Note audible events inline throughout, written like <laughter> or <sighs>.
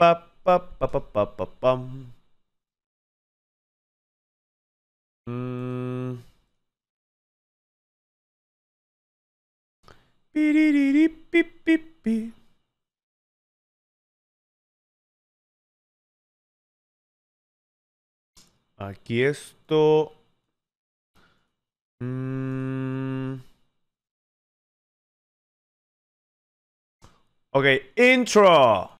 ba ba ba ba ba ba bum. Mm. Beep, beep, beep, beep, beep. Aquí esto... Mm. Ok, intro.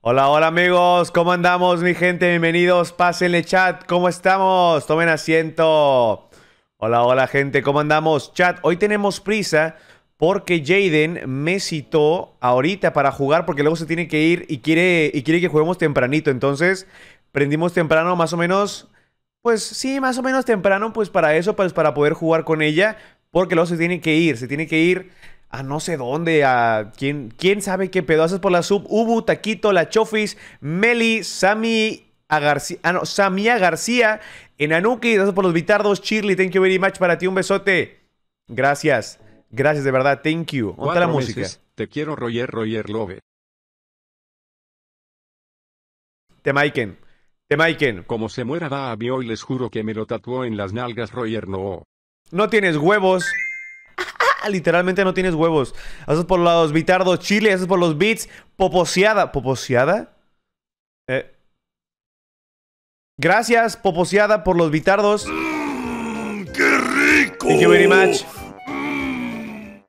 Hola, hola amigos, ¿cómo andamos mi gente? Bienvenidos, pásenle chat, ¿cómo estamos? Tomen asiento. Hola, hola gente, ¿cómo andamos? Chat, hoy tenemos prisa porque Jaden me citó ahorita para jugar porque luego se tiene que ir y quiere, y quiere que juguemos tempranito. Entonces, prendimos temprano más o menos, pues sí, más o menos temprano, pues para eso, pues para poder jugar con ella porque luego se tiene que ir, se tiene que ir a no sé dónde, a quién, quién sabe qué pedo? Haces por la sub, Ubu, Taquito, La Chofis, Meli, Sami a García, ah, no, Samia García, Enanuki, gracias por los bitardos, Chirley. thank you very much para ti, un besote. Gracias, gracias de verdad, thank you. otra música? Te quiero, Roger, Roger Love. Te Maiken, te Maiken. Como se muera va a mí hoy, les juro que me lo tatuó en las nalgas, Roger no. No tienes huevos. Ah, literalmente no tienes huevos. Haces por los bitardos chile, haces por los beats. Poposeada. ¿Poposeada? Eh. Gracias, Poposeada, por los bitardos. Mm, ¡Qué rico! Thank you much. Mm.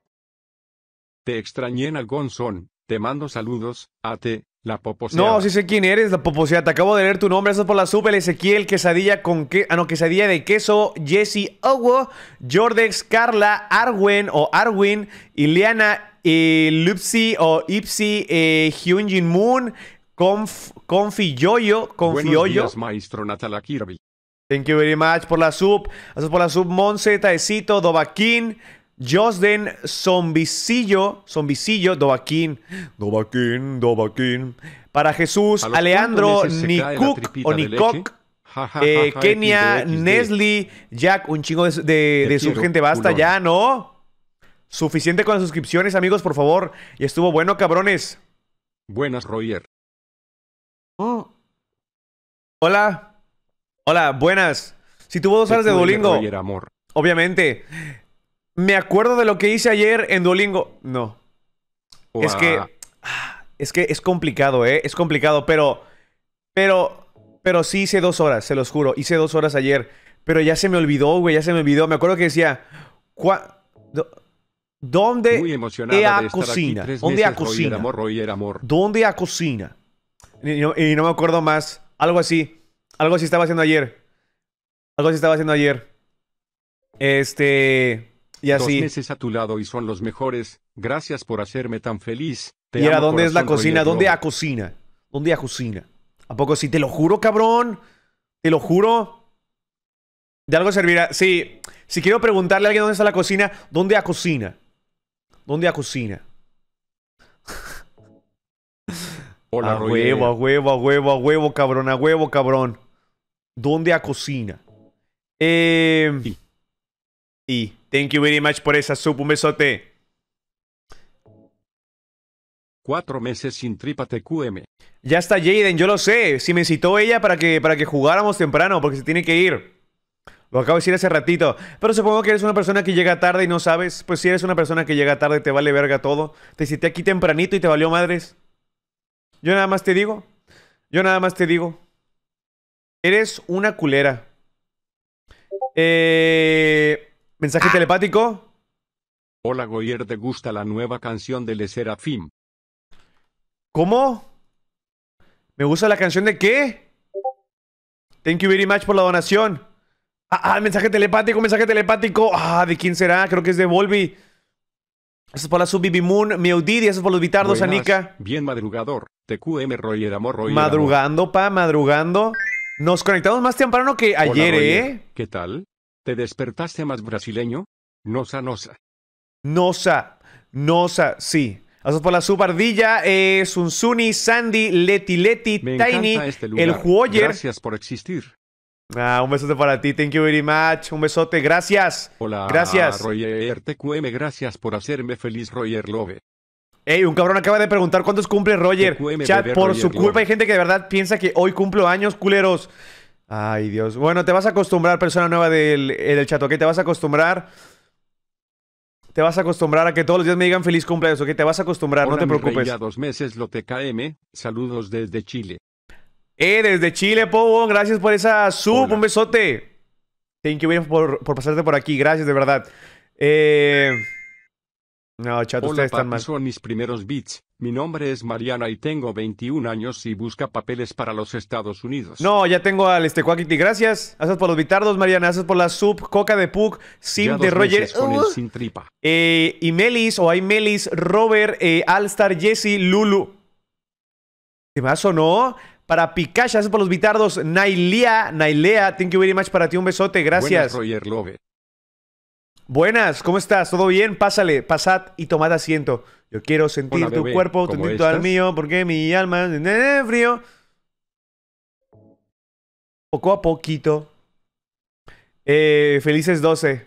Te extrañé en Algonzón. Te mando saludos, a te, no, sí sé quién eres, la poposea. Te acabo de leer tu nombre. Eso por la El Ezequiel, quesadilla con que... Ah, no, quesadilla de queso. Jesse Owo, Jordex, Carla, Arwen o Arwin, Ileana, eh, Lupsi o Ipsi, eh, Hyunjin Moon, Conf, Confi Yoyo, Confi Buenos días, maestro Natala Kirby. Thank you very much por la sub. Gracias por la sub, Monse, Taecito, Dovaquín. Josden Zombicillo, Zombicillo, Dobaquín, Dobaquín, Dobaquín. Para Jesús, Alejandro Nikuk o Nikok. Eh, Kenia, Nesli, Jack, un chingo de, de, gente basta ya, ¿no? Suficiente con las suscripciones, amigos, por favor. Y estuvo bueno, cabrones. Buenas, Roger. Oh. Hola. Hola, buenas. Si tuvo dos horas de Duolingo. amor. Obviamente. Me acuerdo de lo que hice ayer en Duolingo. No. Es que. Ah, es que es complicado, ¿eh? Es complicado, pero. Pero. Pero sí hice dos horas, se los juro. Hice dos horas ayer. Pero ya se me olvidó, güey. Ya se me olvidó. Me acuerdo que decía. ¿Dónde Muy a cocina? ¿Dónde a cocina? ¿Dónde a cocina? y no, me acuerdo más. Algo así. Algo así estaba haciendo ayer. Algo así estaba haciendo ayer. Este. Y así. Dos meses a tu lado y son los mejores. Gracias por hacerme tan feliz. ¿dónde es la cocina? ¿Dónde a cocina? ¿Dónde a cocina? ¿A poco sí? Te lo juro, cabrón. Te lo juro. De algo servirá. Sí, si quiero preguntarle a alguien dónde está la cocina, ¿dónde a cocina? ¿Dónde a cocina? <laughs> Hola, a huevo, a huevo, a huevo, a huevo, cabrón, a huevo, cabrón. ¿Dónde a cocina? Eh. Em, y. Thank you very much por esa sub. Un besote. Cuatro meses sin tripa QM. Ya está Jaden, yo lo sé. Si me citó ella para que, para que jugáramos temprano, porque se tiene que ir. Lo acabo de decir hace ratito. Pero supongo que eres una persona que llega tarde y no sabes. Pues si eres una persona que llega tarde, te vale verga todo. Te cité aquí tempranito y te valió madres. Yo nada más te digo. Yo nada más te digo. Eres una culera. Eh. Mensaje ah. telepático. Hola Goyer, ¿te gusta la nueva canción de Le Serafim? ¿Cómo? ¿Me gusta la canción de qué? Thank you very much por la donación. Ah, ah, mensaje telepático, mensaje telepático. Ah, ¿de quién será? Creo que es de Volvi. Eso es por la sub Moon, mi eso es por los bitardos, Anika. Bien madrugador, TQM Roger Amor Roger. Madrugando, pa, madrugando. Nos conectamos más temprano que ayer, ¿eh? ¿Qué tal? ¿Te despertaste más brasileño? Noza, noza. Noza, noza, sí. Eso por la subardilla, es un sunny Sandy, Leti Leti, Me Tiny, este el Huoyer. Gracias por existir. Ah, un besote para ti, thank you very much. Un besote, gracias. Hola, gracias. Roger TQM, gracias por hacerme feliz, Roger Love. Ey, un cabrón acaba de preguntar cuántos cumple Roger. Chat, por su culpa hay gente que de verdad piensa que hoy cumplo años, culeros. Ay, Dios. Bueno, te vas a acostumbrar, persona nueva del, eh, del chat, ¿ok? Te vas a acostumbrar. Te vas a acostumbrar a que todos los días me digan feliz cumpleaños, ¿ok? Te vas a acostumbrar, no te preocupes. Ya dos meses lo TKM. Saludos desde Chile. Eh, desde Chile, Pobón. Gracias por esa sub. Un besote. Thank you por, por pasarte por aquí. Gracias, de verdad. Eh. No, chat, Hola, ustedes están mal. son mis primeros beats. Mi nombre es Mariana y tengo 21 años y busca papeles para los Estados Unidos. No, ya tengo al este Quackity. Gracias. Gracias por los bitardos, Mariana. Gracias por la sub, Coca de Puck, Sim de Roger. Uh. sin tripa. Eh, y Melis, o hay Melis, Robert, eh, Alstar, Jesse, Lulu. ¿Qué más o no? Para Pikachu, gracias por los bitardos. Nailea, Nailea, thank you very much para ti. Un besote, gracias. Roger Love. Buenas, ¿cómo estás? ¿Todo bien? Pásale, pasad y tomad asiento. Yo quiero sentir tu cuerpo, tu al mío, porque mi alma es frío. Poco a poquito. Eh, felices 12.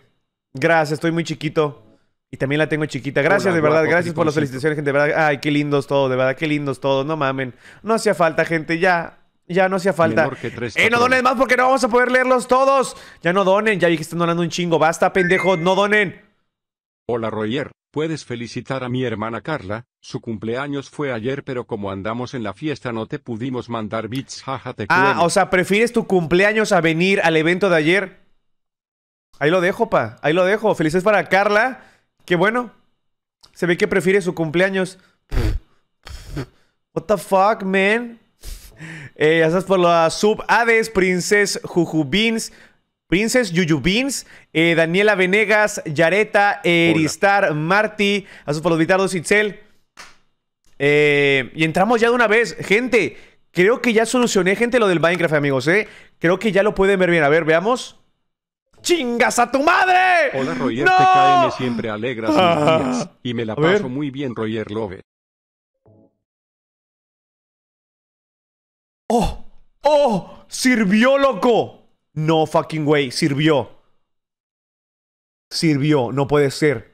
Gracias, estoy muy chiquito. Y también la tengo chiquita. Gracias, de verdad. gracias por las felicitaciones, gente. Ay, qué lindos todos, de verdad. Qué lindos todos. No mamen. No hacía falta, gente. Ya. Ya no hacía falta. Eh, no donen más porque no vamos a poder leerlos todos. Ya no donen, ya vi que están donando un chingo. Basta, pendejo, no donen. Hola, Royer. Puedes felicitar a mi hermana Carla, su cumpleaños fue ayer pero como andamos en la fiesta no te pudimos mandar bits, jaja te Ah, o sea, ¿prefieres tu cumpleaños a venir al evento de ayer? Ahí lo dejo, pa, ahí lo dejo. Felices para Carla, qué bueno, se ve que prefiere su cumpleaños. What the fuck, man? Eh, gracias por la sub. Hades, Princess Jujubins. Princess Yuyubins, eh, Daniela Venegas, Yareta, Eristar, Marty, gracias por los vitardos, Itzel. Eh, y entramos ya de una vez. Gente, creo que ya solucioné, gente, lo del Minecraft, amigos, ¿eh? Creo que ya lo pueden ver bien. A ver, veamos. ¡Chingas a tu madre! Hola, Roger, te siempre alegras ah. y me la paso muy bien, Roger Love. ¡Oh! ¡Sirvió, loco! No fucking way, sirvió. Sirvió, no puede ser.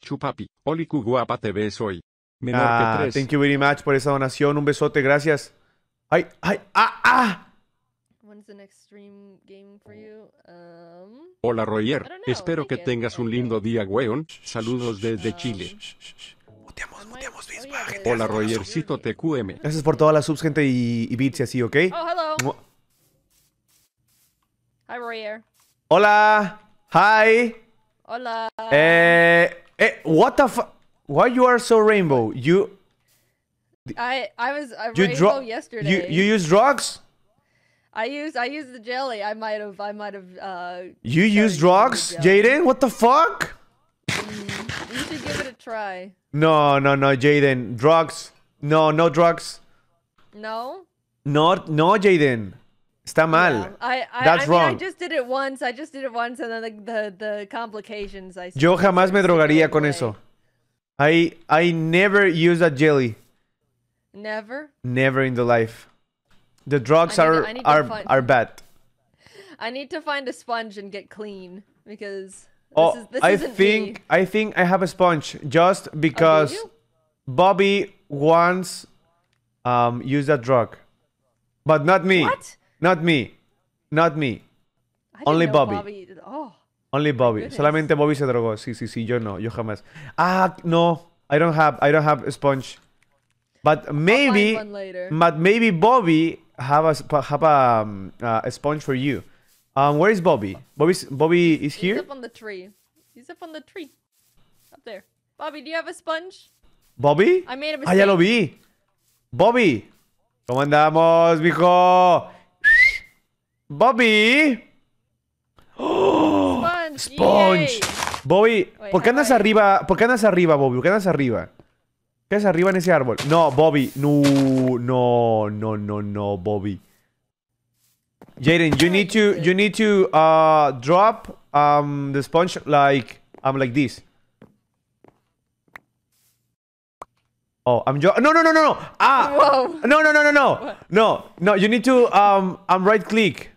Chupapi, Oliku Guapa te ves hoy. Menor que ah, tres. Thank you very much por esa donación. Un besote, gracias. ¡Ay, ay, ah, ah! The next stream game for you? Um, Hola Royer, espero que tengas un lindo día, weón. Saludos desde Chile muteamos, muteamos Bisba, Hola, Rogercito TQM. Gracias por todas las subs, gente, y, y bits y así, ¿ok? Oh, hello. Hi, Royer. Hola. Hi. Hola. Eh, eh what the fuck? Why you are so rainbow? You... I, I was I uh, you rainbow yesterday. You, you use drugs? I use I use the jelly. I might have I might have uh You use drugs, Jaden? What the fuck? try. No, no, no, Jaden. Drugs. No, no drugs. No? No, no, Jaden. Está mal. Yeah, I, I, That's I mean, wrong. I just did it once. I just did it once, and then the, the, the complications. I Yo jamás me drogaría con eso. I I never use a jelly. Never. Never in the life. The drugs are to, are, are bad. I need to find a sponge and get clean because. Oh, is, I think I think I have a sponge just oh, because oh, Bobby once um, used that drug, but not me. What? Not me. Not me. Only Bobby. Bobby. Oh. Only Bobby. Solamente Bobby se drogó. Sí, sí, sí. Yo no. Yo jamás. Ah, no. I don't have. I don't have a sponge. But maybe. But maybe Bobby have a have a, um, uh, a sponge for you. Um, where is Bobby? Bobby is here? He's up on the tree. He's up on the tree. Up there. Bobby, do you have a ¿Bobby? ah, ya lo vi. Bobby. ¿Cómo andamos, mijo? Bobby. sponge. Bobby, ¿por qué andas arriba? ¿Por qué andas arriba, Bobby? ¿Por qué andas arriba? ¿Qué es arriba en ese árbol? No, Bobby. No, no, no, no, no, Bobby. Jaden, you need to you need to uh, drop um, the sponge like I'm um, like this. Oh, I'm jo no no no no no ah Whoa. no no no no no no no you need to um um right click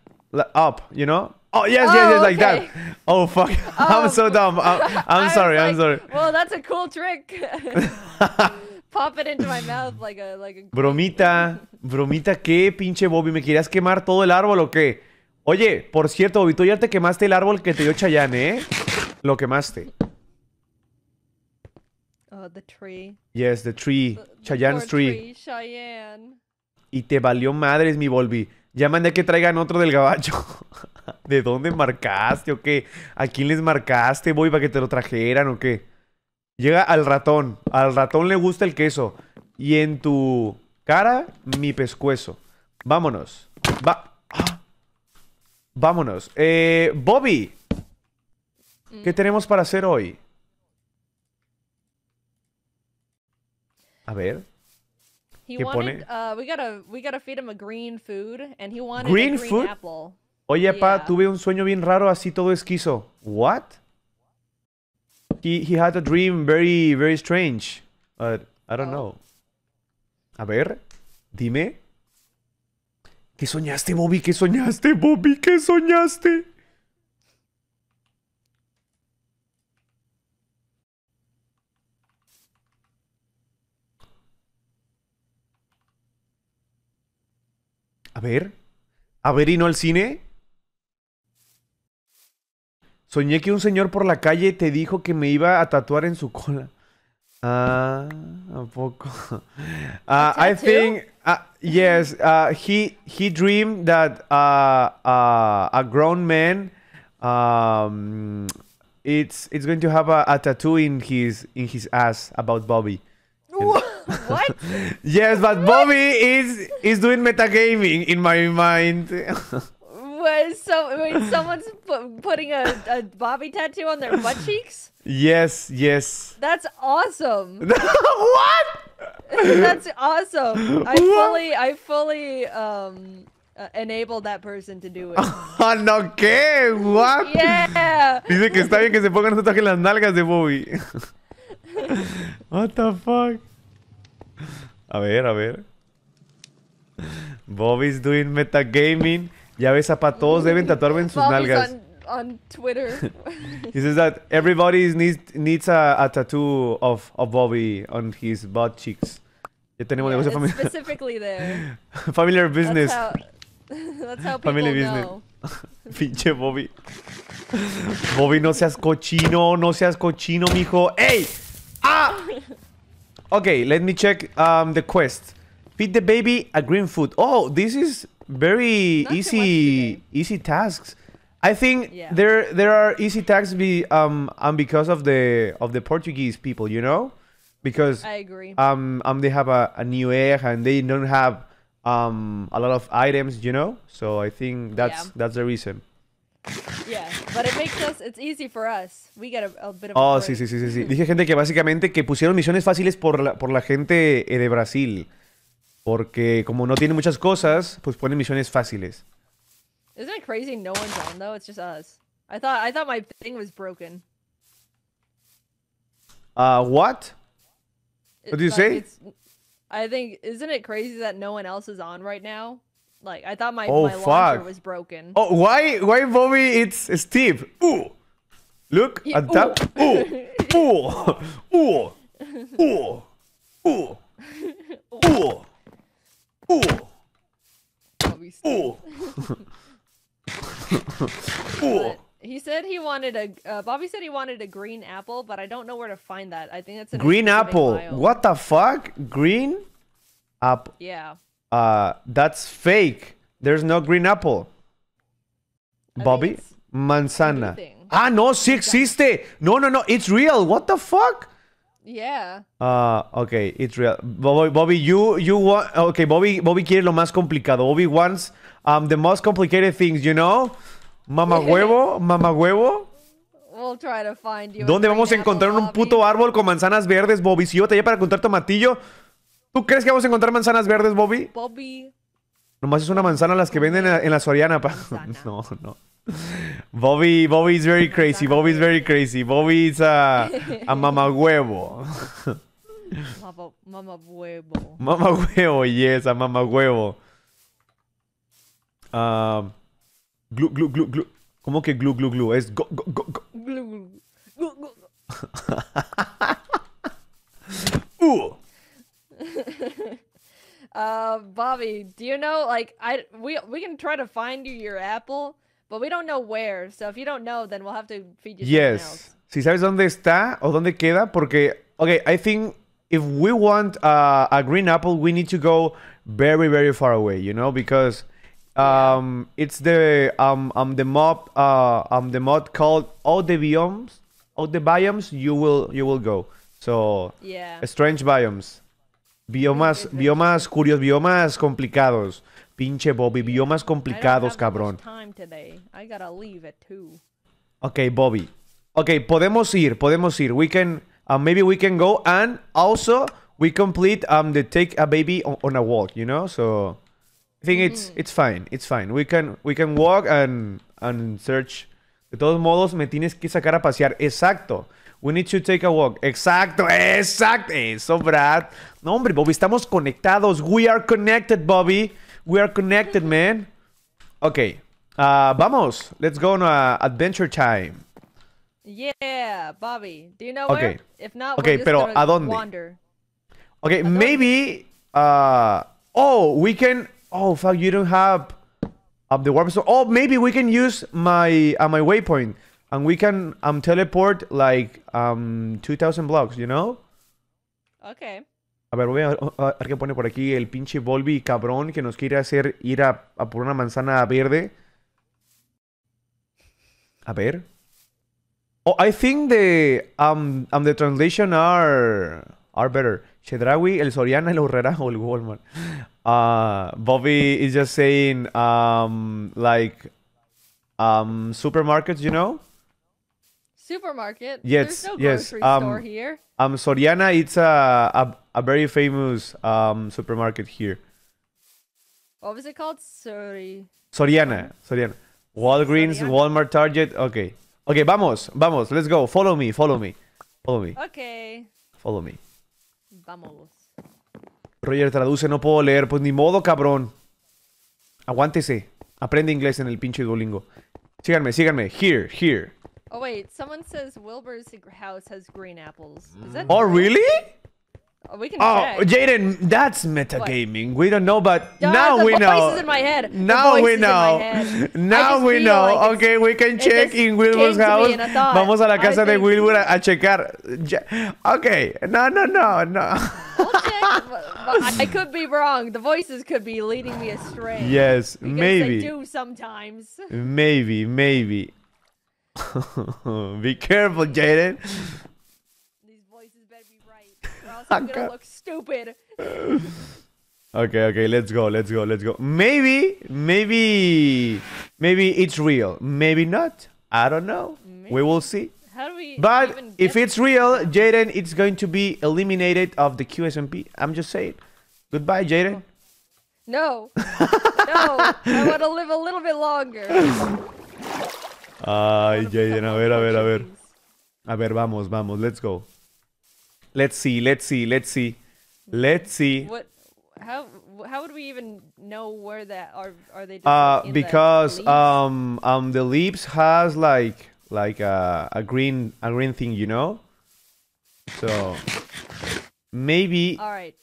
up you know oh yes oh, yes yes oh, like okay. that oh fuck oh. <laughs> I'm so um, dumb uh, <laughs> I'm, I'm sorry like, I'm sorry well that's a cool trick. <laughs> Pop it into my mouth like a, like a... <laughs> Bromita, bromita, ¿qué pinche Bobby? ¿Me querías quemar todo el árbol o qué? Oye, por cierto, Bobby, tú ya te quemaste el árbol que te dio Chayanne, ¿eh? Lo quemaste. Oh, the tree. Yes, the tree. tree. Y te valió madres mi Bobby Ya mandé que traigan otro del gabacho. <laughs> ¿De dónde marcaste o qué? ¿A quién les marcaste, Bobby, para que te lo trajeran o qué? Llega al ratón. Al ratón le gusta el queso. Y en tu cara, mi pescuezo. Vámonos. Vámonos. Eh, Bobby. Mm. ¿Qué tenemos para hacer hoy? A ver. ¿Qué pone? Uh, green food Oye, pa, tuve un sueño bien raro así todo esquizo. What? He, he had a dream very, very strange. But I don't oh. know. A ver, dime. ¿Qué soñaste, Bobby? ¿Qué soñaste, Bobby? ¿Qué soñaste? A ver. A ver, y no al cine. Soñé que un señor por la calle te dijo que me iba a tatuar en su cola. Ah, poco? <laughs> Ah, I think, ah, yes, uh, he, he dreamed that a grown man um, it's, it's going to have a, tattoo in his, in his ass about Bobby. What? <laughs> yes, but Bobby is, is doing metagaming in my mind. <laughs> Was so when someone's putting a, a Bobby tattoo on their butt cheeks. Yes, yes. That's awesome. <laughs> what? That's awesome. I fully, I fully um uh, enabled that person to do it. <laughs> no, ¿qué? What? Yeah. Dice que está bien que se pongan un tatuaje en las nalgas de Bobby. <laughs> What the fuck? A ver, a ver. Bobby's doing metagaming. Ya ves, deben tatuarme en sus nalgas. On, on Twitter. <laughs> He says that everybody needs, needs a, a tattoo of, of Bobby on his butt cheeks. Ya tenemos yeah, negocio familiar. Specifically there. <laughs> Familiar business. <laughs> That's how, that's how people Family business. Know. Pinche Bobby. Bobby, no seas cochino, no seas cochino, mijo. ¡Ey! ¡Ah! Okay, let me check um, the quest. Feed the baby a green food. Oh, this is very Not easy easy tasks. I think yeah. there there are easy tasks be um and um, because of the of the Portuguese people, you know, because I agree. Um, um they have a, a new air and they don't have um a lot of items, you know. So I think that's yeah. that's the reason. Yeah, but it makes us, it's easy for us. We get a, a bit of Oh, si, sí, sí, sí, sí, Dije gente que básicamente que pusieron misiones fáciles por la, por la gente eh, de Brasil. Porque como no tiene muchas cosas, pues ponen misiones fáciles. Isn't it crazy no one's on though? It's just us. I thought I thought my thing was broken. Uh what? what do you like, say? I think isn't it crazy that no one else is on right now? Like I thought my, oh, my fuck. launcher was broken. Oh why why Bobby it's Steve? Ooh. Look at that. Ooh. Ooh. <laughs> Ooh. Ooh. Ooh. Ooh. <laughs> Ooh. Ooh. Ooh. He said he wanted a. Uh, Bobby said he wanted a green apple, but I don't know where to find that. I think that's a green apple. Bio. What the fuck? Green apple. Yeah. Uh, that's fake. There's no green apple. I Bobby, manzana. Ah, no, sí existe. No, no, no. It's real. What the fuck? Yeah. Ah, ok, it's real. Bobby, you, you want. Ok, Bobby, Bobby quiere lo más complicado. Bobby wants um, the most complicated things, you know? Mama <laughs> huevo, mama huevo. We'll try to find you ¿Dónde vamos a encontrar un puto árbol con manzanas verdes, Bobby? Si yo te para encontrar tomatillo, ¿tú crees que vamos a encontrar manzanas verdes, Bobby? Bobby, Nomás es una manzana las que venden en la, Soriana, <laughs> No, no. Bobby, is very crazy. Bobby is very crazy. Bobby's a, a <laughs> mamahuevo. Mamahuevo. Mamahuevo, yes, a mamahuevo. Uh, ah, glue, glue, glue. glu. ¿Cómo que glu, glu, glue? Es go, go, go, go. Glu, glu, <laughs> uh. Uh, Bobby, do you know? Like, I we we can try to find you your apple, but we don't know where. So if you don't know, then we'll have to feed you. Yes. Si sabes dónde está o dónde queda, porque okay, I think if we want uh, a green apple, we need to go very very far away. You know because. Um, it's the um, um the mob uh um the mod called all the biomes all the biomes you will you will go so yeah strange biomes Biomas, biomas, curios, biomas complicados. Pinche Bobby, biomas complicados, cabrón. Ok, Bobby. Ok, podemos ir, podemos ir. We can, um, maybe we can go and also we complete um, the take a baby on, on a walk, you know? So I think it's mm-hmm. it's fine, it's fine. We can we can walk and and search. De todos modos, me tienes que sacar a pasear. Exacto. We need to take a walk. Exacto, exacto. Eso, Brad. No, hombre, Bobby, estamos conectados. We are connected, Bobby. We are connected, man. Ok. Uh, vamos. Let's go on a uh, adventure time. Yeah, Bobby. Do you know okay. where? If not, okay, we're just pero ¿a dónde? wander. Okay, ¿A maybe... Uh, oh, we can... Oh, fuck, you don't have... Up the warp zone. Oh, maybe we can use my uh, my waypoint. and we can um teleport like um 2000 blocks, you know? Okay. A ver, voy a, ver qué pone por aquí el pinche Volvi cabrón que nos quiere hacer ir a, a por una manzana verde. A ver. Oh, I think the um um the translation are are better. Chedrawi, el Soriana, el Urrera o el Walmart. Uh, Bobby is just saying um like um supermarkets, you know? supermarket. Yes, There's no um, store here. Um, Soriana, it's a, a, a very famous um, supermarket here. What was it called? Sorry. Soriana, Soriana. Walgreens, Walmart, Target. Okay. Okay, vamos, vamos. Let's go. Follow me, follow me. Follow me. Okay. Follow me. Vamos. Roger, traduce, no puedo leer. Pues ni modo, cabrón. Aguántese. Aprende inglés en el pinche Duolingo. Síganme, síganme. Here, here. Oh wait, someone says Wilbur's house has green apples. Is that? Oh really? Oh, we can. Oh, Jaden, that's metagaming. What? We don't know, but now we know. in my head. Now we know. <laughs> Now we know. Like okay, we can check in Wilbur's house. Thought, Vamos a la casa de Wilbur a, a, checar. Okay, no, no, no, no. <laughs> I could be wrong. The voices could be leading me astray. Yes, maybe. do sometimes. Maybe, maybe. <laughs> be careful, Jaden. These voices better be right, or else <laughs> I'm gonna look stupid. <laughs> okay, okay, let's go, let's go, let's go. Maybe, maybe, maybe it's real. Maybe not. I don't know. Maybe. We will see. How do we but if it's real, Jaden, it's going to be eliminated of the QSMP. I'm just saying. Goodbye, Jaden. No. no. I want to live a little bit longer. Ay, Jaden, a ver, a ver, a ver. A ver, vamos, vamos, let's go. Let's see, let's see, let's see. Let's see. What how how would we even know where that are are they Uh because the um um the leaves has like like a a green a green thing, you know? So maybe All right.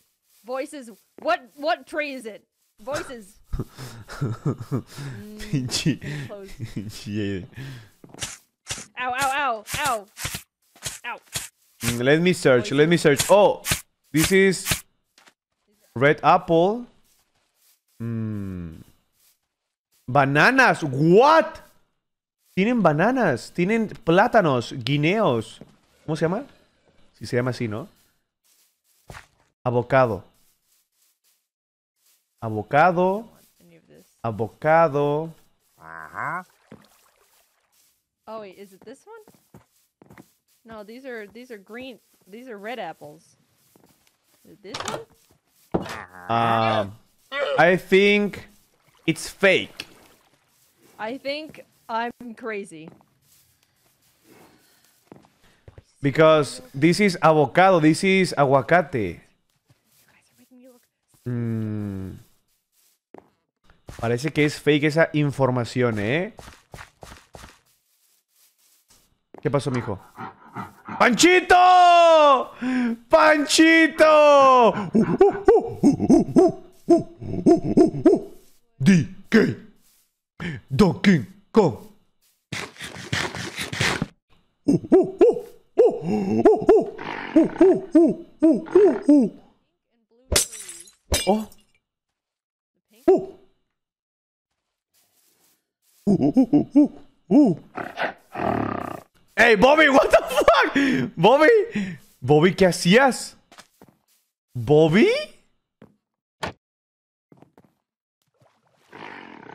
Voices what what tree is it? Voices Mm, Pinche. <laughs> Pinche. Ow, ow, ow, ow. Ow. Let me search. Let me search. Oh, this is red apple. Mm. Bananas. What? Tienen bananas. Tienen plátanos. Guineos. ¿Cómo se llama? Si se llama así, ¿no? Avocado. Avocado. avocado. Uh-huh. Oh wait, is it this one? No, these are these are green. These are red apples. Is this one? Um, I think it's fake. I think I'm crazy. Because this is avocado, this is aguacate. Hmm. Parece que es fake esa información, ¿eh? ¿Qué pasó, mijo? ¡Panchito! ¡Panchito! DK Donkey Kong Oh Ooh, ooh, ooh, hey, Bobby, what the fuck? Bobby? Bobby, क्या सी Bobby?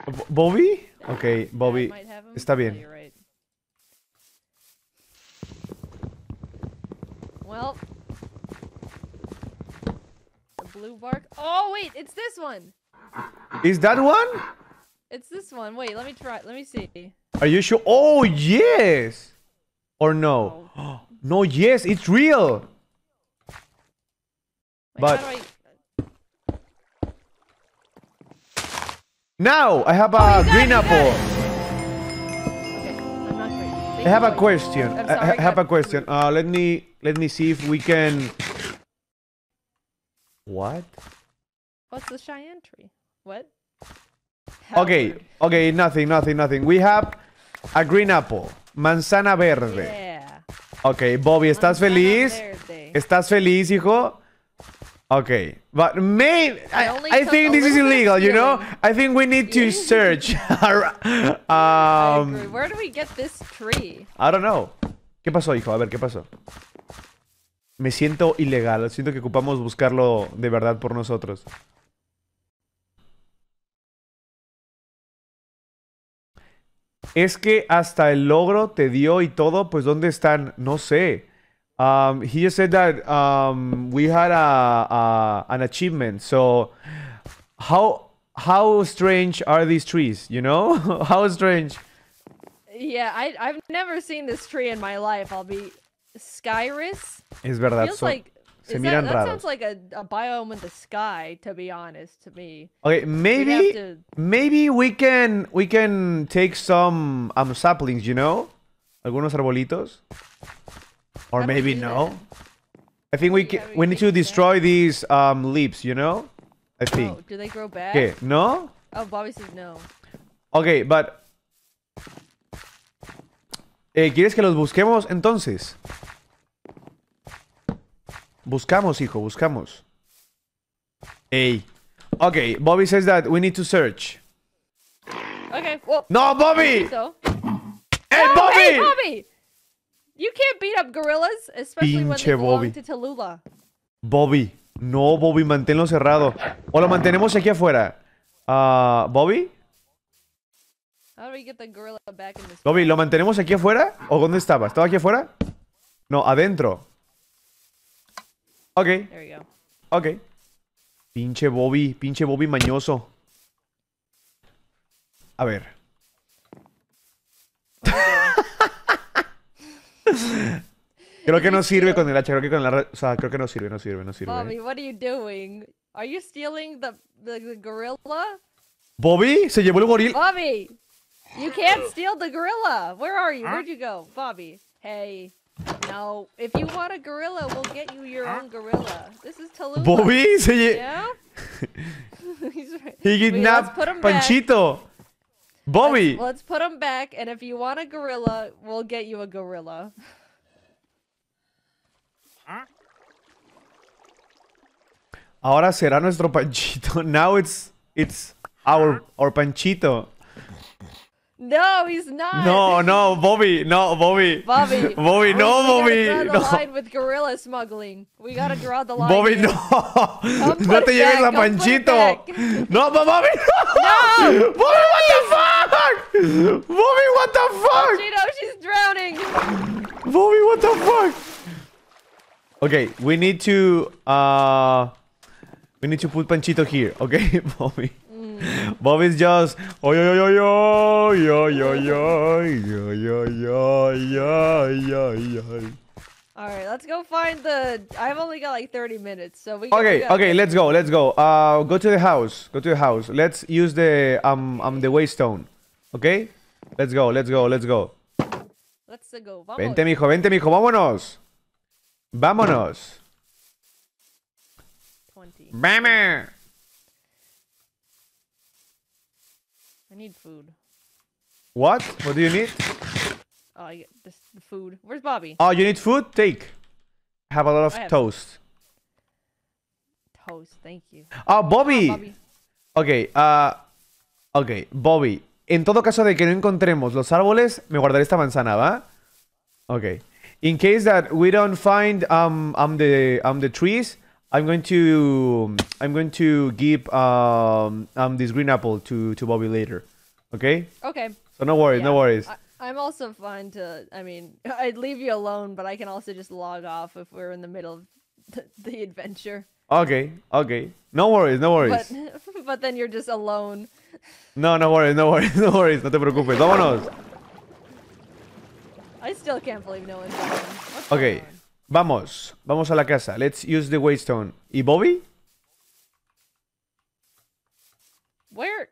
Okay, Bobby. Okay Bobby está bien oh, right. well the blue bark oh wait it's this one is that one it's this one. Wait, let me try. Let me see. Are you sure? Oh, yes! Or no? Oh. <gasps> no, yes, it's real! Wait, but... I... Now, I have a oh, green apple. Okay, I have a question. Uh, sorry, I have a question. Uh, let me let me see if we can. What? What's the Cheyenne tree? What? Okay, okay, nothing, nothing, nothing. We have a green apple, manzana verde. Okay, Ok, Bobby, ¿estás feliz? ¿Estás feliz, hijo? Ok, but maybe I, think this is illegal, you know? I think we need to <laughs> search. <laughs> um, Where do we get this tree? I don't know. ¿Qué pasó, hijo? A ver, ¿qué pasó? Me siento ilegal. Siento que ocupamos buscarlo de verdad por nosotros. es que hasta el logro te dio y todo, pues ¿dónde están? No sé. Um, he just said that um, we had a, a, an achievement. So how how strange are these trees? You know <laughs> how strange. Yeah, I I've never seen this tree in my life. I'll be Skyris. Es verdad. Feels so... like Se miran that, raros. sounds like a, a, biome in the sky, to be honest, to me. Okay, maybe to... maybe we can we can take some um, saplings, you know, algunos arbolitos, or maybe no. That. I think we can, we, need to destroy these um leaves, you know. I oh, think. Oh, do they grow back? Okay, no. Oh, Bobby says no. Okay, but. Eh, ¿Quieres que los busquemos entonces? Buscamos, hijo, buscamos. Ey. Ok, Bobby says that we need to search. Okay, No, Bobby! Hey, Bobby! Bobby! You can't beat up gorillas, especially when Bobby. Bobby. No, Bobby, manténlo cerrado. O lo mantenemos aquí afuera. Uh, ¿Bobby? Bobby, ¿lo mantenemos aquí afuera? ¿O dónde estaba? ¿Estaba aquí afuera? No, adentro. Ok. There we go. Ok. Pinche Bobby, pinche Bobby mañoso. A ver. <laughs> creo que no sirve con el hacha, creo que con la... O sea, creo que no sirve, no sirve, no sirve. Bobby, eh. what are you doing? Are you stealing the, the, gorilla? Bobby, se llevó el gorila. Bobby, you can't <gasps> steal the gorilla. Where are you? ¿Ah? Where'd you go? Bobby, hey. No, if you want a gorilla, we'll get you your own gorilla. This is Tallulah. Bobby, se <laughs> he... Yeah? <laughs> He's right. He kidnapped Panchito. Bobby. Let's, let's put him back, and if you want a gorilla, we'll get you a gorilla. Ahora será nuestro Panchito. <laughs> Now it's it's our our Panchito. No, he's not. No, no, Bobby, no, Bobby, Bobby, <laughs> Bobby, no, Bobby. Draw the no. line with gorilla smuggling. We gotta draw the line. Bobby, here. no. Come <laughs> no te lleves La a Panchito. <laughs> No, but Bobby, no. no. Bobby, what the fuck? Bobby, what the fuck? Panchito, she's drowning. Bobby, what the fuck? Okay, we need to uh, we need to put Panchito here. Okay, Bobby. Bobby's just oi oi oi oi oi oi oi oi oi oi oi oi oi. All right, let's go find the. I've only got like 30 minutes, so we. Okay, go. okay, let's go, let's go. Uh, go to the house. Go to the house. Let's use the um um the waystone. Okay, let's go, let's go, let's go. Let's go. Vamos. Vente mijo, vente mijo, vámonos. Vámonos. 20. Vamos. need food. What? What do you need? Oh, I get this food. Where's Bobby? Oh, you need food? Take. have a lot of have toast. Toast, thank you. Oh, Bobby. Oh, Bobby. Ok, uh, ok, Bobby. En todo caso de que no encontremos los árboles, me guardaré esta manzana, ¿va? Ok. In case that we don't find um, um, the, um, the trees, I'm going to um, I'm going to give um, um, this green apple to, to Bobby later. Okay? Okay. So no worries, yeah. no worries. I, am also fine to, I mean, <laughs> I'd leave you alone, but I can also just log off if we're in the middle of <laughs> the, the adventure. Okay, okay. No worries, no worries. But, <laughs> but then you're just alone. No, no worries, no worries, no worries. No te preocupes. Vámonos. I still can't believe no one's What's okay. On? Vamos, vamos a la casa. Let's use the waystone. ¿Y Bobby? Where?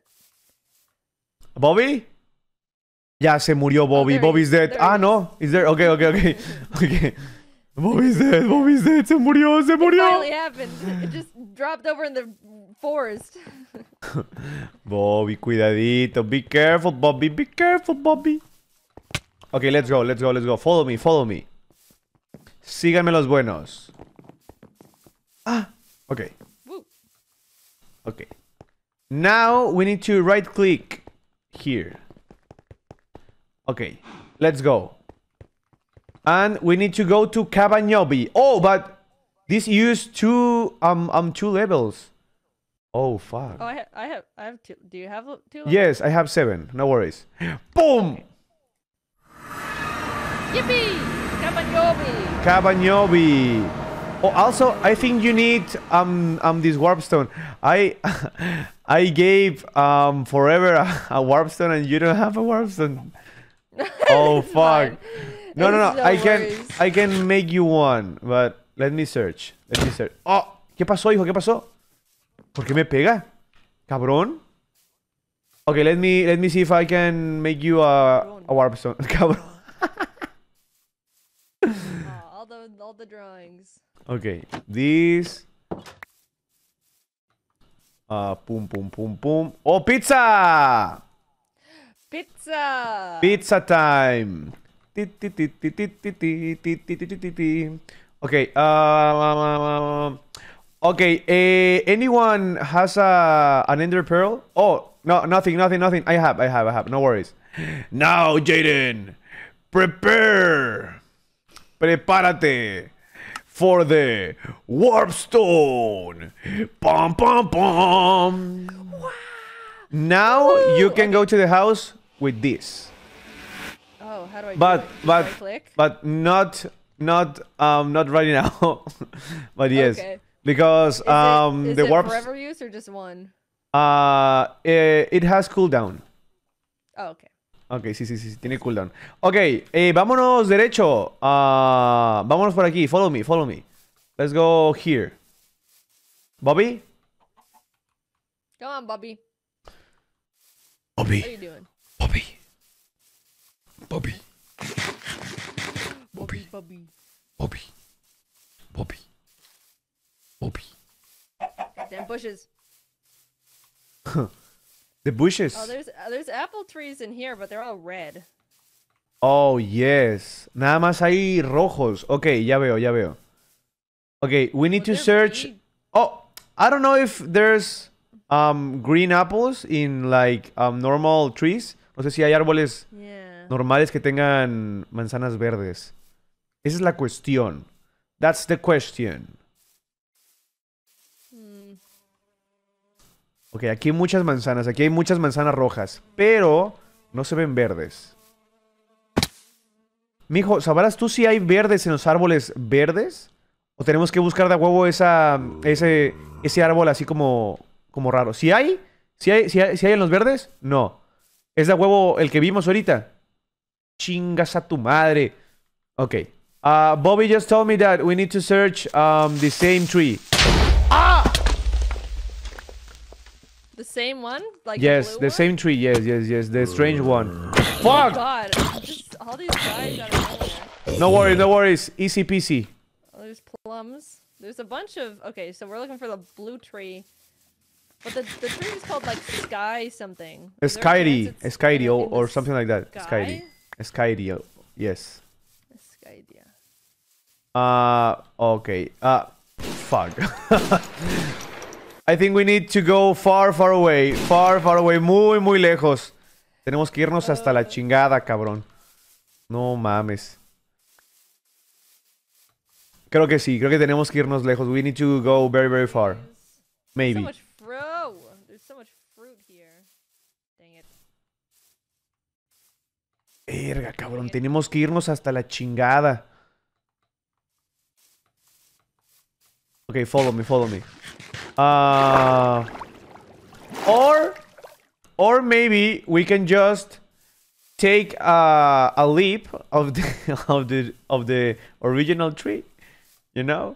¿Bobby? Ya se murió oh, Bobby. Bobby Bobby's dead. ah, no. Is there? Okay, okay, okay. <laughs> okay. Bobby's dead. Bobby's dead. Se murió. Se murió. It just dropped over in the forest. <laughs> Bobby, cuidadito. Be careful, Bobby. Be careful, Bobby. Okay, let's go. Let's go. Let's go. Follow me. Follow me. Síganme los buenos. Ah. Okay. Okay. Now we need to right click here. Okay, let's go. And we need to go to Cabanyobi. Oh, but this used two um um two levels. Oh fuck. Oh, I, ha I have I have two. Do you have two? Levels? Yes, I have seven. No worries. Boom. Okay. Yippee! Cabanyobi. Cabanyobi. Oh, also, I think you need um um this warp stone. I <laughs> I gave um, Forever a, a Warpstone and you don't have a Warpstone. <laughs> oh fuck. No, no, no. no I can I can make you one, but let me search. Let me search. Oh, ¿qué pasó, hijo? ¿Qué pasó? ¿Por qué me pega? Cabrón. Okay, let me let me see if I can make you a a warpstone. <laughs> Cabrón. all the all the drawings. Okay, these uh, pum, pum, pum, pum. Oh, pizza! Pizza! Pizza time! Okay, uh, okay, uh, anyone has a, an ender pearl? Oh, no, nothing, nothing, nothing. I have, I have, I have, no worries. Now, Jaden, prepare! Prepárate! for the Warp Stone. pom pom pom. Wow. Now Ooh, you can okay. go to the house with this. Oh, how do I but, do But, but not, not, um, not right now. <laughs> but yes, okay. because is um, it, is the warp forever use or just one? Uh, it, eh, it has cooldown. Oh, okay. Ok, sí, sí, sí, tiene cooldown. Ok, eh, vámonos derecho. Ah, vámonos por aquí. Follow me, follow me. Let's go here. Bobby? Come on, Bobby. Bobby. Bobby. Bobby. Bobby. Bobby. Bobby. Bobby. Bobby. Damn bushes. <laughs> The bushes. Oh, there's uh, there's apple trees in here, but they're all red. Oh, yes. Nada más hay rojos. Ok, ya veo, ya veo. Ok, we need to search... Oh, I don't know if there's um, green apples in like um, normal trees. No sé si hay árboles yeah. normales que tengan manzanas verdes. Esa es la cuestión. That's the question. Ok, aquí hay muchas manzanas, aquí hay muchas manzanas rojas, pero no se ven verdes. Mijo, ¿sabrás tú si hay verdes en los árboles verdes? ¿O tenemos que buscar de huevo ese, ese árbol así como, como raro? Si hay, si hay, si hay, en los verdes, no. Es de huevo el que vimos ahorita. Chingas a tu madre. Ok. Ah, Bobby just told me that we need to search um, the same tree. The same one? Like yes, the, the one? same tree. Yes, yes, yes. The strange one. Fuck! Oh God, just all these guys No worries, no worries. Easy peasy. Oh, there's plums. There's a bunch of. Okay, so we're looking for the blue tree. But the, the tree is called like Sky something. Skydy. Skydy or, or something like that. Skydy. Skydy. Uh, yes. Skydia. Uh, okay. Uh, fuck. <laughs> I think we need to go far, far away. Far, far away. Muy, muy lejos. Tenemos que irnos hasta la chingada, cabrón. No mames. Creo que sí. Creo que tenemos que irnos lejos. We need to go very, very far. Maybe. Verga, cabrón. Tenemos que irnos hasta la chingada. Ok, follow me, follow me. Uh, or, or maybe we can just take a, uh, a leap of the <laughs> of the of the original tree. You know.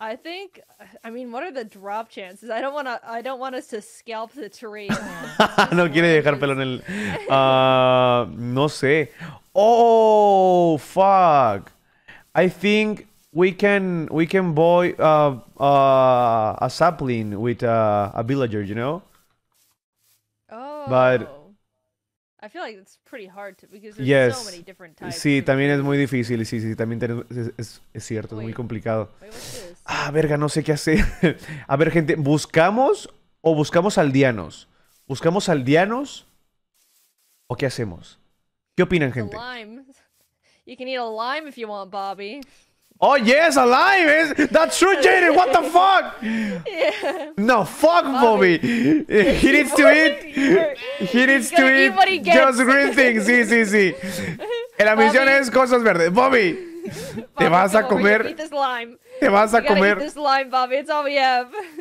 I think. I mean, what are the drop chances? I don't want to. I don't want us to scalp the tree. <laughs> <laughs> no quiere dejar pelo en el. Uh, no sé. Oh fuck! I think we can we can buy uh, uh, a sapling with uh, a villager, you know. Oh. But. I feel like it's pretty hard to because there's so many different types. Sí, también es muy difícil. Sí, sí, también es, es, cierto, es muy complicado. ah, verga, no sé qué hacer. <laughs> a ver, gente, buscamos o buscamos aldeanos. Buscamos aldeanos o qué hacemos. ¿Qué opinan, gente? Lime. <laughs> You can eat a lime if you want, Bobby. Oh yes, alive! is eh. that's true, Jaden. What the fuck? No, fuck Bobby. He needs to eat. He needs to eat, just green things. Sí, sí, sí. En la misión es cosas verdes. Bobby, te vas a comer. Te vas a comer. Bobby.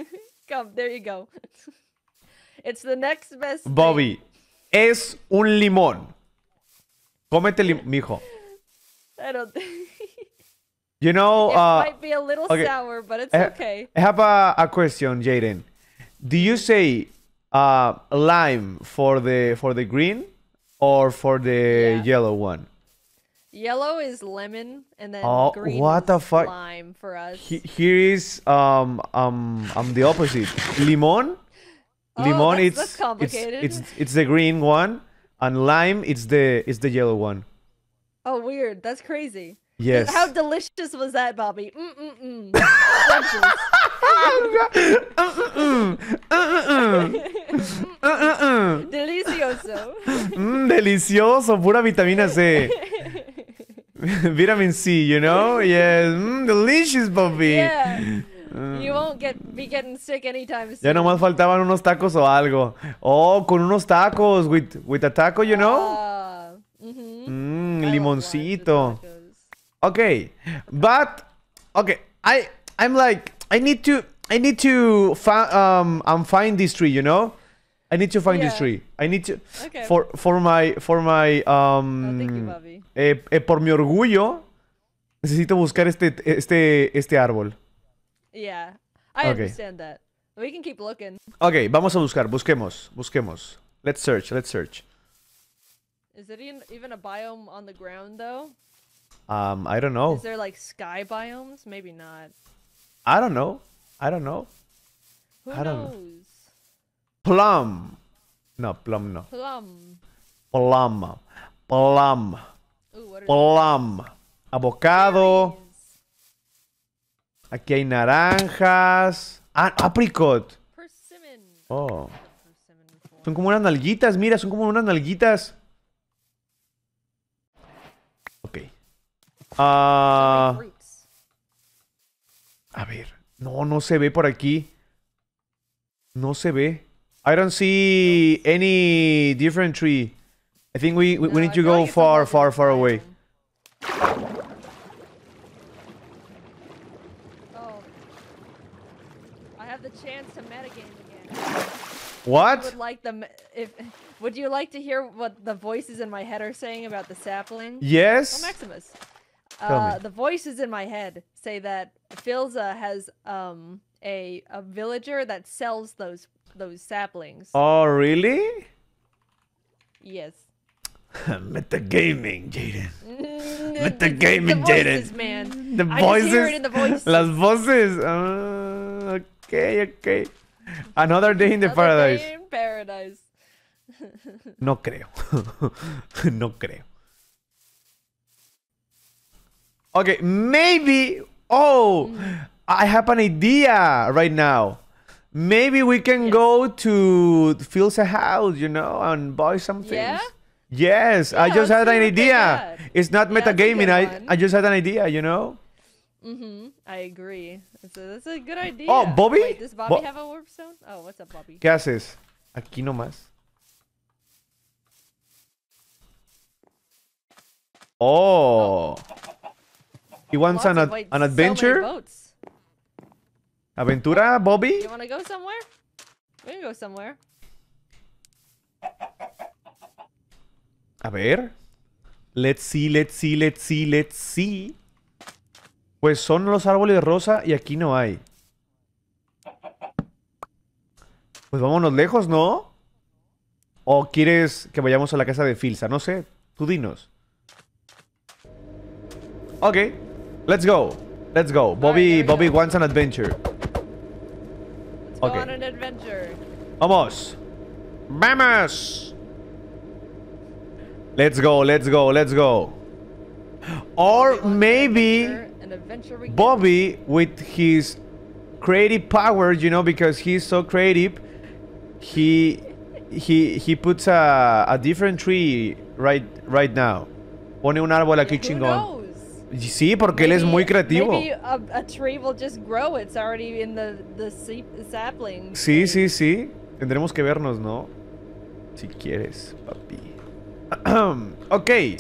<laughs> Come, there you go. It's the next best. Bobby, es un limón. Cómete limón, mijo. You know, it uh, might be a little okay. sour, but it's I, eh, okay. I have a, a question, Jaden. Do you say uh, lime for the for the green or for the yeah. yellow one? Yellow is lemon, and then oh, green what the fuck? lime for us. here is um um um the opposite. Limon, oh, limon. That's, it's, that's it's it's it's the green one, and lime. It's the it's the yellow one. Oh, weird. That's crazy. Yes. How delicious was that, Bobby? Mm-mm-mm. <laughs> Delicioso. mmm, delicioso, pura vitamina C. <laughs> vitamin C, you know? Yes. Mm, delicious, Bobby. Yeah. Mm. You won't get, be getting sick anytime soon. Ya nomás faltaban unos tacos o algo. Oh, con unos tacos. With, with a taco, you know? Uh, mm mm, limoncito. Okay, but okay, I I'm like I need to I need to find um am um, find this tree, you know. I need to find yeah. this tree. I need to okay. for for my for my um. Oh, thank you, Bobby. Eh, eh, por mi orgullo necesito buscar este este este árbol. Yeah, I okay. understand that. We can keep looking. Okay, vamos a buscar. Busquemos, busquemos. Let's search. Let's search. Is it even a biome on the ground though? Um, I don't know. Is there like sky biomes? Maybe not. I don't know. I don't know. Who knows? Plum. No, plum no. Plum. Plum. Plum. plum. Avocado. Aquí hay naranjas. Ah, apricot. Persimmon. Oh. Son como unas nalguitas, mira, son como unas nalguitas. Ah. a ver. No, no se ve por aquí. No se ve. I don't see any different tree. I think we, we, no, need to go far, far, far away. Oh. What? Would like the if would you like to hear what the voices in my head are saying about the sapling? Yes. Oh, Maximus. Uh, the voices in my head say that Filza has um, a a villager that sells those those saplings. Oh, really? Yes. <laughs> gaming, Jaden. Mm, gaming, Jaden. Man. The voices. The voices. Las voces. Uh, ah, okay, okay. Another day in the Another paradise. Day in paradise. <laughs> no creo. <laughs> no creo. Okay, maybe. Oh, I have an idea right now. Maybe we can go to Phil's house, you know, and buy something. Yeah? Yes, yeah, I just had an idea. It's not yeah, metagaming. I, I just had an idea, you know? Mm-hmm. I agree. That's a, that's a good oh, idea. Oh, Bobby? Wait, does Bobby Bo have a warp stone? Oh, what's up, Bobby? ¿Qué haces? Aquí nomás. Oh. oh. an, Aventura, Bobby? A ver. Let's see, let's see, let's see, let's see. Pues son los árboles de rosa y aquí no hay. Pues vámonos lejos, ¿no? ¿O quieres que vayamos a la casa de Filsa? No sé. Tú dinos. Ok. Let's go. Let's go. Bobby right, Bobby go. wants an adventure. Let's okay. go on an adventure. Vamos. Vamos. Let's go. Let's go. Let's go. Or maybe Bobby with his creative power, you know, because he's so creative, he he he puts a, a different tree right right now. Pone un árbol aquí chingón. Sí, porque él es muy creativo. A, tree will just grow. It's already in the, sapling. Sí, sí, sí. Tendremos que vernos, ¿no? Si quieres, papi. <clears throat> Okay.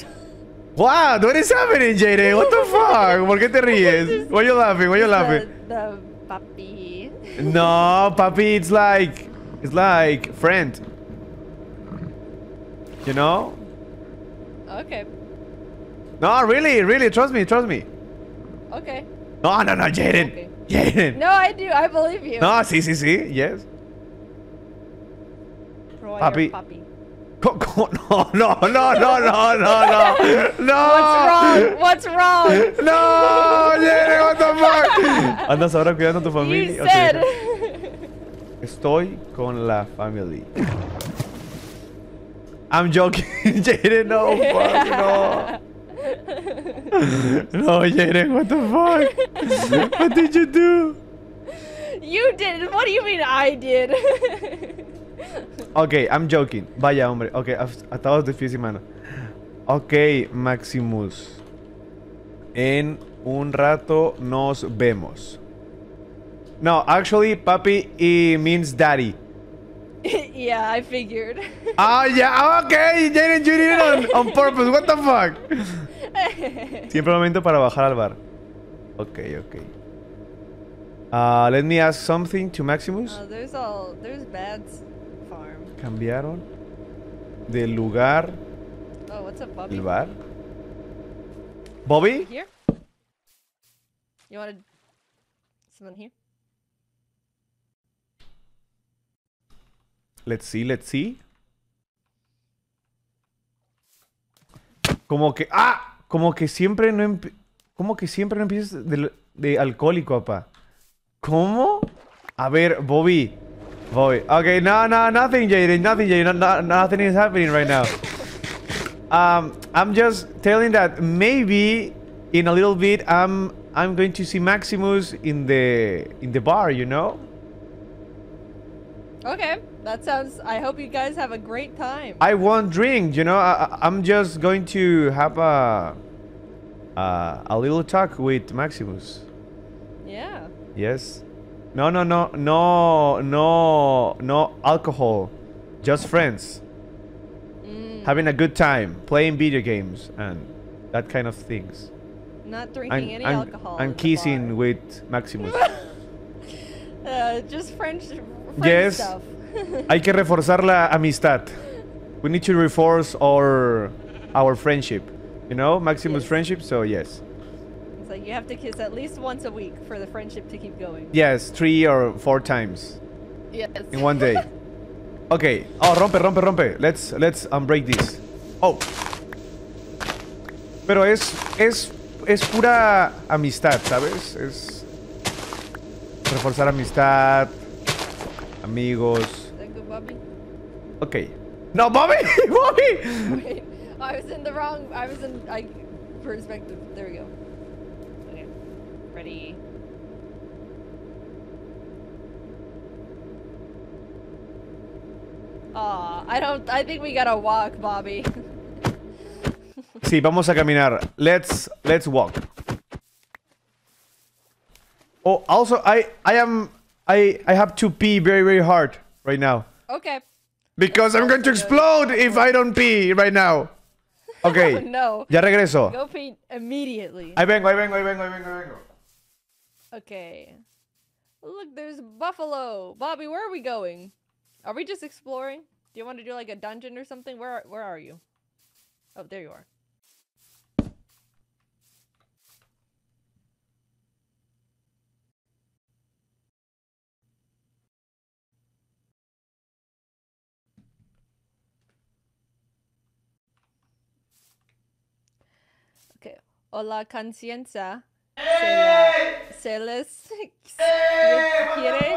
Wow, what is happening, Jade? What the <laughs> fuck? ¿Por qué te ríes? Why you laughing? Why you laughing? The, the papi. No, papi, it's like... It's like friend. You know? Okay. No, really, really, trust me, trust me. Okay. No, no, no, Jaden. Okay. Jaden. No, I do. I believe you. No, see, see, see. Yes. Roy puppy. puppy. Co co <laughs> no, no, no, no, no, no, no. No. <laughs> What's wrong? What's wrong? No, Jaden, what the fuck? Andas ahora cuidando a tu familia. You said. Okay. <laughs> Estoy con la family. I'm joking, Jaden. No, fuck, no no, Jaden, what the fuck? what did you do? You did. What do you mean I did? okay, I'm joking. Vaya, hombre. Okay, hasta difícil, mano. Ok, Maximus. En un rato nos vemos. No, actually, papi it means daddy. <laughs> yeah, I figured. Ah, yeah, okay. Jaden, you did on, purpose, what the fuck? <laughs> Siempre momento para bajar al bar. Okay, okay. Uh, let me ask something to Maximus. Ah, there's all, there's bad farm. Cambiaron de lugar. Oh, what's up, Bobby? El bar. Bobby? Here? You wanted someone here? Let's see, let's see. Como que. ¡Ah! Como que siempre no. Como que siempre no empiezas de, de alcohólico, papá. ¿Cómo? A ver, Bobby. Bobby. Okay, no, no, nothing, Jaden. Nothing, Jaden. nothing is happening right now. Um, I'm just telling that maybe in a little bit I'm I'm going to see Maximus in the in the bar, you know? Okay. That sounds. I hope you guys have a great time. I won't drink. You know, I, am just going to have a uh, a little talk with Maximus. Yeah. Yes. No, no, no, no, no, no alcohol. Just friends. Mm. Having a good time, playing video games, and that kind of things. Not drinking I'm, any I'm, alcohol. And kissing with Maximus. <laughs> uh, just French, French yes. stuff. Hay que reforzar la amistad. We need to reinforce our our friendship. You know, Maximus friendship, so yes. you have to kiss at least once a week for the friendship to keep going. Yes, three or four times. Yes. In one day. <laughs> okay. Oh, rompe, rompe, rompe. Let's let's unbreak this. Oh. Pero es es es pura amistad, ¿sabes? Es reforzar amistad, amigos. Bobby. Okay. No, Bobby! <laughs> Bobby! Wait, <laughs> I was in the wrong. I was in I perspective. There we go. Okay. Ready. Aw, oh, I don't. I think we gotta walk, Bobby. <laughs> sí, vamos a caminar. Let's let's walk. Oh, also I I am I I have to pee very very hard right now. Okay. Because I'm going to explode if I don't pee right now. Okay. <laughs> no. Ya regreso. Go pee immediately. I vengo, ahí vengo, i vengo, ahí vengo, ahí vengo. Okay. Look, there's buffalo. Bobby, where are we going? Are we just exploring? Do you want to do like a dungeon or something? Where where are you? Oh, there you are. Hola conciencia se, les requiere.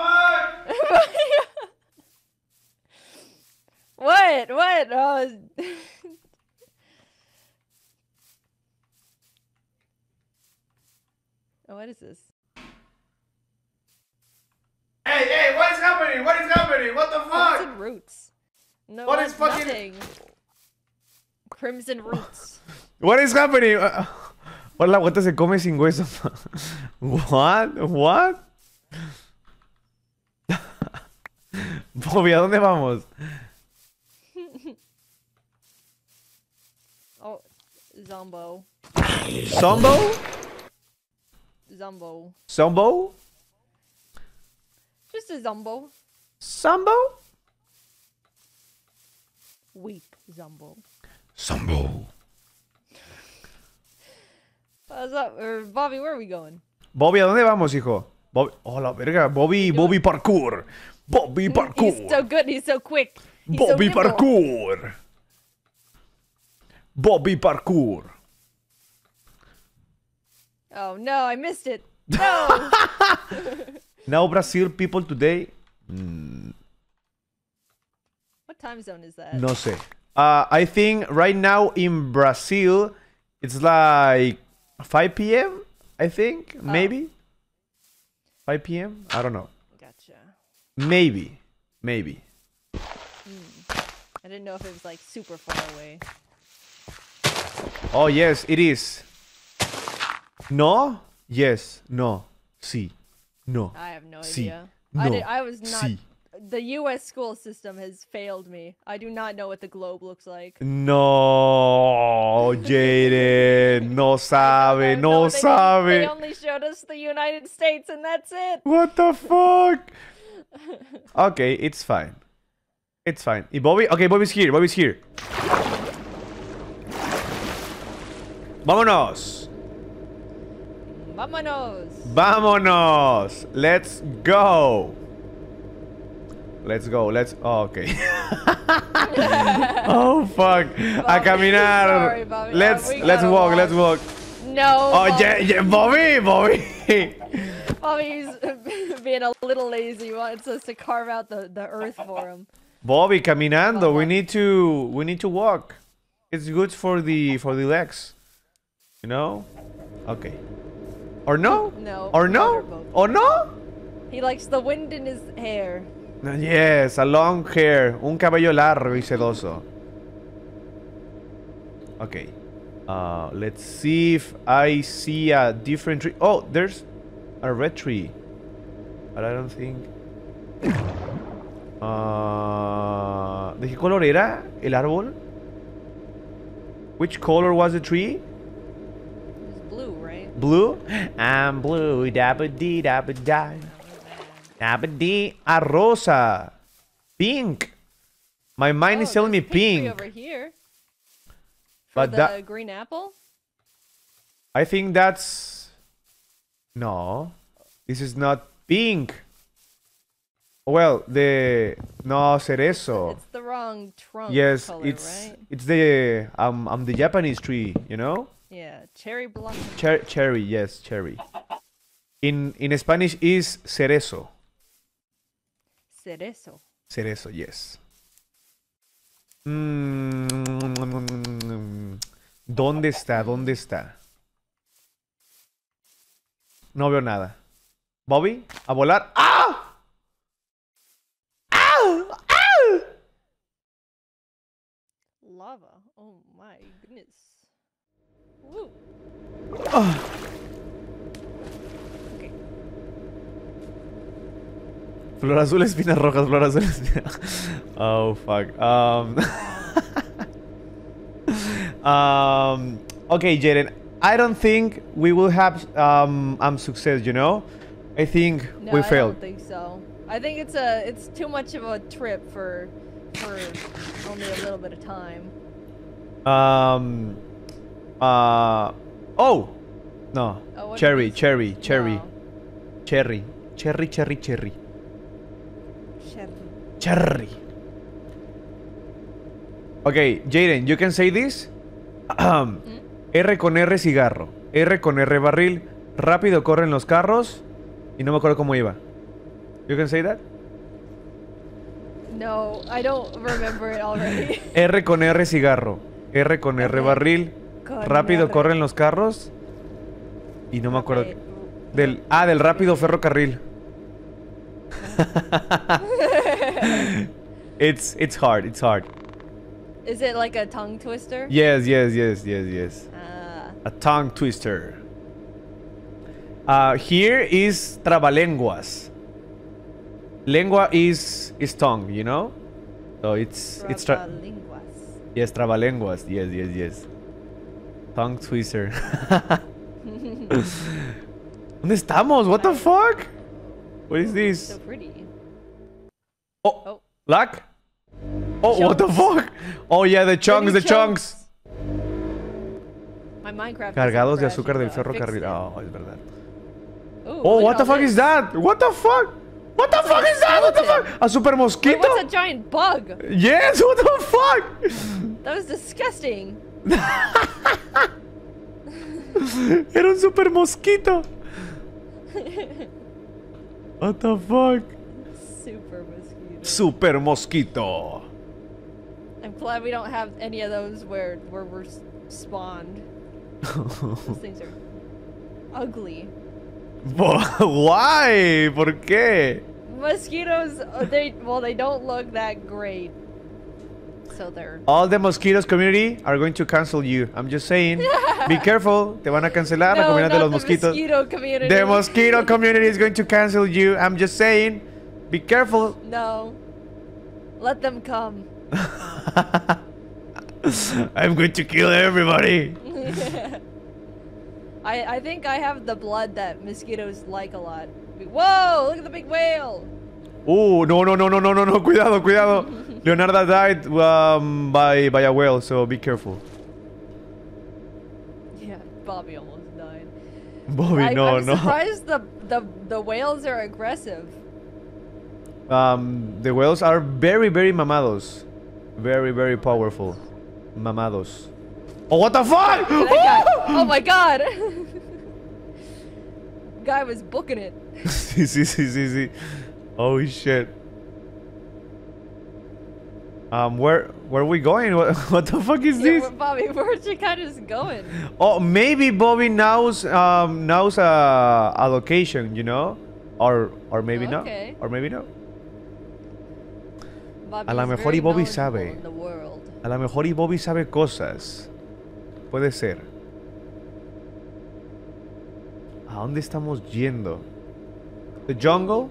what? What? Oh. oh, what is this? Hey, hey, what is happening? What is happening? What the fuck? Crimson Roots. No, what is fucking... Nothing. Crimson Roots. <laughs> what is happening? Uh Por la guata se come sin hueso. <laughs> What? What? <laughs> Bobby, ¿a dónde vamos? <laughs> Oh, Zombo. ¿Zombo? Zombo. ¿Zombo? Just a Zombo. ¿Zombo? Weak Zombo. Zombo. What's up? Or Bobby, where are we going? Bobby, ¿a dónde vamos, hijo? Bobby, oh, verga. Bobby, Bobby Parkour. Bobby Parkour. He's so good. He's so quick. He's Bobby so Parkour. Bobby Parkour. Oh, no. I missed it. <laughs> No. now, Brazil people today... Mm. <laughs> What time zone is that? No sé. Uh, I think right now in Brazil, it's like 5 p.m. I think oh. maybe 5 p.m. I don't know. Gotcha. Maybe, maybe. Hmm. I didn't know if it was like super far away. Oh yes, it is. No. Yes. No. See. Si. No. I have no si. idea. No. I, did, I was not. Si the U.S. school system has failed me. I do not know what the globe looks like. No, Jaden, <laughs> no sabe, no, no they sabe. They only showed us the United States, and that's it. What the fuck? <laughs> okay, it's fine. It's fine. Hey, Bobby, okay, Bobby's here. Bobby's here. Vámonos. Vámonos. Vámonos. Let's go. Let's go, let's. Oh, ok. <laughs> oh fuck. Bobby, a caminar. Sorry, Bobby. let's yeah, let's walk, walk, let's walk. No. Oh Bobby. yeah, yeah, Bobby, Bobby. Bobby's <laughs> being a little lazy. He wants us to carve out the the earth for him. Bobby, caminando. We need to we need to walk. It's good for the for the legs. You know? Okay. Or no? No. Or no? Or no? He likes the wind in his hair. Yes, a long hair. Un cabello largo y sedoso. Okay. Uh, let's see if I see a different tree. Oh, there's a red tree. But I don't think... Uh, ¿De qué color era el árbol? Which color was the tree? blue, right? Blue? <laughs> I'm blue, da ba dee da ba die. Abadi rosa, Pink. My mind oh, is telling me pink. Over here. but the green apple. I think that's no. This is not pink. Well, the no cerezo. It's the wrong trunk. Yes, color, it's right? it's the um am um, the Japanese tree, you know. Yeah, cherry blossom. Cher cherry, yes, cherry. In in Spanish is cerezo. Cerezo. Cerezo, yes. Mm, ¿Dónde está? ¿Dónde está? No veo nada. Bobby, a volar. ¡Ah! ¡Ah! ¡Ah! Lava. Oh my goodness. Ah. Flor azul, espinas rojas, flor azul, espinas... Oh, fuck. Um... <laughs> um okay, Jaden. I don't think we will have um, um success, you know? I think no, we I failed. I don't think so. I think it's a it's too much of a trip for for only a little bit of time. Um uh oh no. Oh, cherry, cherry, cherry, cherry. Cherry, cherry, cherry. Ok, Jaden, you can say this. R con R cigarro, R con R barril, rápido corren los carros y no me acuerdo cómo iba. You can say that? No, I don't remember it already. <laughs> R con R cigarro, R con R barril, rápido corren los carros y no me acuerdo del ah del rápido ferrocarril. <laughs> <laughs> it's it's hard. It's hard. Is it like a tongue twister? Yes, yes, yes, yes, yes. Uh. A tongue twister. Uh, here is trabalenguas. Lengua is is tongue, you know. So it's it's trabalenguas. Yes, trabalenguas. Yes, yes, yes. Tongue twister. <laughs> <laughs> ¿Dónde estamos? What the fuck? What is this? So pretty. Oh, black oh. Luck? Oh, what the fuck? Oh, yeah, the chunks, the, chunks. My Minecraft Cargados de azúcar del ferrocarril. Oh, es verdad. oh, what the fuck is that? What the fuck? What the fuck is that? What the fuck? A super mosquito? Wait, a giant bug? Yes, <laughs> what the fuck? That was disgusting. Era un super mosquito. <laughs> what the fuck? Super Mosquito. I'm glad we don't have any of those where where we're spawned. <laughs> those things are ugly. Why? ¿Por qué? Mosquitoes, uh, they well, they don't look that great. So they're all the mosquitoes community are going to cancel you. I'm just saying, <laughs> be careful. Te van a cancelar no, la comunidad de los mosquitos. The mosquito community is going to cancel you. I'm just saying. Be careful. No. Let them come. <laughs> I'm going to kill everybody. <laughs> I I think I have the blood that mosquitoes like a lot. Whoa! Look at the big whale. Oh no no no no no no no! <laughs> Cuidado cuidado! Leonardo died um, by by a whale, so be careful. Yeah, Bobby almost died. Bobby, I, no I'm no. I'm surprised the the the whales are aggressive. Um, the whales are very, very mamados. Very, very powerful. Mamados. Oh, what the fuck? Oh, <laughs> oh my god. <laughs> guy was booking it. see, see, see, see, see. Oh shit. Um, where where are we going? What, <laughs> what the fuck is yeah, this? Bobby, where's your car just going? Oh, maybe Bobby knows um knows a, uh, a location, you know, or or maybe okay. not, or maybe not. A lo mejor y Bobby sabe. A lo mejor y Bobby sabe cosas. Puede ser. ¿A dónde estamos yendo? The jungle?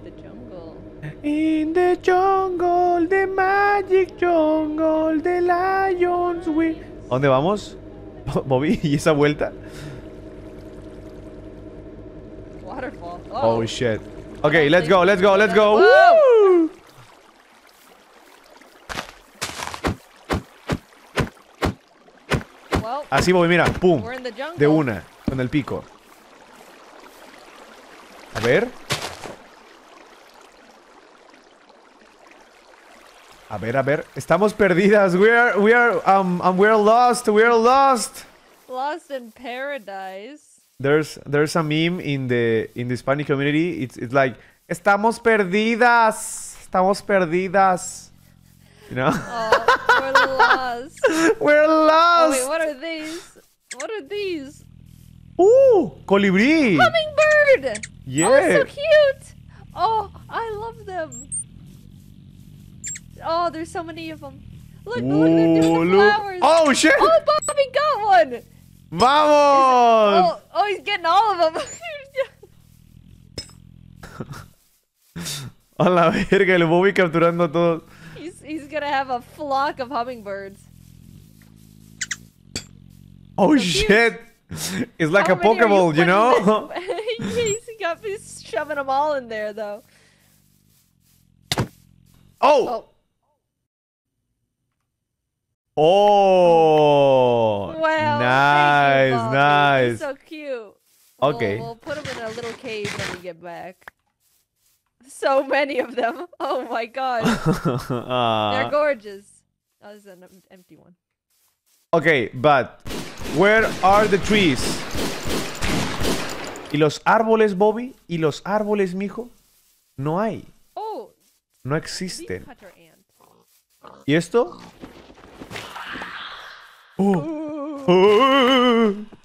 In the jungle, the magic jungle, the lions we... ¿A dónde vamos? <laughs> Bobby, ¿y esa vuelta? Waterfall. Oh. shit. Okay, let's go, let's go, let's go. Así voy, mira, pum. De una, con el pico. A ver. A ver, a ver. Estamos perdidas. We are, we are, um, um, we are lost. We are lost. Lost in paradise. There's, there's a meme in the, in the Spanish community. It's, it's like, estamos perdidas. Estamos perdidas. You know? Oh, we're lost. we're lost. Oh, wait, what are these? What are these? Ooh, colibri. Hummingbird. Oh, yeah. Oh, so cute. Oh, I love them. Oh, there's so many of them. Look, Ooh, look, they're doing the flowers. Oh, shit. Oh, Bobby got one. Vamos. Oh, oh, he's getting all of them. Hola, <laughs> la verga, los voy capturando a todos he's gonna have a flock of hummingbirds. Oh so shit! It's like a Pokeball, you, you, know? <laughs> <laughs> he's, got, he's shoving them all in there, though. Oh! Oh! oh. Wow! Nice, nice. so cute. Okay. We'll, we'll put him in a little cage when we get back so many of them. <laughs> Oh my god. <laughs> uh... They're gorgeous. That was an empty one. Okay, but where are the trees? ¿Y los árboles, Bobby? ¿Y los árboles, mijo? No hay. Oh. No existen. ¿Y esto? Oh.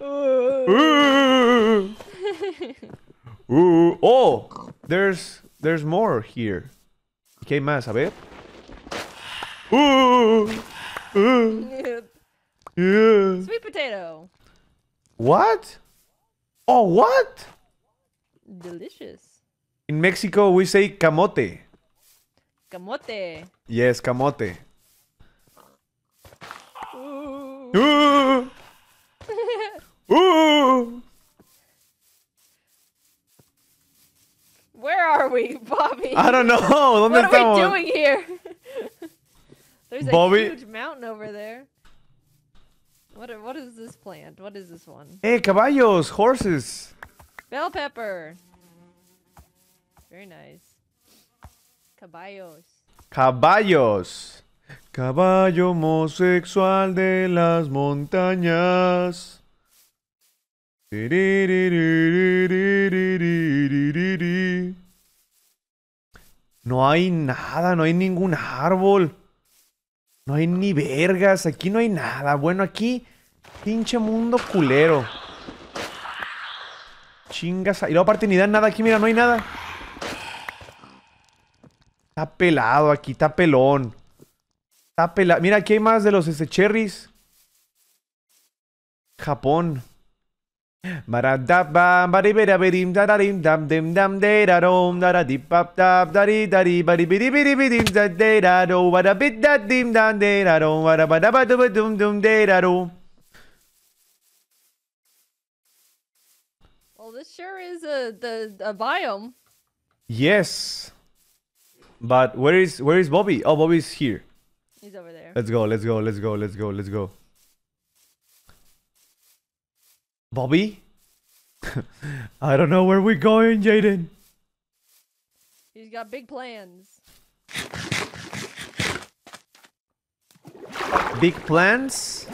Oh. <laughs> Oh. oh. There's there's more here. ¿Qué hay más? A ver. Uh, uh, uh. <laughs> yeah. Sweet potato. What? Oh, what? Delicious. In Mexico, we say camote. Camote. Yes, camote. Ooh. Ooh. Uh. Ooh. <laughs> Uh. Where are we, Bobby? I don't know. <laughs> Let what are we doing here? <laughs> There's a huge mountain over there. What are, what is this plant? What is this one? Hey, caballos, horses. Bell pepper. Very nice. Caballos. Caballos. Caballo homosexual de las montañas. No hay nada, no hay ningún árbol. No hay ni vergas, aquí no hay nada. Bueno, aquí, pinche mundo culero. Chingas. Y luego parte ni dan nada aquí, mira, no hay nada. Está pelado aquí, está pelón. Está pelado. Mira, aquí hay más de los este, Japón. Well, this sure is a the a biome. Yes. But where is where is Bobby? Oh, Bobby's here. He's over there. Let's go, let's go, let's go, let's go, let's go. Bobby? <laughs> I don't know where we're going, Jaden. He's got big plans. Big plans?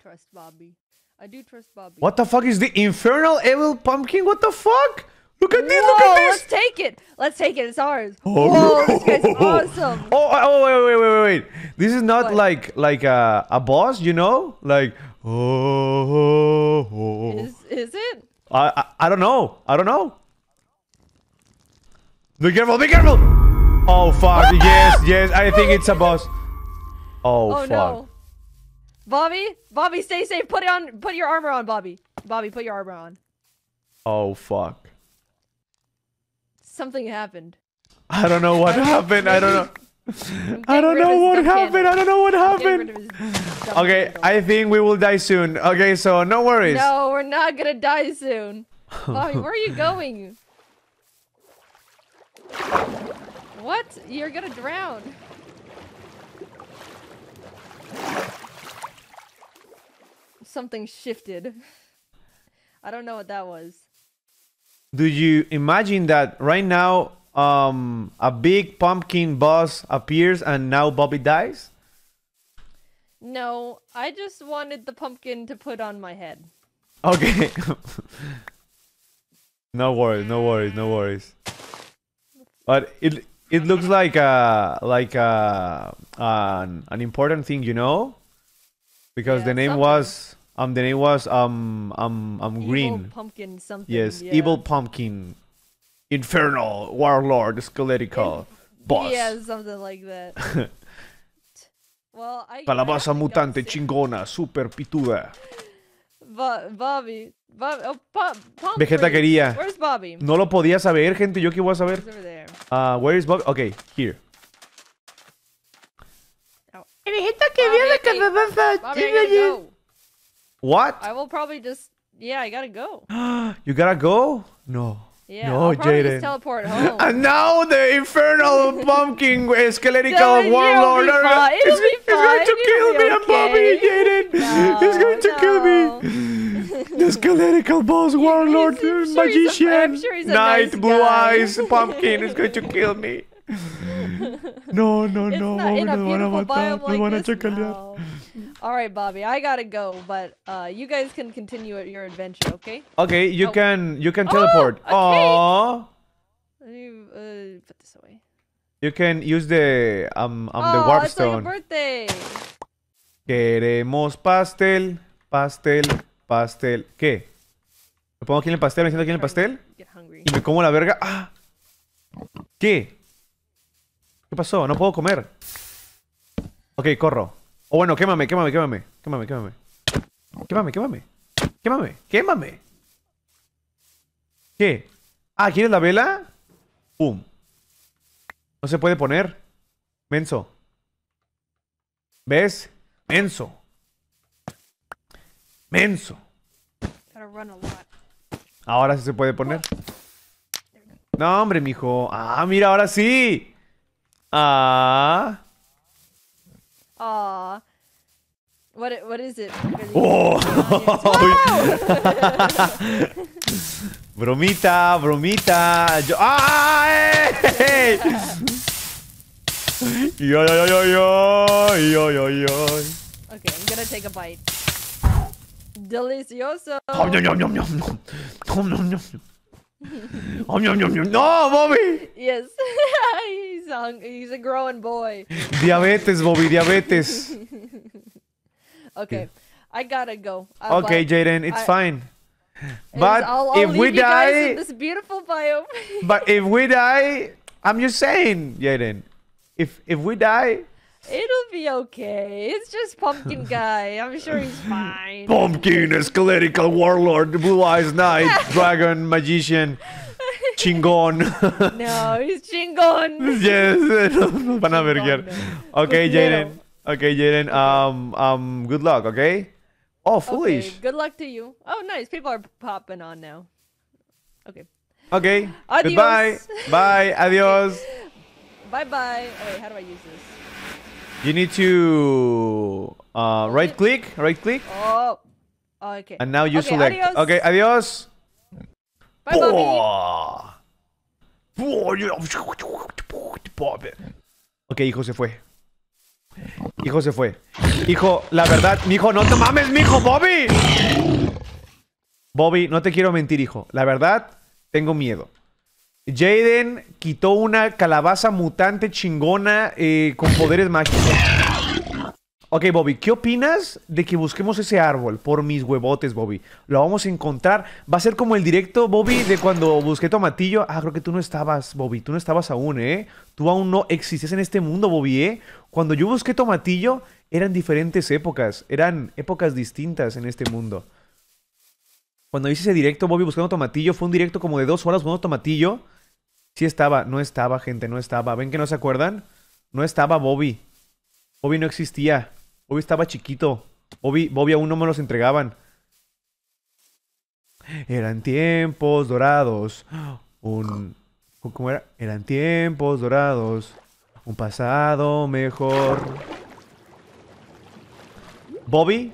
Trust Bobby. I do trust Bobby. What the fuck is the infernal evil pumpkin? What the fuck? Look at Whoa, this! Look at this! Let's take it! Let's take it! It's ours! Oh, Whoa, this guy's awesome! Oh, oh, wait, wait, wait, wait! This is not what? like like a, a boss, you know? Like, Oh. Is, is it? I, I, I don't know. I don't know. Be careful. Be careful. Oh fuck. <laughs> yes. Yes. I think it's a boss. Oh, oh fuck. No. Bobby, Bobby, stay safe. Put it on. Put your armor on, Bobby. Bobby, put your armor on. Oh fuck. Something happened. I don't know what <laughs> happened. I don't know. I don't know what happened. I don't know what happened. Okay, I think we will die soon. Okay, so no worries. No, we're not gonna die soon. <laughs> Bobby, where are you going? What? You're gonna drown. Something shifted. I don't know what that was. Do you imagine that right now um, a big pumpkin boss appears and now Bobby dies? No, I just wanted the pumpkin to put on my head. Okay. <laughs> no worries, no worries, no worries. But it it looks like a like a an, an important thing, you know, because yeah, the name something. was um the name was um um um green evil pumpkin something. Yes, yeah. evil pumpkin Infernal Warlord Skeletical Boss. Yeah, something like that. <laughs> well, I. Calabaza I mutante chingona, super pituda. Bobby, Bobby. oh, Bob Vegeta quería. Where's Bobby? No lo podía saber, gente. Yo qué voy a saber. Uh, where is Bobby? Okay, here. Vegeta quería la calabaza. What? I will probably just. Yeah, I gotta go. <gasps> you gotta go? No. Yeah, no, Jaden. teleport <laughs> home. And now the infernal <laughs> pumpkin skeletal warlord is, going to kill me. i Bobby Jaden. <laughs> He's going to kill me. The skeletal boss warlord magician, sure night blue eyes pumpkin is going to kill me no, no, it's no. Not in a beautiful biome like this? now. All right, Bobby, I gotta go, but uh, you guys can continue your adventure, okay? Okay, you oh. can you can oh, teleport. Oh, okay. You, uh, put this away. You can use the um, um oh, the warp stone. Like birthday. Queremos pastel, pastel, pastel. ¿Qué? Me pongo aquí en el pastel, me siento aquí en el pastel. Get hungry. Y me como la verga. ¡Ah! ¿Qué? ¿Qué pasó? No puedo comer. Ok, corro. O oh, bueno, quémame, quémame, quémame. Quémame, quémame. Quémame, quémame. Quémame, quémame. ¿Qué? Ah, ¿quieres la vela? Pum. No se puede poner. Menso. ¿Ves? Menso. Menso. Ahora sí se puede poner. No, hombre, mijo. Ah, mira, ahora sí. Ah. ah, What what is it? Oh. <laughs> bromita, bromita. <laughs> Yo, ¡Ay! yo, yo, yo, yo, yo, yo, yo. Okay, I'm gonna take a bite. Delicioso. <laughs> om, yum, yum, yum. No, Bobby. Yes. <laughs> he's, a, he's a growing boy. <laughs> Diabetes, Bobby, diabetes. okay. I gotta go. okay, Jaden, it's I, fine. But I'll, I'll if we die, this beautiful biome. but if we die, I'm just saying, Jaden, if if we die, It'll be okay. It's just Pumpkin <laughs> Guy. I'm sure he's fine. Pumpkin, is Escalerical Warlord, Blue Eyes Knight, <laughs> Dragon Magician, Chingón. <laughs> no, he's Chingón. yes, van a Okay, Jaden. Okay, Jaden. Um, um, good luck, okay? Oh, foolish. Okay, good luck to you. Oh, nice. People are popping on now. Okay. Okay. Adios. Goodbye. bye. Adios. Bye bye. wait, how do I use this? You need to uh, right click, right click. Oh, oh okay. And now you select. Okay, Bobby. Ok, hijo se fue. Hijo se fue. Hijo, la verdad, mi hijo, no te mames, mi hijo, Bobby. Bobby, no te quiero mentir, hijo. La verdad, tengo miedo. Jaden quitó una calabaza mutante chingona eh, con poderes mágicos. Ok, Bobby, ¿qué opinas de que busquemos ese árbol? Por mis huevotes, Bobby. Lo vamos a encontrar. Va a ser como el directo, Bobby, de cuando busqué tomatillo. Ah, creo que tú no estabas, Bobby. Tú no estabas aún, ¿eh? Tú aún no existías en este mundo, Bobby, ¿eh? Cuando yo busqué tomatillo, eran diferentes épocas. Eran épocas distintas en este mundo. Cuando hice ese directo, Bobby, buscando tomatillo, fue un directo como de dos horas buscando tomatillo. Sí estaba, no estaba, gente, no estaba. ¿Ven que no se acuerdan? No estaba Bobby. Bobby no existía. Bobby estaba chiquito. Bobby, aún no me los entregaban. Eran tiempos dorados. Un. ¿Cómo era? Eran tiempos dorados. Un pasado mejor. Bobby.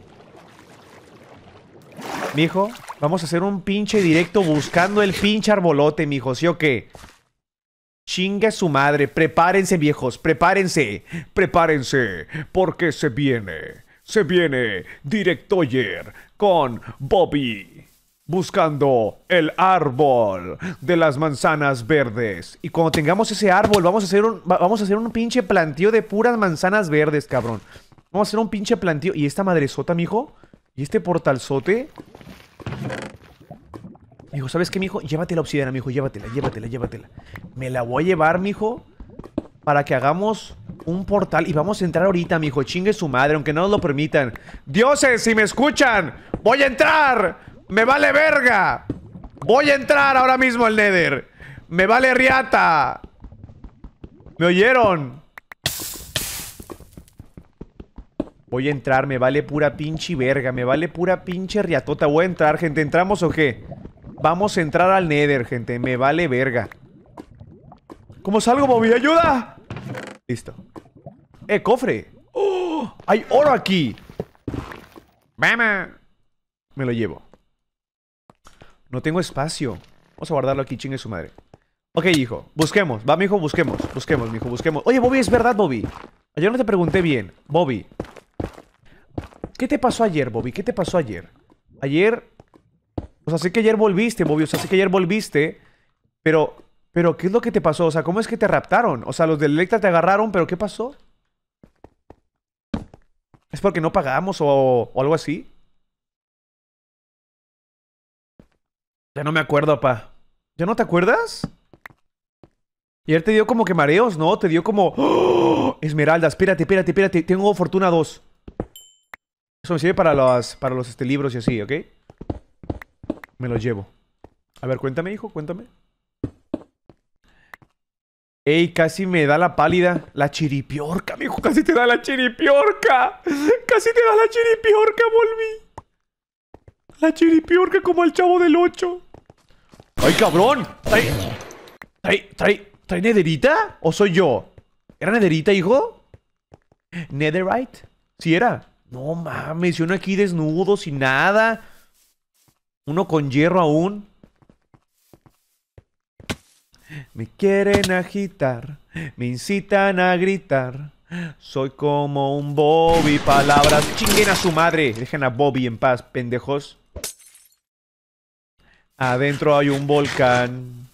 Mijo, vamos a hacer un pinche directo buscando el pinche arbolote, mijo, ¿sí o qué? Chinga su madre, prepárense viejos, prepárense, prepárense, porque se viene, se viene ayer! con Bobby buscando el árbol de las manzanas verdes. Y cuando tengamos ese árbol, vamos a hacer un, vamos a hacer un pinche plantío de puras manzanas verdes, cabrón. Vamos a hacer un pinche plantío. ¿Y esta madrezota, mijo? ¿Y este portalzote? Hijo, ¿sabes qué, mijo? Llévate la obsidiana, mijo, llévatela, llévatela, llévatela. Me la voy a llevar, mijo, para que hagamos un portal. Y vamos a entrar ahorita, mijo, chingue su madre, aunque no nos lo permitan. ¡Dioses, si me escuchan! ¡Voy a entrar! ¡Me vale verga! ¡Voy a entrar ahora mismo al Nether! ¡Me vale riata! ¿Me oyeron? Voy a entrar, me vale pura pinche verga, me vale pura pinche riatota. Voy a entrar, gente. ¿Entramos o qué? Vamos a entrar al Nether, gente. Me vale verga. ¿Cómo salgo, Bobby? ¡Ayuda! Listo. ¡Eh, cofre! ¡Oh! ¡Hay oro aquí! ¡Mama! Me lo llevo. No tengo espacio. Vamos a guardarlo aquí, chingue su madre. Ok, hijo. Busquemos. Va, hijo, busquemos. Busquemos, hijo, busquemos. Oye, Bobby, es verdad, Bobby. Ayer no te pregunté bien. Bobby. ¿Qué te pasó ayer, Bobby? ¿Qué te pasó ayer? Ayer o sea, sé que ayer volviste, Bobby. O sea, sé que ayer volviste. Pero, pero, ¿qué es lo que te pasó? O sea, ¿cómo es que te raptaron? O sea, los del Electra te agarraron, pero ¿qué pasó? ¿Es porque no pagamos o, algo así? Ya no me acuerdo, pa. ¿Ya no te acuerdas? Y ayer te dio como que mareos, ¿no? Te dio como... Esmeraldas. ¡Oh! Esmeralda, espérate, espérate, espérate. Tengo Fortuna 2. Eso me sirve para los, para los este, libros y así, ¿ok? Me lo llevo. A ver, cuéntame, hijo, cuéntame. Ey, casi me da la pálida. La chiripiorca, mijo. Casi te da la chiripiorca. Casi te da la chiripiorca, volví. La chiripiorca como el chavo del 8. ¡Ay, cabrón! ¿Trae, trae, trae, trae nederita? ¿O soy yo? ¿Era nederita, hijo? ¿Netherite? Sí era. No mames, yo no aquí desnudo, sin nada. Uno con hierro aún. Me quieren agitar, me incitan a gritar. Soy como un Bobby, palabras. Chinguen a su madre. Dejen a Bobby en paz, pendejos. Adentro hay un volcán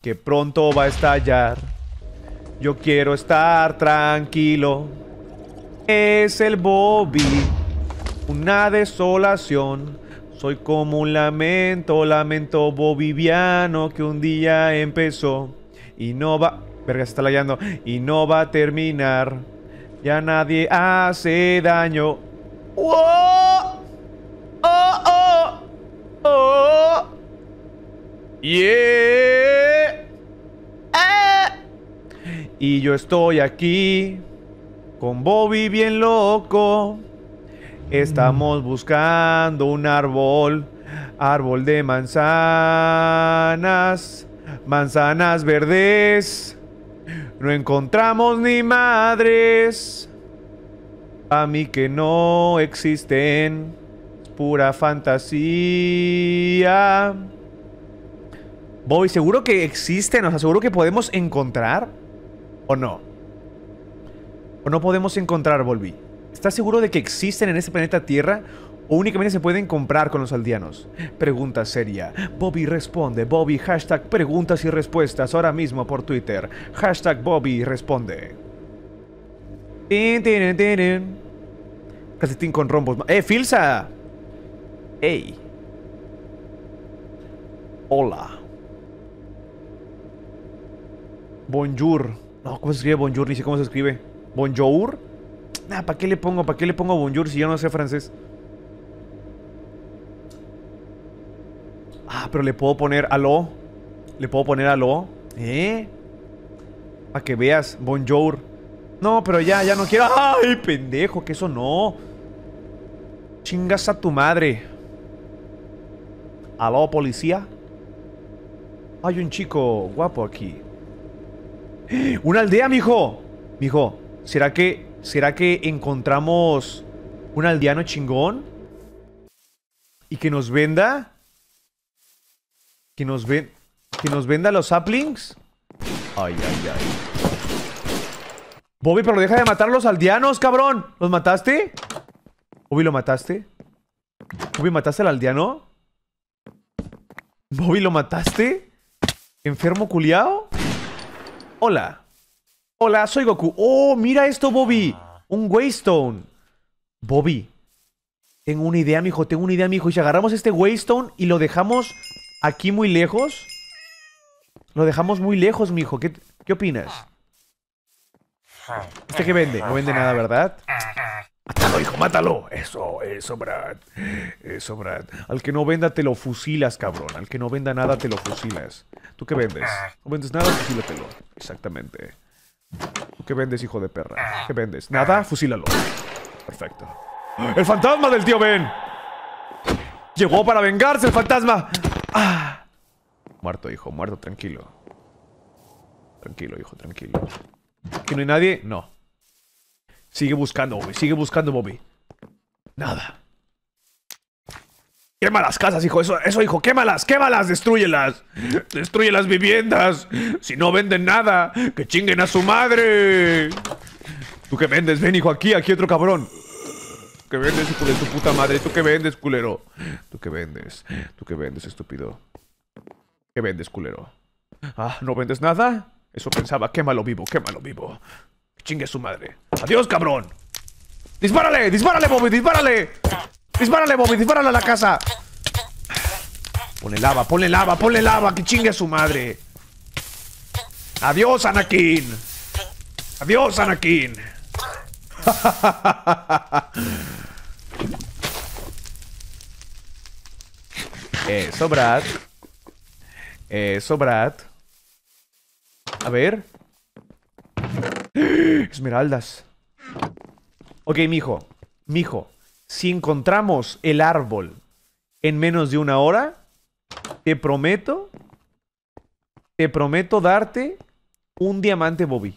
que pronto va a estallar. Yo quiero estar tranquilo. Es el Bobby, una desolación. Soy como un lamento, lamento bobiviano que un día empezó y no va... Verga, se está layando. Y no va a terminar. Ya nadie hace daño. ¡Oh! ¡Oh, oh! ¡Oh! ¡Eh! Y yo estoy aquí con Bobby bien loco. Estamos buscando un árbol, árbol de manzanas, manzanas verdes. No encontramos ni madres. A mí que no existen, es pura fantasía. Voy, seguro que existen, o sea, seguro que podemos encontrar o no. O no podemos encontrar, volví. ¿Estás seguro de que existen en este planeta Tierra o únicamente se pueden comprar con los aldeanos? Pregunta seria. Bobby responde. Bobby, hashtag preguntas y respuestas ahora mismo por Twitter. Hashtag Bobby responde. Tin, Calcetín con rombos. ¡Eh, Filsa! ¡Ey! Hola. Bonjour. No, ¿cómo se escribe bonjour? Ni sé cómo se escribe. ¿Bonjour? Ah, ¿para qué le pongo? ¿Para qué le pongo bonjour si yo no sé francés? Ah, pero le puedo poner aló. Le puedo poner aló. ¿Eh? Para que veas, bonjour. No, pero ya, ya no quiero. ¡Ay, pendejo! Que eso no. Chingas a tu madre. Aló, policía. Hay un chico guapo aquí. ¡Eh! ¡Una aldea, mijo! Mijo, ¿será que ¿Será que encontramos un aldeano chingón? ¿Y que nos venda? ¿Que nos, que nos venda los saplings? Ay, ay, ay. Bobby, pero deja de matar a los aldeanos, cabrón. ¿Los mataste? Bobby, ¿lo mataste? Bobby, ¿mataste al aldeano? Bobby, ¿lo mataste? ¿Enfermo culiao? Hola. Hola, soy Goku. Oh, mira esto, Bobby. Ah. Un Waystone. Bobby. Tengo una idea, mijo. Tengo una idea, mijo. Y si agarramos este Waystone y lo dejamos aquí muy lejos. Lo dejamos muy lejos, mijo. ¿Qué, qué opinas? ¿Este qué vende? No vende nada, ¿verdad? Mátalo, hijo, mátalo. Eso, eso, Brad. Eso, Brad. Al que no venda, te lo fusilas, cabrón. Al que no venda nada, te lo fusilas. ¿Tú qué vendes? No vendes nada, fusílatelo. Exactamente. ¿Qué vendes, hijo de perra? ¿Qué vendes? Nada, fusílalo. Perfecto. ¡El fantasma del tío Ben! Llegó para vengarse el fantasma. Ah. Muerto, hijo, muerto, tranquilo. Tranquilo, hijo, tranquilo. ¿Que no hay nadie? No. Sigue buscando, Bobby. Sigue buscando, Bobby. Nada. Quema las casas, hijo. Eso, eso, hijo. Quémalas, quémalas, destruyelas. Destruye las viviendas. Si no venden nada, que chinguen a su madre. Tú que vendes, ven, hijo, aquí, aquí otro cabrón. Tú que vendes, hijo de tu puta madre. Tú que vendes, culero. Tú que vendes. Tú que vendes, estúpido. ¿Qué vendes, culero? Ah, ¿no vendes nada? Eso pensaba. Quémalo vivo, quémalo vivo. Que chingue su madre. Adiós, cabrón. Dispárale, dispárale, Bobby, dispárale. Dispárale, Bobby, dispárale a la casa. Pone lava, pone lava, pone lava, que chingue a su madre. Adiós, Anakin. Adiós, Anakin. <laughs> Eso, eh, Brad. Eso, eh, Brad. A ver. <gasps> Esmeraldas. Ok, mijo. Mijo. Si encontramos el árbol en menos de una hora, te prometo, te prometo darte un diamante, Bobby.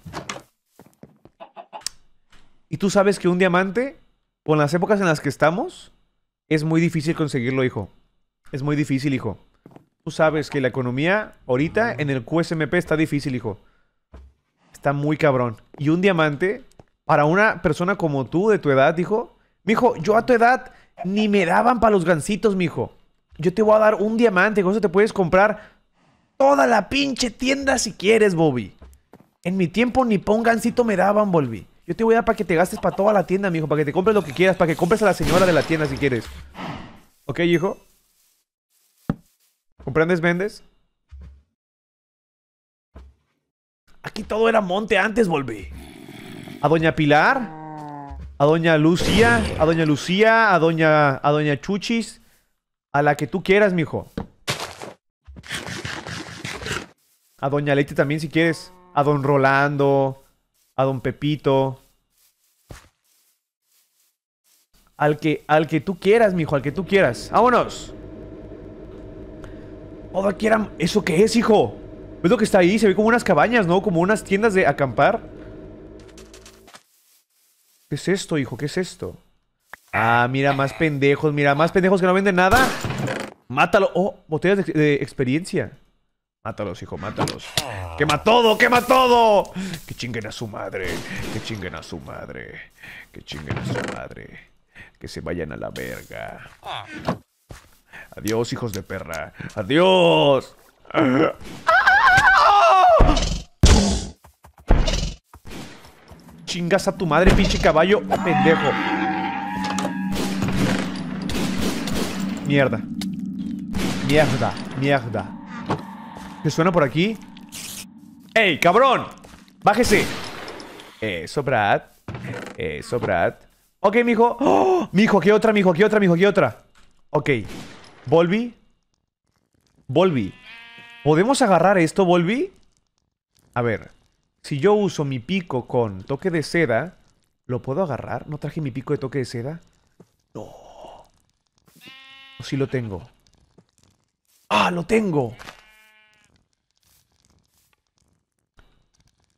Y tú sabes que un diamante, con las épocas en las que estamos, es muy difícil conseguirlo, hijo. Es muy difícil, hijo. Tú sabes que la economía ahorita en el QSMP está difícil, hijo. Está muy cabrón. Y un diamante, para una persona como tú, de tu edad, hijo, Mijo, yo a tu edad ni me daban para los gancitos, mijo. Yo te voy a dar un diamante, con eso te puedes comprar toda la pinche tienda si quieres, Bobby. En mi tiempo ni pa' un gancito me daban, Bobby. Yo te voy a dar para que te gastes para toda la tienda, mijo, para que te compres lo que quieras, para que compres a la señora de la tienda si quieres. ¿Ok, hijo? ¿Comprendes, vendes? Aquí todo era monte antes, Volví. A Doña Pilar a doña Lucía, a doña Lucía, a doña, a doña Chuchis, a la que tú quieras, mijo. A doña Leite también, si quieres. A don Rolando, a don Pepito. Al que, al que tú quieras, mijo, al que tú quieras. ¡Vámonos! ¿Eso qué es, hijo? ¿Ves lo que está ahí? Se ve como unas cabañas, ¿no? Como unas tiendas de acampar. ¿Qué es esto, hijo? ¿Qué es esto? Ah, mira, más pendejos. Mira, más pendejos que no venden nada. Mátalo. Oh, botellas de, experiencia. Mátalos, hijo, mátalos. ¡Quema todo, quema todo! Que chinguen a su madre, que chinguen a su madre, que chinguen a su madre. Que se vayan a la verga. Adiós, hijos de perra. Adiós. Chingas a tu madre, pinche caballo, pendejo. Mierda. Mierda, mierda. ¿Qué suena por aquí? ¡Ey, cabrón! ¡Bájese! Eso, Brad. Eso, Brad. Ok, mijo. ¡Oh! Mijo, aquí otra, mijo, qué otra, mijo, qué otra. Ok. Volvi. Volvi. ¿Podemos agarrar esto, Volvi? A ver. Si yo uso mi pico con toque de seda, ¿lo puedo agarrar? ¿No traje mi pico de toque de seda? No. si lo tengo. ¡Ah, lo tengo!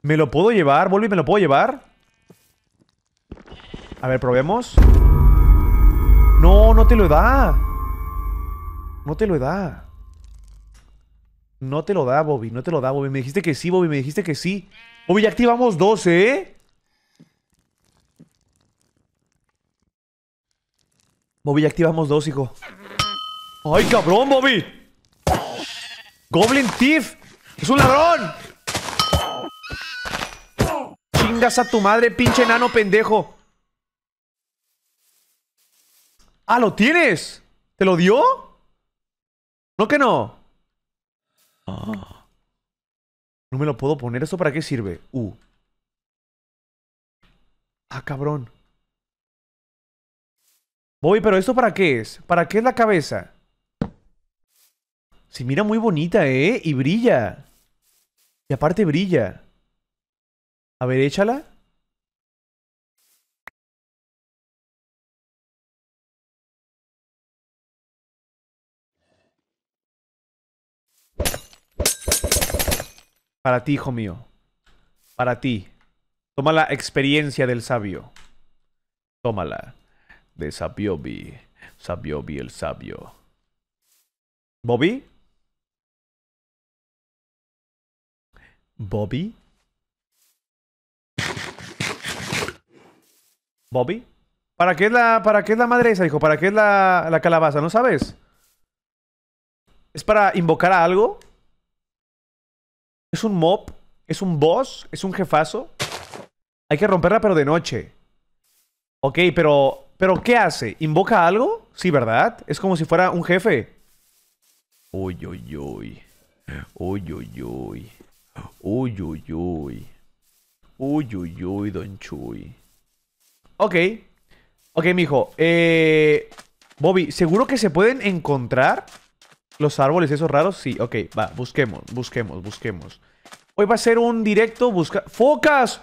¿Me lo puedo llevar? ¿Volvi, me lo puedo llevar? A ver, probemos. No, no te lo da. No te lo da. No te lo da, Bobby. No te lo da, Bobby. Me dijiste que sí, Bobby. Me dijiste que sí. Bobby, activamos 12, ¿eh? Bobby, ya activamos dos, hijo. ¡Ay, cabrón, Bobby! ¡Goblin Thief! ¡Es un ladrón! ¡Chingas a tu madre, pinche enano pendejo! ¡Ah, lo tienes! ¿Te lo dio? ¿No que no? Ah. No me lo puedo poner. ¿Esto para qué sirve? Uh. Ah, cabrón. Voy, pero ¿esto para qué es? ¿Para qué es la cabeza? Se mira muy bonita, ¿eh? Y brilla. Y aparte brilla. A ver, échala. Para ti, hijo mío. Para ti. Toma la experiencia del sabio. Tómala. De Sabiobi. Sabiobi el sabio. ¿Bobby? ¿Bobby? ¿Bobby? ¿Para qué es la, para qué es la madre esa, hijo? ¿Para qué es la, la calabaza? ¿No sabes? ¿Es para invocar a algo? Es un mob, es un boss, es un jefazo. Hay que romperla, pero de noche. Ok, pero... ¿Pero qué hace? ¿Invoca algo? Sí, ¿verdad? Es como si fuera un jefe. Uy, uy, uy. Uy, uy, uy. Uy, uy, uy. Don Chuy. Ok. Ok, mijo. Eh... Bobby, ¿seguro que se pueden encontrar? Los árboles esos raros, sí. Ok, va, busquemos, busquemos, busquemos. Hoy va a ser un directo busca... ¡Focas!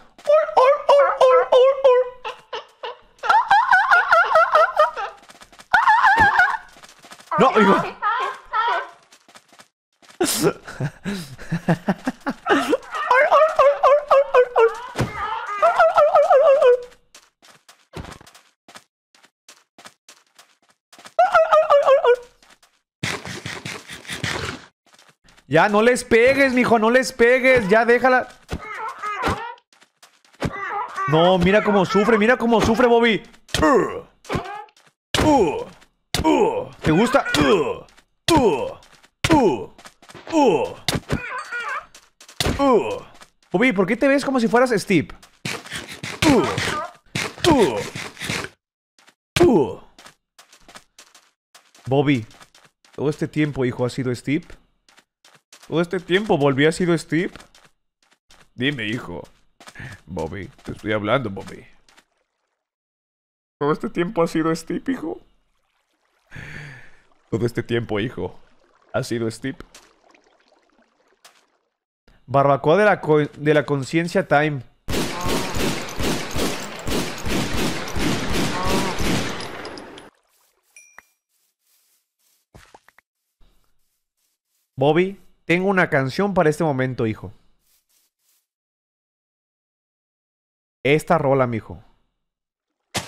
no <laughs> Ya, no les pegues, mijo, no les pegues. Ya, déjala. No, mira cómo sufre, mira cómo sufre, Bobby. ¿Te gusta? Bobby, ¿por qué te ves como si fueras Steve? Bobby, todo este tiempo, hijo, ha sido Steve. Todo este tiempo volví a sido Steve. Dime, hijo. Bobby, te estoy hablando, Bobby. Todo este tiempo ha sido Steve, hijo. Todo este tiempo, hijo. Ha sido Steve. Barbacoa de la conciencia time. Bobby, tengo una canción para este momento, hijo. Esta rola, mijo. ¡Ay,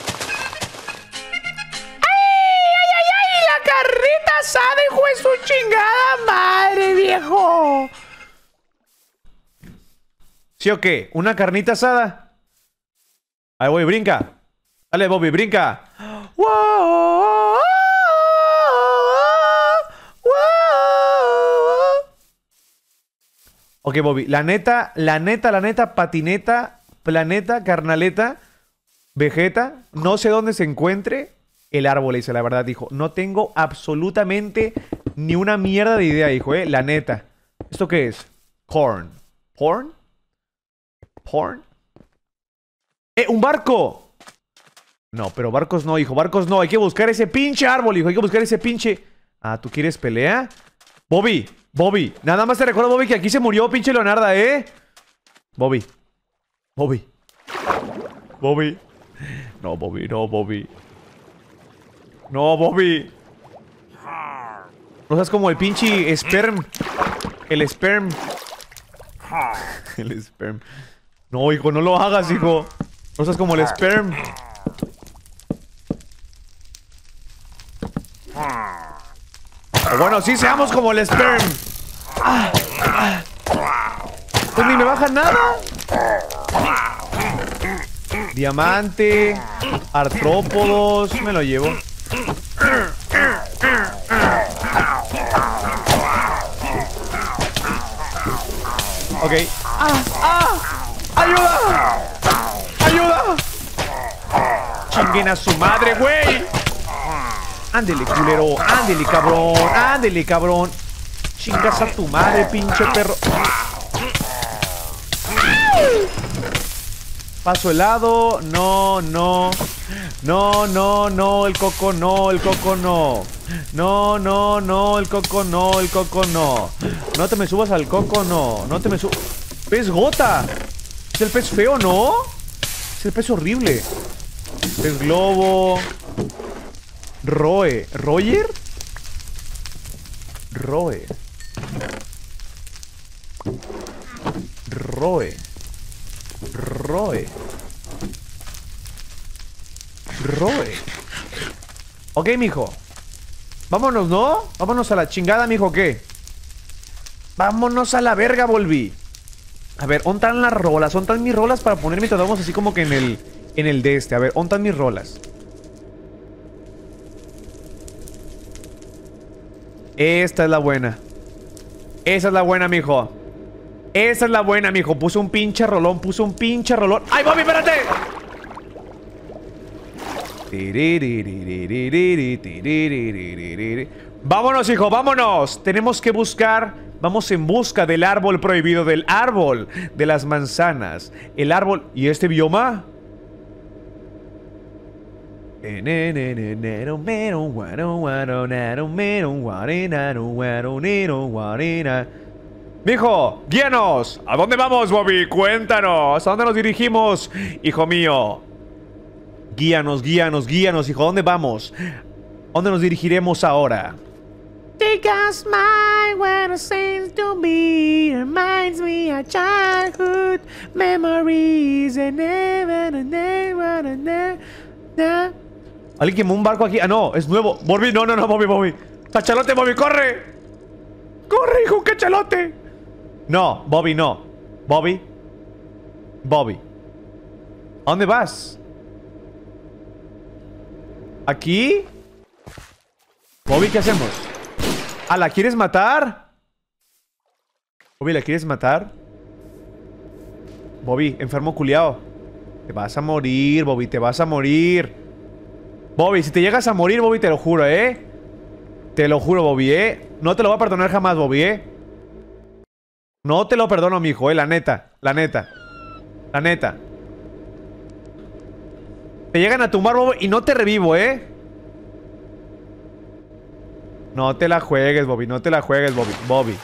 ay, ay! ay La carnita asada, hijo ¡Es su chingada madre, viejo. ¿Sí o qué? ¿Una carnita asada? Ahí voy, brinca. Dale, Bobby, brinca. ¡Wow! Ok, Bobby, la neta, la neta, la neta, patineta, planeta, carnaleta, vegeta, no sé dónde se encuentre el árbol, dice, la verdad, dijo. No tengo absolutamente ni una mierda de idea, hijo, eh, la neta. ¿Esto qué es? Corn. ¿Porn? ¿Porn? ¡Eh, un barco! No, pero barcos no, hijo, barcos no. Hay que buscar ese pinche árbol, hijo, hay que buscar ese pinche... Ah, ¿tú quieres pelea? Bobby, Bobby. Nada más te recuerdo, Bobby, que aquí se murió pinche Leonarda, ¿eh? Bobby. Bobby. Bobby. No, Bobby, no, Bobby. No, Bobby. No seas como el pinche sperm. El sperm. El sperm. No, hijo, no lo hagas, hijo. No seas como el sperm bueno, sí seamos como el sperm. Pues me bajan nada. Diamante, artrópodos, me lo llevo. Ok. ¡Ayuda! ¡Ayuda! ¡Chinguen a su madre, güey! Ándele, culero. Ándele, cabrón. Ándele, cabrón. Chingas a tu madre, pinche perro. Paso helado. No, no. No, no, no. El coco no. El coco no. No, no, no. El coco no. El coco no. No te me subas al coco, no. No te me subas. Pez gota. Es el pez feo, ¿no? Es el pez horrible. Pez globo. Roe. ¿Roger? Roe. Roe. Roe. Roe. Ok, mijo. Vámonos, ¿no? Vámonos a la chingada, mijo, ¿qué? Vámonos a la verga, volví. A ver, ¿ontan las rolas? ¿Ontan mis rolas para ponerme? Vamos así como que en el, en el de este. A ver, ¿ontan mis rolas? Esta es la buena. Esa es la buena, mijo. Esa es la buena, mijo. Puso un pinche rolón, puso un pinche rolón. ¡Ay, Bobby, espérate! Vámonos, hijo, vámonos. Tenemos que buscar. Vamos en busca del árbol prohibido, del árbol de las manzanas. El árbol. ¿Y este bioma? Mijo, guíanos. ¿A dónde vamos, Bobby? Cuéntanos. ¿A dónde nos dirigimos, hijo mío? Guíanos, guíanos, guíanos, hijo. ¿A dónde vamos? ¿A dónde nos dirigiremos ahora? Take us my what it seems to be reminds me of childhood memories and never and never and never. Alguien quemó un barco aquí. Ah, no, es nuevo. Bobby, no, no, no, Bobby, Bobby. Cachalote, Bobby, corre. Corre, hijo, cachalote. No, Bobby, no. Bobby. Bobby. ¿A dónde vas? ¿Aquí? Bobby, ¿qué hacemos? Ah, la quieres matar? Bobby, ¿la quieres matar? Bobby, enfermo culiao. Te vas a morir, Bobby, te vas a morir. Bobby, si te llegas a morir, Bobby, te lo juro, ¿eh? Te lo juro, Bobby, ¿eh? No te lo voy a perdonar jamás, Bobby, ¿eh? No te lo perdono, mijo, ¿eh? La neta, la neta La neta Te llegan a tumbar, Bobby, y no te revivo, ¿eh? No te la juegues, Bobby No te la juegues, Bobby Bobby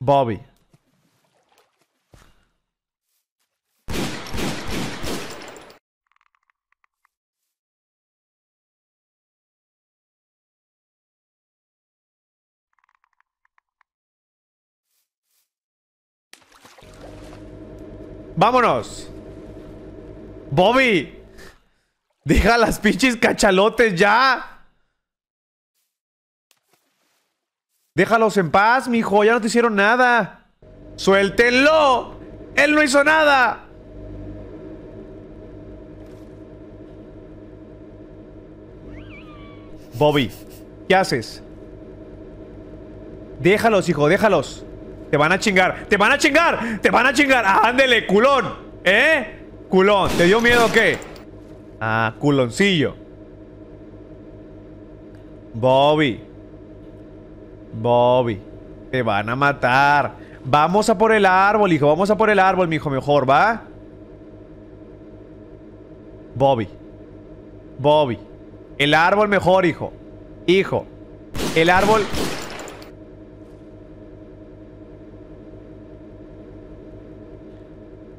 Bobby ¡Vámonos! ¡Bobby! ¡Deja las pinches cachalotes ya! Déjalos en paz, mijo. Ya no te hicieron nada. ¡Suéltenlo! ¡Él no hizo nada! Bobby, ¿qué haces? Déjalos, hijo, déjalos. Te van a chingar. ¡Te van a chingar! ¡Te van a chingar! Ah, ¡Ándele, culón! ¿Eh? Culón. ¿Te dio miedo o qué? Ah, culoncillo. Bobby. Bobby. Te van a matar. Vamos a por el árbol, hijo. Vamos a por el árbol, hijo! Mejor, ¿va? Bobby. Bobby. El árbol mejor, hijo. Hijo. El árbol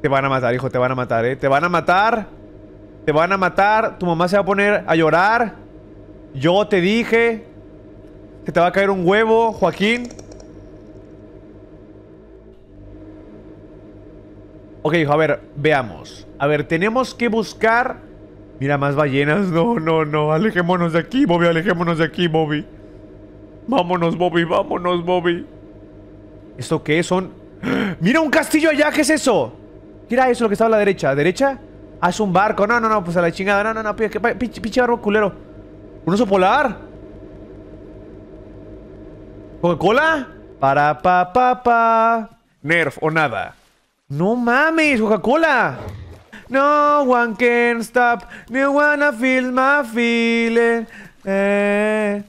Te van a matar, hijo, te van a matar, ¿eh? Te van a matar. Te van a matar. Tu mamá se va a poner a llorar. Yo te dije que te va a caer un huevo, Joaquín. Ok, hijo, a ver, veamos. A ver, tenemos que buscar... Mira, más ballenas. No, no, no. Alejémonos de aquí, Bobby. Alejémonos de aquí, Bobby. Vámonos, Bobby. Vámonos, Bobby. ¿Esto qué? Son... ¡Ah! ¡Mira un castillo allá! ¿Qué es eso? Tira eso lo que estaba a la derecha. ¿Derecha? Haz un barco. No, no, no, pues a la chingada. No, no, no, pinche, pinche culero. ¿Un oso polar? ¿Coca-Cola? Para pa pa pa. Nerf o nada. No mames, Coca-Cola. No one can stop. No wanna feel my feeling. Eh.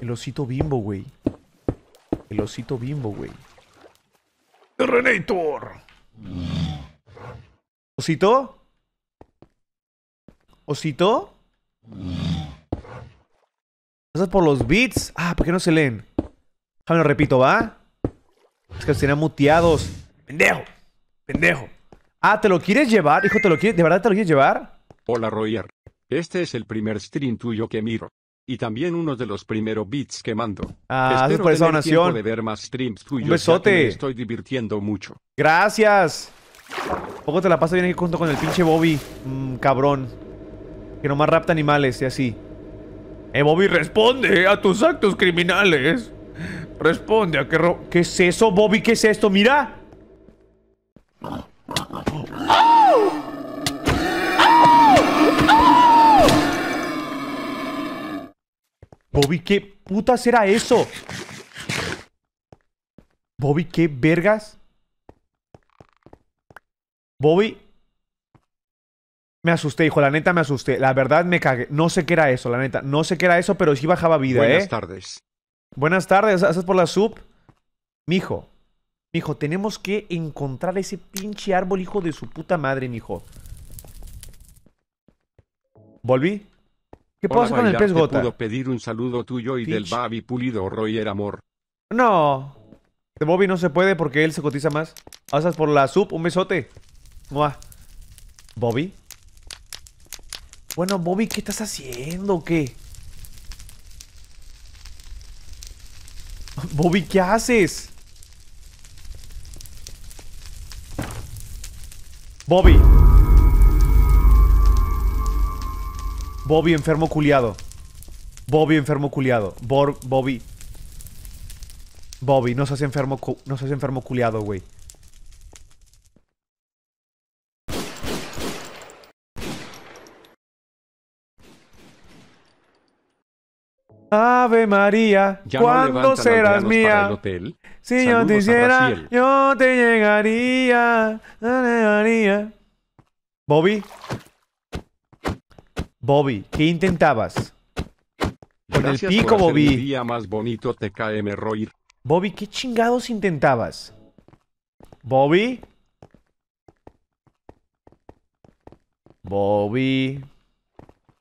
El osito bimbo, güey. El osito bimbo, güey. ¡Terrenator! ¿Osito? ¿Osito? ¿Pasas por los beats. Ah, ¿por qué no se leen? Déjame lo repito, ¿va? Es que los muteados. ¡Pendejo! ¡Pendejo! Ah, ¿te lo quieres llevar? Hijo, ¿te lo quieres? ¿De verdad te lo quieres llevar? Hola, Royer. Este es el primer stream tuyo que miro y también uno de los primeros beats que mando. Ah, Espero por esa donación. de ver más streams tuyos. Un besote. estoy divirtiendo mucho. Gracias. Poco te la pasa bien aquí junto con el pinche Bobby, mm, cabrón. Que nomás rapta animales y así. Eh, Bobby, responde a tus actos criminales. Responde a que ro ¿Qué es eso, Bobby? ¿Qué es esto? Mira. Bobby, ¿qué putas era eso? Bobby, ¿qué vergas? Bobby. Me asusté, hijo, la neta me asusté. La verdad me cagué. No sé qué era eso, la neta. No sé qué era eso, pero sí bajaba vida, ¿eh? Buenas tardes. Buenas tardes, Haces por la sub. Mijo, mijo, tenemos que encontrar ese pinche árbol, hijo de su puta madre, mijo. ¿Volví? ¿Qué pasa con el pez gota? pedir un saludo tuyo y del Pulido Amor. No. De Bobby no se puede porque él se cotiza más. Pasas por la sub, un besote. Mua. Bobby. Bueno, Bobby, ¿qué estás haciendo qué? <laughs> Bobby, ¿qué haces? Bobby. Bobby enfermo culiado. Bobby enfermo culiado. Bob Bobby. Bobby, no seas enfermo, no seas enfermo culiado, güey. Ave María, ¿cuándo serás mía? Si yo te hiciera, yo te llegaría, te llegaría. Bobby, Bobby, ¿qué intentabas? Con el pico, Bobby. día más bonito Bobby, ¿qué chingados intentabas? Bobby. Bobby.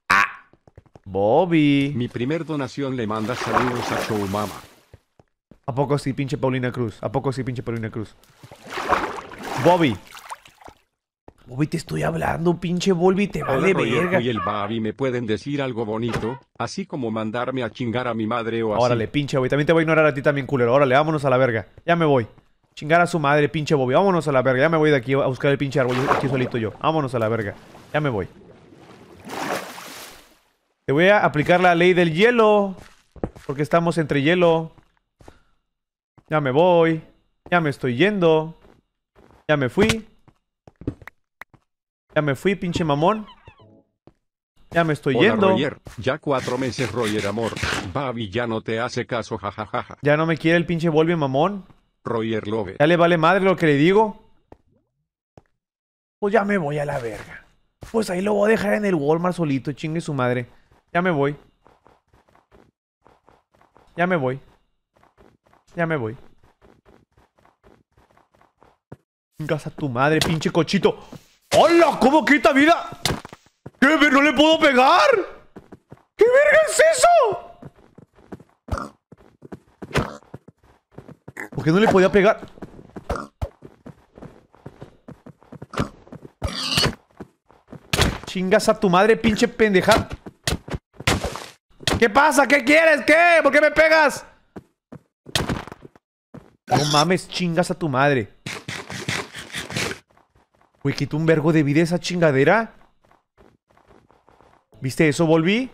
¡Ah! Bobby. Mi primer donación le manda saludos a ¿A poco sí, pinche Paulina Cruz? ¿A poco sí, pinche Paulina Cruz? Bobby, Bobby, te estoy hablando, pinche Bobby. te vale verga. Y el Babi me pueden decir algo bonito, así como mandarme a chingar a mi madre o así. Órale, pinche Bobby, también te voy a ignorar a ti también, culero. Órale, vámonos a la verga. Ya me voy. Chingar a su madre, pinche Bobby. Vámonos a la verga. Ya me voy de aquí a buscar el pinche árbol aquí solito yo. Vámonos a la verga. Ya me voy. Te voy a aplicar la ley del hielo. Porque estamos entre hielo. Ya me voy. Ya me estoy yendo. Ya me fui. Ya me fui, pinche mamón. Ya me estoy yendo. Ya cuatro meses, Roger, amor. Babi ya no te hace caso, jajajaja. Ya no me quiere el pinche Volvi, mamón. Roger Love. Ya le vale madre lo que le digo. Pues ya me voy a la verga. Pues ahí lo voy a dejar en el Walmart solito, chingue su madre. Ya me voy. Ya me voy. Ya me voy. Venga a tu madre, pinche cochito. ¡Hola! ¿Cómo quita vida? ¿Qué? ¿No le puedo pegar? ¿Qué verga es eso? ¿Por qué no le podía pegar? Chingas a tu madre, pinche pendeja. ¿Qué pasa? ¿Qué quieres? ¿Qué? ¿Por qué me pegas? No mames, chingas a tu madre. Güey, quitó un vergo de vida esa chingadera. ¿Viste eso, Volví?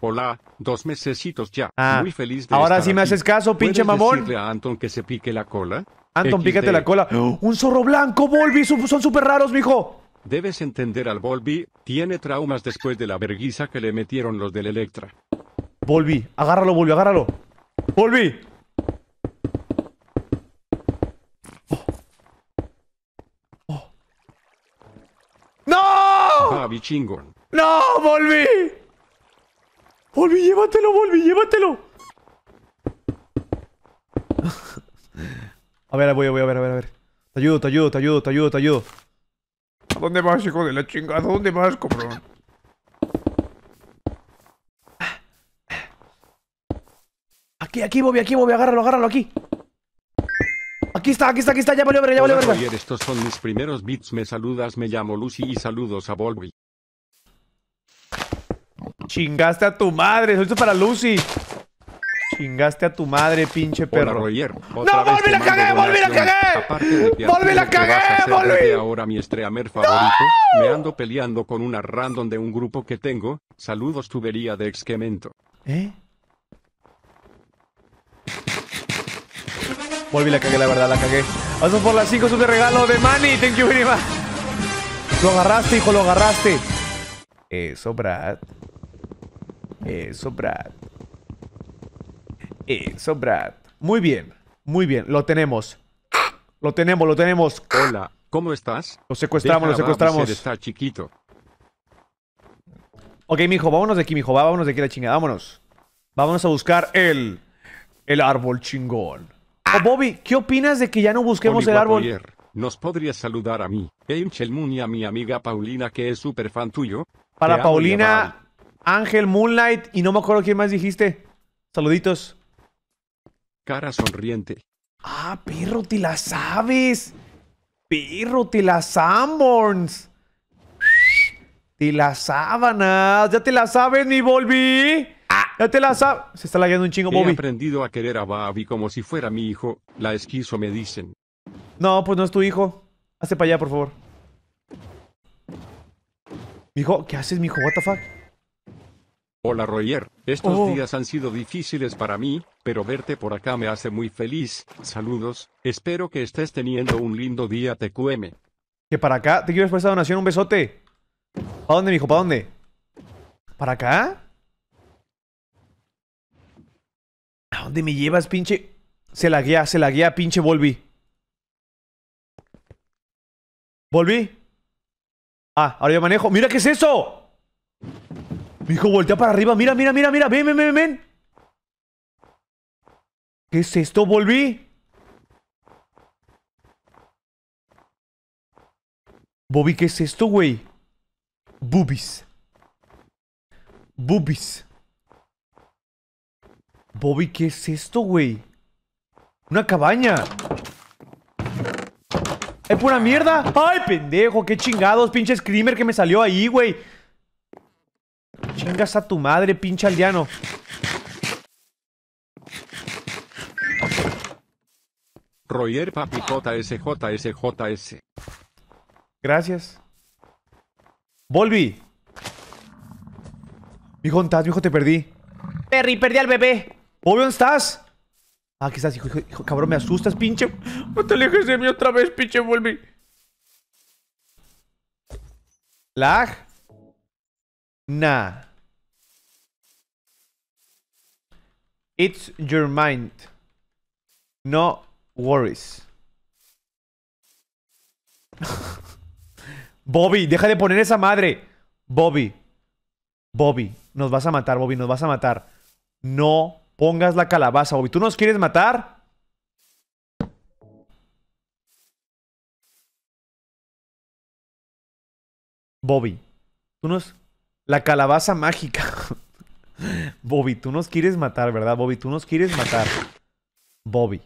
Hola, dos mesecitos ya. Ah, Muy feliz de Ahora si sí me haces caso, pinche mamón. Decirle Anton que se pique la cola? Anton, pícate la cola. ¡Un zorro blanco, Volvi! Son súper raros, mijo. Debes entender al Volvi. Tiene traumas después de la verguiza que le metieron los del Electra. Volvi, agárralo, Volvi, agárralo. Volvi. Ah, ¡No! ¡Volví! ¡Volví, llévatelo, volví, llévatelo! a ver, voy, voy, a ver, a ver, a ver. Te ayudo, te ayudo, te ayudo, te ayudo, te ayudo. ¿A dónde vas, hijo de la chingada? ¿A dónde vas, cobrón? Aquí, aquí, Bobby, aquí, Bobby, agárralo, agárralo, aquí. Aquí está, aquí está, aquí está, ya volvió, ya volvió. Hola, estos son mis primeros beats, me saludas, me llamo Lucy y saludos a Volvi. Chingaste a tu madre, es para Lucy. Chingaste a tu madre, pinche perro. Hola, Roger, no, Volvi la cagué, volví, la cagué. Volvi la cagué, Volvi. Ahora mi estreamer favorito, no. me ando peleando con una random de un grupo que tengo. Saludos tubería de excremento. ¿Eh? Volví, la cagué, la verdad, la cagué. Vamos por las 5 son de regalo de Manny. Thank you very Lo agarraste, hijo, lo agarraste. Eso, Brad. Eso, Brad. Eso, Brad. Muy bien, muy bien. Lo tenemos. Lo tenemos, lo tenemos. Hola, ¿cómo estás? Lo secuestramos, lo secuestramos. Está chiquito. Ok, mijo, vámonos de aquí, mijo. Vámonos de aquí la chingada, vámonos. Vámonos a buscar el... El árbol chingón. Ah. Oh, Bobby, ¿qué opinas de que ya no busquemos el árbol? ¿Nos podrías saludar a mí, Angel Moon y a mi amiga Paulina, que es súper fan tuyo? Para Paulina, Ángel Moonlight y no me acuerdo quién más dijiste. Saluditos. Cara sonriente. Ah, perro, te la sabes. Perro, te la Sanborns. te la sábanas. Ya te la sabes, mi Volvi. Ya te la Se está lagueando un chingo, Bobby. He aprendido a querer a Babi como si fuera mi hijo. La esquizo, me dicen. No, pues no es tu hijo. Hazte para allá, por favor. Mijo, ¿qué haces, mijo? What the fuck? Hola, Roger. Estos oh. días han sido difíciles para mí, pero verte por acá me hace muy feliz. Saludos. Espero que estés teniendo un lindo día, TQM. Que para acá. Te quiero expresar donación. Un besote. ¿Para dónde, mijo? ¿Para dónde? ¿Para acá? ¿A dónde me llevas, pinche? Se la guía, se la guía, pinche Volvi. ¿Volví? Ah, ahora yo manejo. ¡Mira qué es eso! Mi hijo voltea para arriba. Mira, mira, mira, mira. Ven, ven, ven, ven. ¿Qué es esto? ¿Volví? Bobby, ¿qué es esto, güey? Bubis. Bubis. Bobby, ¿qué es esto, güey? ¡Una cabaña! ¡Es pura mierda! ¡Ay, pendejo! ¡Qué chingados! ¡Pinche screamer que me salió ahí, güey! ¡Chingas a tu madre, pinche aldeano! Roger Papi JSJSJS. Gracias. Volvi. Mijo, estás? mijo, te perdí. Perry, perdí al bebé. ¿Bobby, ¿dónde estás? Ah, quizás, hijo, hijo, cabrón, me asustas, pinche. No te alejes de mí otra vez, pinche, vuelve. Lag. Nah. It's your mind. No worries. <laughs> Bobby, deja de poner esa madre. Bobby. Bobby, nos vas a matar, Bobby, nos vas a matar. No pongas la calabaza, Bobby. ¿Tú nos quieres matar? Bobby, tú nos... La calabaza mágica. <laughs> Bobby, tú nos quieres matar, ¿verdad? Bobby, tú nos quieres matar. Bobby,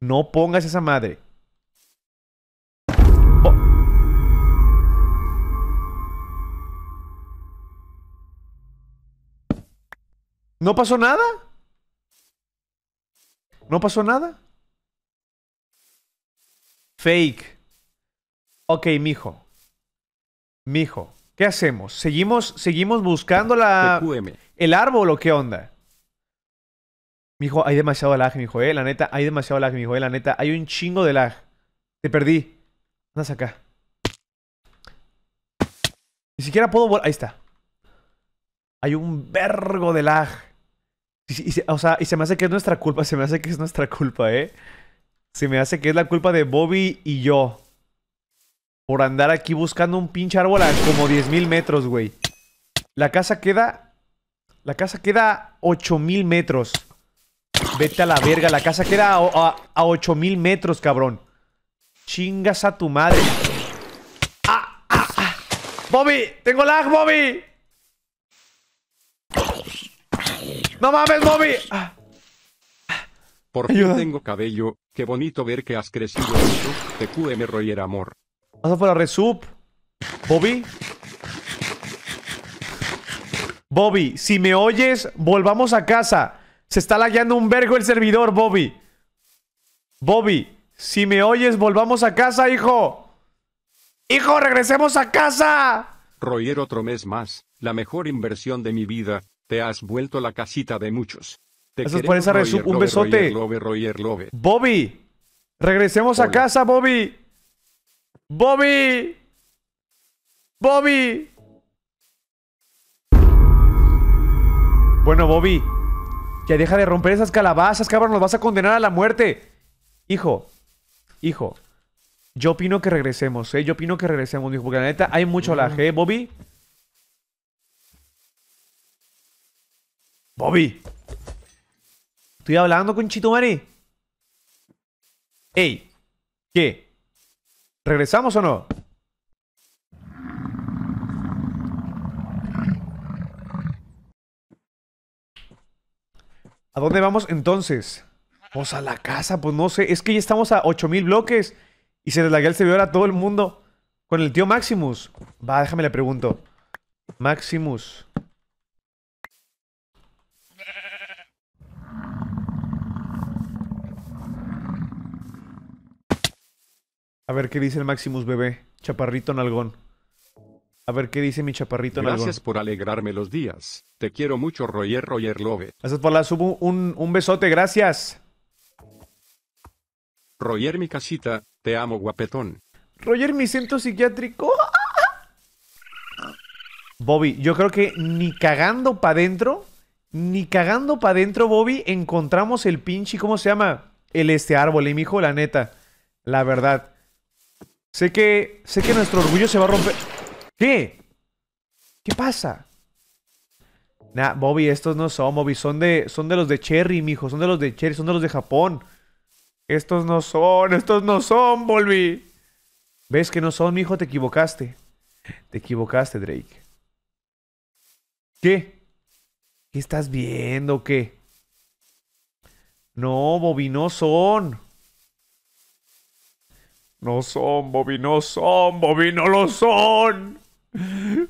no pongas esa madre. ¿No pasó nada? ¿No pasó nada? Fake. Ok, mijo. Mijo. ¿Qué hacemos? ¿Seguimos, seguimos buscando la, el árbol o qué onda? Mijo, hay demasiado lag, mijo, eh. La neta, hay demasiado lag, mijo, eh, La neta, hay un chingo de lag. Te perdí. Andas acá. Ni siquiera puedo... Ahí está. Hay un vergo de lag. Y, o sea, y se me hace que es nuestra culpa, se me hace que es nuestra culpa, ¿eh? Se me hace que es la culpa de Bobby y yo. Por andar aquí buscando un pinche árbol a como 10.000 metros, güey. La casa queda... La casa queda a 8.000 metros. Vete a la verga, la casa queda a, a, mil 8.000 metros, cabrón. Chingas a tu madre. ¡Ah! ah, ah. ¡Bobby! ¡Tengo lag, Bobby! ¡No mames, Bobby! Por fin tengo cabello. Qué bonito ver que has crecido mucho. QM royer, Amor. Pasa por la resub. Bobby. Bobby, si me oyes, volvamos a casa. Se está lagueando un vergo el servidor, Bobby. Bobby, si me oyes, volvamos a casa, hijo. ¡Hijo, regresemos a casa! Royer otro mes más. La mejor inversión de mi vida. Te has vuelto la casita de muchos. Te por esa Un besote. Bobby. Regresemos a casa, Bobby. Bobby. Bobby. Bueno, Bobby. Ya deja de romper esas calabazas, cabrón. Nos vas a condenar a la muerte. Hijo. Hijo. Yo opino que regresemos, ¿eh? Yo opino que regresemos, hijo. Porque la neta, hay mucho laje, ¿eh, Bobby? Bobby. Estoy hablando con Chitumari. Ey, ¿qué? ¿Regresamos o no? ¿A dónde vamos entonces? Vamos a la casa, pues no sé. Es que ya estamos a 8000 bloques y se deslaguea el servidor a todo el mundo con el tío Maximus. Va, déjame le pregunto. Maximus. A ver qué dice el Maximus bebé, chaparrito nalgón. A ver qué dice mi chaparrito nalgón. Gracias por alegrarme los días. Te quiero mucho, Roger Roger Love. Gracias por la subo. Un, besote, gracias. Roger, mi casita, te amo, guapetón. Roger, mi centro psiquiátrico. Bobby, yo creo que ni cagando para adentro, ni cagando para dentro, Bobby, encontramos el pinche, ¿cómo se llama? El este árbol, y mi hijo, la neta. La verdad. Sé que, sé que nuestro orgullo se va a romper. ¿Qué? ¿Qué pasa? Nah, Bobby, estos no son, Bobby. Son de, son de los de Cherry, mijo. Son de los de Cherry, son de los de Japón. Estos no son, estos no son, Bobby. ¿Ves que no son, mijo? Te equivocaste. Te equivocaste, Drake. ¿Qué? ¿Qué estás viendo? ¿Qué? No, Bobby, no son. No son, Bobby, no son, Bobby, no lo son.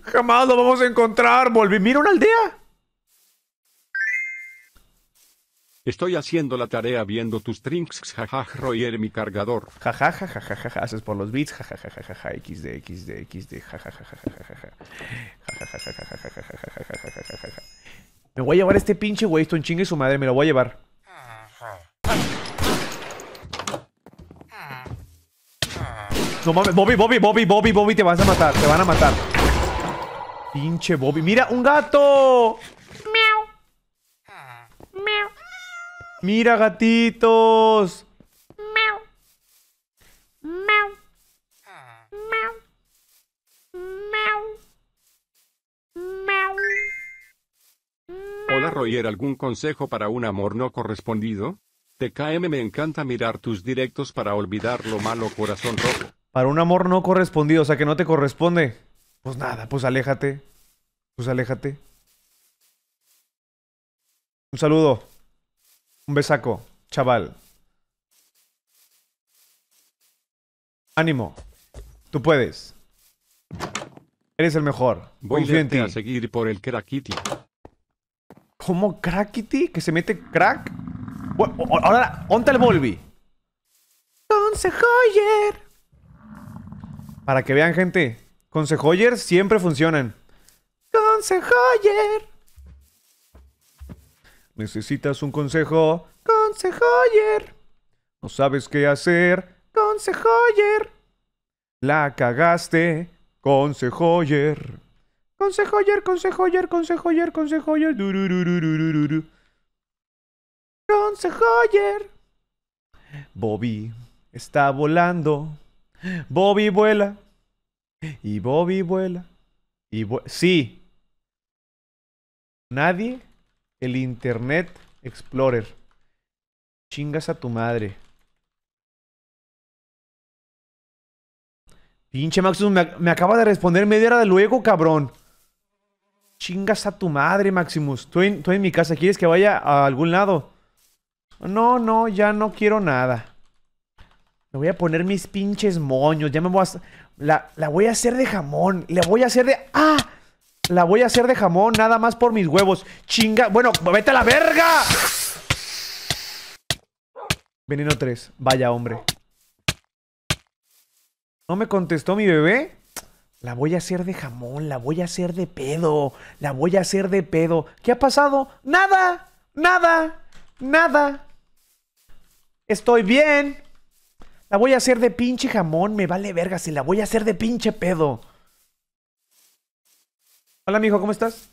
Jamás lo vamos a encontrar, Bobby. Mira una aldea. Estoy haciendo la tarea viendo tus trinks, jajaja, Royer, mi cargador. Jajajajajaja, haces por los bits, jajaja, xd, xd, xd, ja Me voy a llevar este pinche chingue su madre, me lo voy a llevar. No mames, Bobby, Bobby, Bobby, Bobby, Bobby, te vas a matar, te van a matar. Pinche Bobby. ¡Mira, un gato! ¡Miau! ¡Miau! ¡Mira, gatitos! Hola, Royer, ¿Algún consejo para un amor no correspondido? TKM me encanta mirar tus directos para olvidar lo malo corazón rojo para un amor no correspondido, o sea, que no te corresponde, pues nada, pues aléjate. Pues aléjate. Un saludo. Un besaco, chaval. Ánimo. Tú puedes. Eres el mejor. Voy a seguir por el Crackity. ¿Cómo Crackity? ¿Que se mete crack? ahora, onta el Volvi. hoyer. Para que vean, gente. Consejoyer siempre funcionan. Consejoyer. Necesitas un consejo. Consejoyer. No sabes qué hacer. Consejoyer. La cagaste. Consejoyer. Consejoyer, consejoyer, consejoyer, consejoyer. Consejoyer. Bobby está volando. Bobby vuela. Y Bobby vuela. Y sí. Nadie. El Internet Explorer. Chingas a tu madre. Pinche Maximus, me, acaba de responder media hora de luego, cabrón. Chingas a tu madre, Maximus. Estoy estoy en mi casa. ¿Quieres que vaya a algún lado? No, no, ya no quiero nada. Me voy a poner mis pinches moños. Ya me voy a. La, la voy a hacer de jamón. La voy a hacer de. ¡Ah! La voy a hacer de jamón nada más por mis huevos. Chinga. Bueno, vete a la verga. Veneno 3. Vaya, hombre. ¿No me contestó mi bebé? La voy a hacer de jamón, la voy a hacer de pedo, la voy a hacer de pedo. ¿Qué ha pasado? Nada, nada, nada. Estoy bien. La voy a hacer de pinche jamón, me vale verga si la voy a hacer de pinche pedo. Hola, mijo, ¿cómo estás?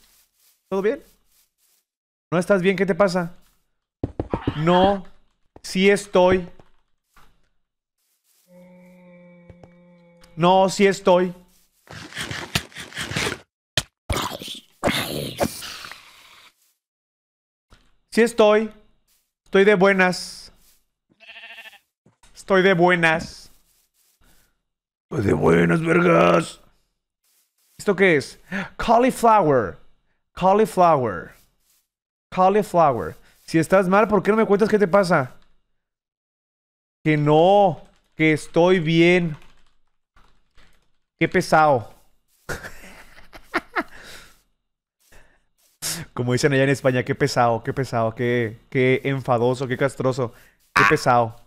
¿Todo bien? ¿No estás bien? ¿Qué te pasa? No, sí estoy. No, sí estoy. Sí estoy. Estoy de buenas. Estoy de buenas. Estoy de buenas, vergas. ¿Esto qué es? Cauliflower. Cauliflower. Cauliflower. Si estás mal, ¿por qué no me cuentas qué te pasa? Que no. Que estoy bien. Qué pesado. Como dicen allá en España, qué pesado, qué pesado, qué, qué enfadoso, qué castroso, qué ah. pesado.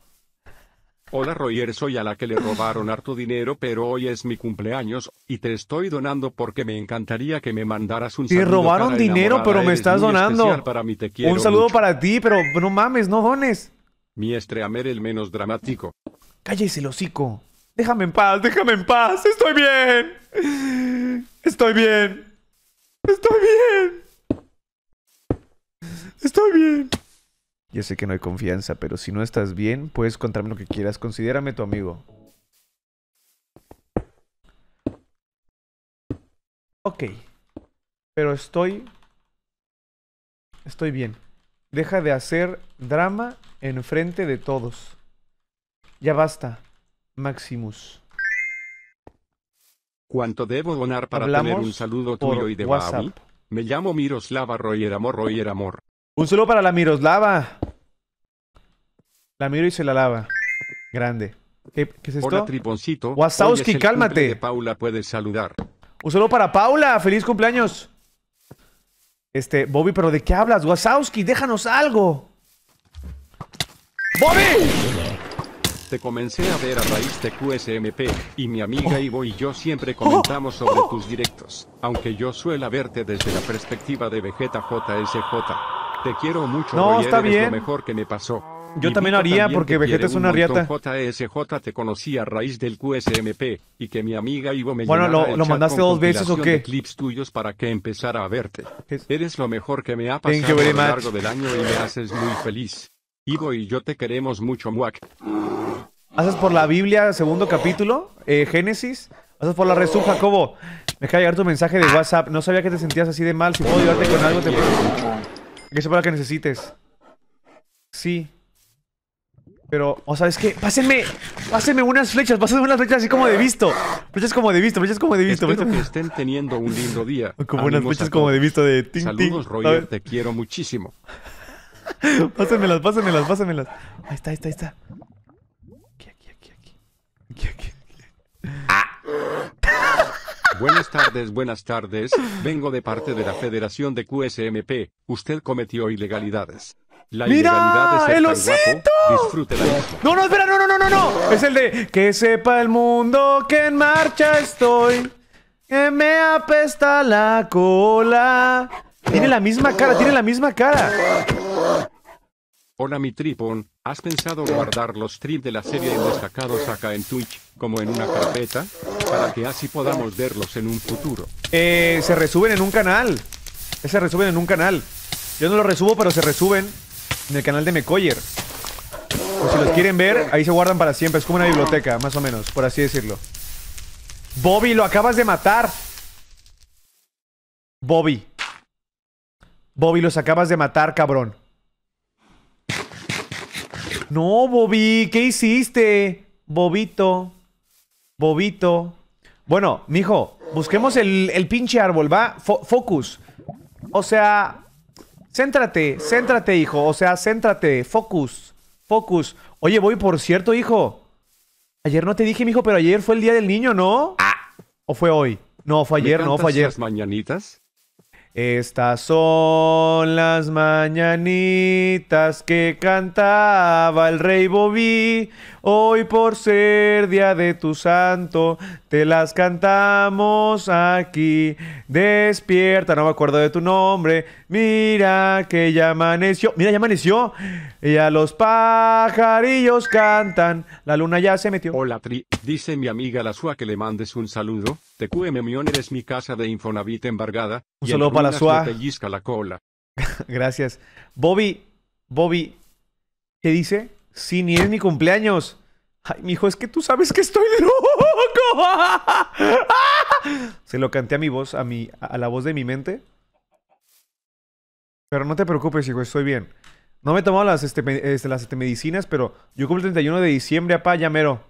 Hola Roger, soy a la que le robaron harto dinero, pero hoy es mi cumpleaños y te estoy donando porque me encantaría que me mandaras un saludo. Te robaron dinero, pero me estás donando. Para mí, te quiero un saludo para ti, pero no mames, no dones. Mi estreamer el menos dramático. Cállese hocico. Déjame en paz, déjame en paz. Estoy bien. Estoy bien. Estoy bien. Estoy bien. Ya sé que no hay confianza, pero si no estás bien, puedes contarme lo que quieras. Considérame tu amigo. Ok. Pero estoy... Estoy bien. Deja de hacer drama en frente de todos. Ya basta, Maximus. ¿Cuánto debo donar para tener un saludo tuyo y de WhatsApp? Me llamo Miroslava Royer Amor Royer Amor. Un saludo para la Miroslava. La miro y se la lava. Grande. ¿Qué, se es esto? Hola, triponcito. Wasowski, cálmate. Paula puedes saludar. Un saludo para Paula. Feliz cumpleaños. Este, Bobby, ¿pero de qué hablas? Wasowski, déjanos algo. ¡Bobby! Te comencé a ver a raíz de QSMP, y mi amiga Ivo y yo siempre comentamos sobre tus directos, aunque yo suela verte desde la perspectiva de Vegeta JSJ. Te quiero mucho, no, está bien. lo mejor que me pasó. Yo también haría porque Vegeta es una riata. JSJ te conocí a raíz del QSMP y que mi amiga Ivo me Bueno, lo, mandaste dos veces o qué? clips tuyos para que empezara a verte. Eres lo mejor que me ha pasado a lo largo del año y me haces muy feliz. Ivo y yo te queremos mucho, Muak. Haces por la Biblia, segundo capítulo, eh, Génesis. Haces por la Resú, Jacobo. Me acaba llegar tu mensaje de WhatsApp. No sabía que te sentías así de mal. Si puedo ayudarte con algo, te puedo. Que sepa lo que necesites. Sí, pero, o sea, es que, pásenme, pásenme unas flechas, pásenme unas flechas así como de visto. Flechas como de visto, flechas como de visto. Espero que estén teniendo un lindo día. <laughs> Como unas flechas como de visto de ting, Saludos, ting, Roger, te quiero muchísimo. <laughs> pásenmelas, pásenmelas, pásenmelas. Ahí está, ahí está, ahí está. Aquí, aquí, aquí, aquí. Aquí, aquí, aquí. ¡Ah! Buenas tardes, buenas tardes. Vengo de parte de la Federación de QSMP. Usted cometió ilegalidades. La ¡Mira! ¡El osito! no, no, espera, no, no, no, no, no. Es el de que sepa el mundo que en marcha estoy. Que me apesta la cola. Tiene la misma cara, tiene la misma cara. Hola mi tripón, ¿has pensado guardar los trips de la serie en destacados acá en Twitch, como en una carpeta? Para que así podamos verlos en un futuro. Eh, se resuben en un canal. Se resuben en un canal. Yo no lo resubo, pero se resuben en el canal de Mecoyer. O si los quieren ver, ahí se guardan para siempre. Es como una biblioteca, más o menos, por así decirlo. Bobby, lo acabas de matar. Bobby. Bobby, los acabas de matar, cabrón. No, Bobby, ¿qué hiciste? Bobito. Bobito. Bueno, mijo, busquemos el, pinche árbol, ¿va? focus. O sea, Céntrate, céntrate, hijo. O sea, céntrate. Focus. Focus. Oye, voy por cierto, hijo. Ayer no te dije, hijo, pero ayer fue el día del niño, ¿no? Ah. ¿O fue hoy? No, fue ayer, no, fue ayer. las mañanitas? Estas son las mañanitas que cantaba el rey Bobby Hoy por ser día de tu santo, te las cantamos aquí. Despierta, no me acuerdo de tu nombre. Mira que ya amaneció. Mira, ya amaneció. Y a los pajarillos cantan. La luna ya se metió. Hola, Tri. Dice mi amiga la Sua que le mandes un saludo. TQM Mion eres mi casa de Infonavit embargada. Un saludo para la Sua. la cola. <laughs> Gracias. Bobby, Bobby, ¿qué dice? Sí, ni es mi cumpleaños. Ay, mijo, es que tú sabes que estoy loco. <laughs> Se lo canté a mi voz, a, mi, a la voz de mi mente. Pero no te preocupes, hijo, estoy bien. No me he tomado las, este, este las este, medicinas, pero yo cumplo el 31 de diciembre, apá, ya mero.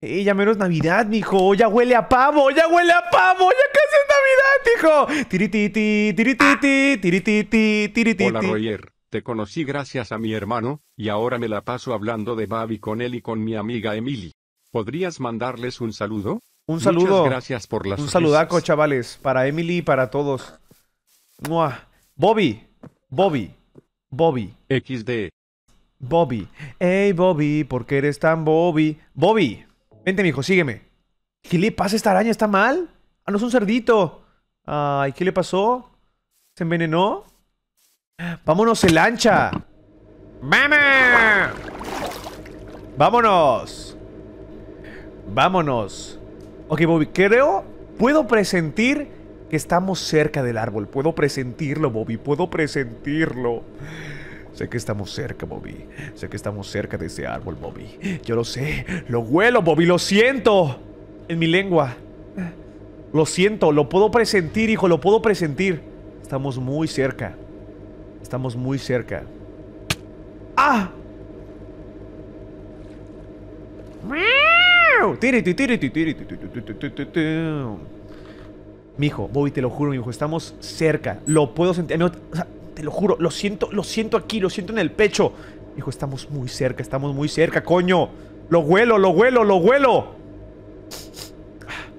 Eh, ya mero es Navidad, mijo. Ya huele a pavo, ya huele a pavo, ya casi es Navidad, hijo. Tirititi, tirititi, tirititi, tirititi. Hola, Roger. Te conocí gracias a mi hermano, y ahora me la paso hablando de Bobby con él y con mi amiga Emily. ¿Podrías mandarles un saludo? Un saludo. gracias por las Un saludaco, chavales, para Emily y para todos. Bobby, Bobby, Bobby. XD. Bobby. Hey, Bobby, ¿por qué eres tan Bobby? Bobby, vente, mijo, sígueme. ¿Qué le pasa a esta araña? ¿Está mal? Ah, no es un cerdito. Ay, ¿qué le pasó? ¿Se envenenó? ¡Vámonos el lancha! ¡Vámonos! ¡Vámonos! Ok, Bobby, creo... Puedo presentir que estamos cerca del árbol. Puedo presentirlo, Bobby. Puedo presentirlo. Sé que estamos cerca, Bobby. Sé que estamos cerca de ese árbol, Bobby. Yo lo sé. Lo huelo, Bobby. Lo siento. En mi lengua. Lo siento. Lo puedo presentir, hijo. Lo puedo presentir. Estamos muy cerca. Estamos muy cerca. ¡Ah! hijo, Bobby, te lo juro, hijo estamos cerca. Lo puedo sentir. te lo juro, lo siento, lo siento aquí, lo siento en el pecho. hijo. estamos muy cerca, estamos muy cerca, coño. Lo huelo, lo huelo, lo huelo.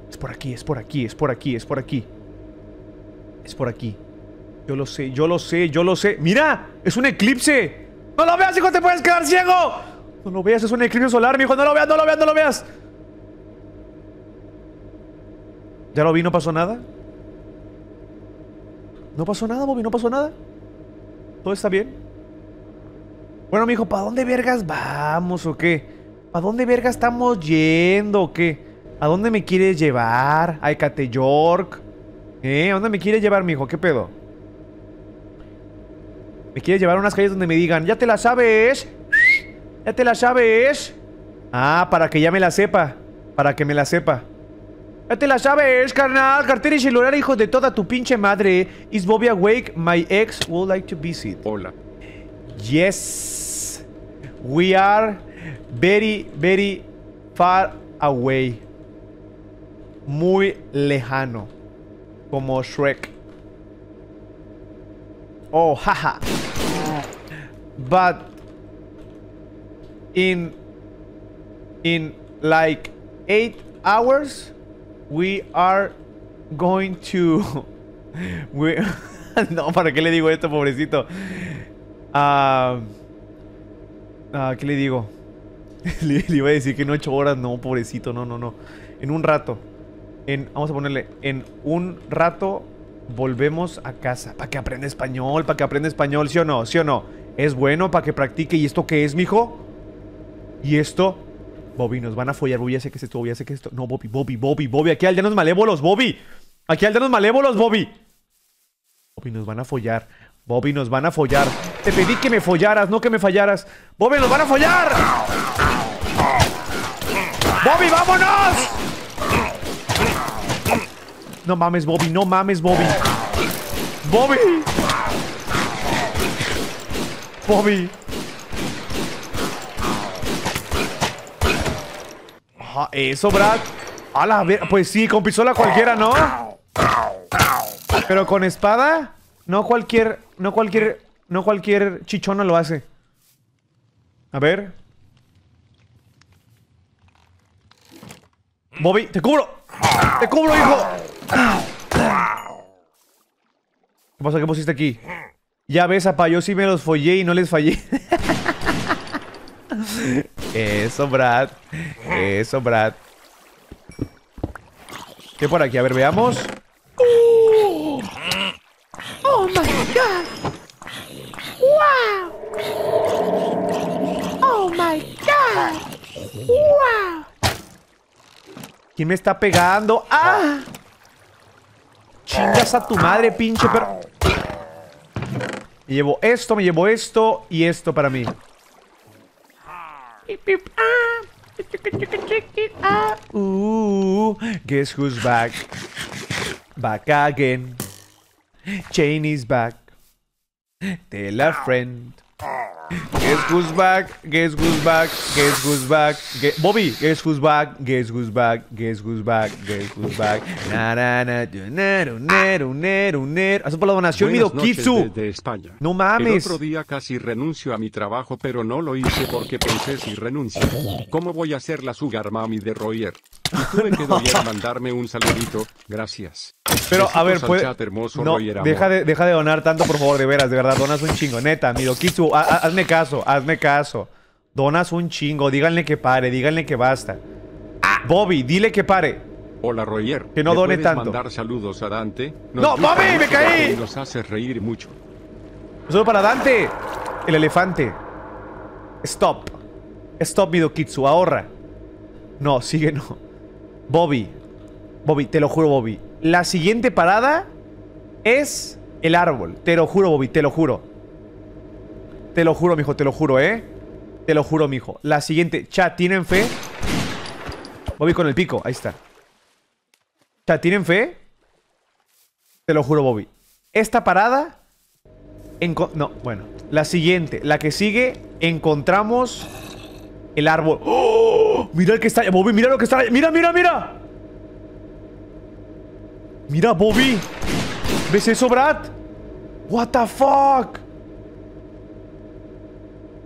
Es por aquí, es por aquí, es por aquí, es por aquí. Es por aquí. Yo lo sé, yo lo sé, yo lo sé. ¡Mira! ¡Es un eclipse! ¡No lo veas, hijo! ¡Te puedes quedar ciego! No lo veas, es un eclipse solar, mijo. No lo veas, no lo veas, no lo veas. ¿Ya lo vi? ¿No pasó nada? No pasó nada, Bobby, no pasó nada. Todo está bien. Bueno, mi hijo, ¿para dónde vergas vamos o qué? ¿Para dónde vergas estamos yendo o qué? ¿A dónde me quieres llevar? ¿A York? ¿Eh? ¿A dónde me quieres llevar, hijo? ¿Qué pedo? Me quiere llevar a unas calles donde me digan, ya te la sabes. Ya te la sabes. Ah, para que ya me la sepa. Para que me la sepa. Ya te la sabes, carnal. Cartera y celular, hijo de toda tu pinche madre. Is Bobby awake? My ex would like to visit. Hola. Yes. We are very, very far away. Muy lejano. Como Shrek. Oh, jaja But in in like eight hours we are going to <laughs> <laughs> no, ¿para qué le digo esto, pobrecito? Ah, ah ¿Qué le digo? <laughs> le, iba a decir que en 8 horas, no, pobrecito, no, no, no. En un rato. En, vamos a ponerle, en un rato volvemos a casa para que aprenda español, para que aprenda español, ¿sí o no? ¿Sí o no? Es bueno para que practique. ¿Y esto qué es, mijo? ¿Y esto? Bobby, nos van a follar. Bobby, ya sé que es esto, que esto. No, Bobby, Bobby, Bobby, Bobby. Aquí aldeanos malévolos, Bobby. Aquí aldeanos malévolos, Bobby. Bobby, nos van a follar. Bobby, nos van a follar. Te pedí que me follaras, no que me fallaras. Bobby, nos van a follar. Bobby, vámonos. No mames, Bobby. No mames, Bobby. ¡Bobby! ¡Bobby! eso, Brad. A la Pues sí, con pistola cualquiera, ¿no? Pero con espada... No cualquier... No cualquier... No cualquier chichona lo hace. A ver. Bobby, te cubro. Te cubro, hijo. ¿Qué pasa? ¿Qué pusiste aquí? Ya ves, apa, yo sí me los follé y no les fallé. <laughs> Eso, Brad. Eso, Brad. ¿Qué por aquí? A ver, veamos. ¡Oh! my God! ¡Wow! ¡Oh, my God! ¡Wow! ¿Quién me está pegando? ¡Ah! Chingas a tu madre, pinche perro. Me llevo esto, me llevo esto y esto para mí. Uh, guess who's back? Back again. Chain is back. Tell a friend. Guess who's back, guess who's back, guess who's back, Bobby, guess who's back, guess who's back, guess who's back, guess who's back. Na, na, na, nero, por la donación, Mido Kitsu. De, España. No mames. El otro día casi renuncio a mi trabajo, pero no lo hice porque pensé si renuncio. ¿Cómo voy a hacer la sugar mami de Royer? Y tuve que <laughs> mandarme un saludito. Gracias. Pero, a ver, pues. no, deja, de, deja de donar tanto, por favor, de veras, de verdad. Donas un chingoneta, neta, Mido Kitsu hazme caso, hazme caso. Donas un chingo, díganle que pare, díganle que basta. Bobby, dile que pare. Hola Roger. Que no done tanto. mandar saludos a Dante? no, Bobby, me caí. Nos hace reír mucho. Solo para Dante, el elefante. Stop. Stop, Midokitsu, ahorra. No, sigue no. Bobby. Bobby, te lo juro, Bobby. La siguiente parada es el árbol. Te lo juro, Bobby, te lo juro. Te lo juro, mijo, te lo juro, ¿eh? Te lo juro, mijo. La siguiente. Chat, ¿tienen fe? Bobby con el pico. Ahí está. Chat, ¿tienen fe? Te lo juro, Bobby. Esta parada... no, bueno. La siguiente. La que sigue. Encontramos... El árbol. ¡Oh! Mira el que está... Bobby, mira lo que está... Mira, mira, mira. Mira, Bobby. ¿Ves eso, Brad? What the fuck?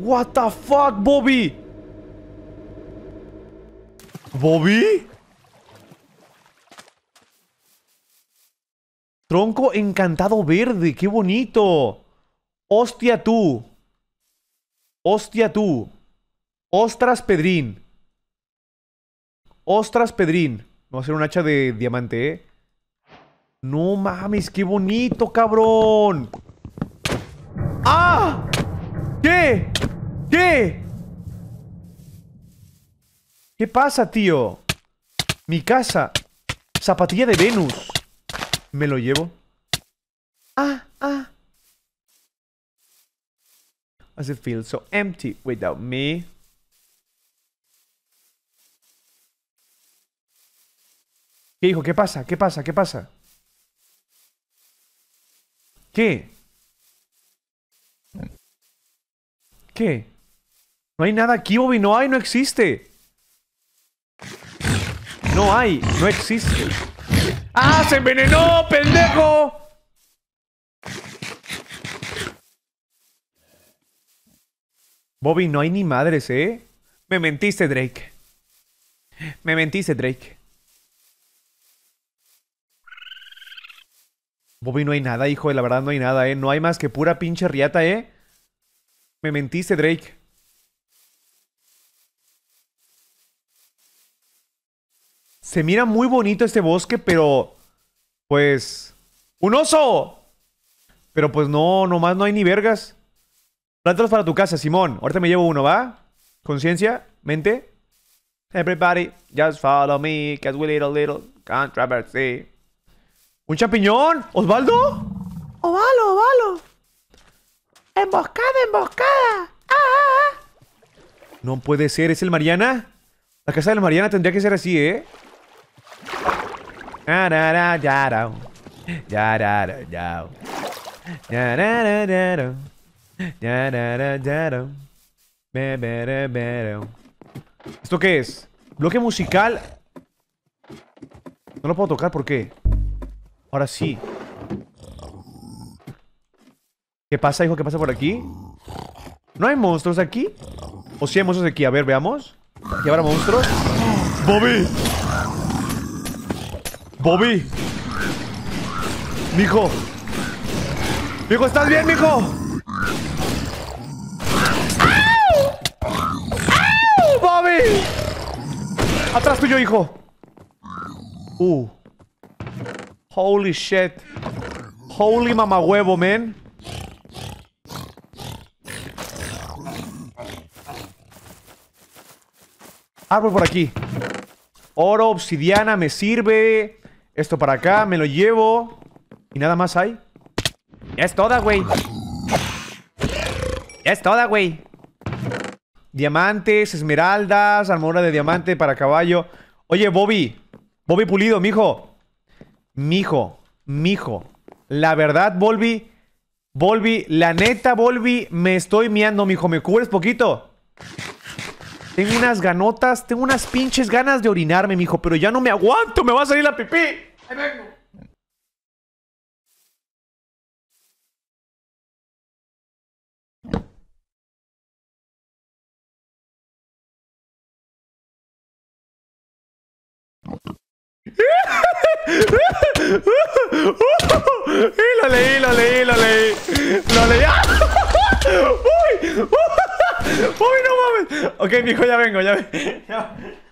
What the fuck, Bobby? ¿Bobby? Tronco encantado verde, qué bonito. Hostia tú. Hostia tú. Ostras Pedrín. Ostras Pedrín. ¡Vamos a hacer un hacha de diamante, ¿eh? No mames, qué bonito, cabrón. ¡Ah! ¿Qué? ¿Qué? ¿Qué pasa, tío? Mi casa. Zapatilla de Venus. Me lo llevo. Ah, ah. As it feels so empty without me. ¿Qué hijo? ¿Qué pasa? ¿Qué pasa? ¿Qué pasa? ¿Qué? ¿Qué? No hay nada aquí, Bobby. No hay, no existe. No hay, no existe. ¡Ah, se envenenó, pendejo! Bobby, no hay ni madres, ¿eh? Me mentiste, Drake. Me mentiste, Drake. Bobby, no hay nada, hijo, de la verdad no hay nada, ¿eh? No hay más que pura pinche riata, ¿eh? Me mentiste, Drake. Se mira muy bonito este bosque, pero... Pues... ¡Un oso! Pero pues no, nomás no hay ni vergas. Plántalos para tu casa, Simón. Ahorita me llevo uno, ¿va? Conciencia, mente. Everybody, just follow me, cause we little little controversy. ¿Un champiñón? ¿Osvaldo? Ovalo, ovalo. ¡Emboscada, emboscada! Ah, ah, ¡Ah! No puede ser, ¿es el Mariana? La casa del Mariana tendría que ser así, ¿eh? ¿Esto qué es? Bloque musical. No lo puedo tocar, ¿por qué? Ahora sí. ¿Qué pasa, hijo? ¿Qué pasa por aquí? ¿No hay monstruos aquí? ¿O sí hay monstruos aquí? A ver, veamos. ¿Aquí habrá monstruos? ¡Bobby! ¡Bobby! ¡Hijo! ¡Hijo, estás bien, mijo! ¡Bobby! Atrás tuyo, hijo. Uh. Holy shit. Holy mamahuevo, man. Árbol por aquí. Oro, obsidiana, me sirve. Esto para acá, me lo llevo. ¿Y nada más hay? Ya es toda, güey. Ya es toda, güey. Diamantes, esmeraldas, armadura de diamante para caballo. Oye, Bobby. Bobby Pulido, mijo. Mijo, mijo. La verdad, Bobby, Volvi, la neta, Bobby me estoy miando, mijo. ¿Me cubres poquito? Tengo unas ganotas, tengo unas pinches ganas de orinarme, mijo, pero ya no me aguanto, me va a salir la pipí. Ahí vengo. <laughs> y lo leí, lo leí, lo leí. Lo leí. <laughs> ¡Uy! ¡Uy! ¡Uy, no mames! Ok, mijo, ya vengo, ya vengo. Ya... <laughs>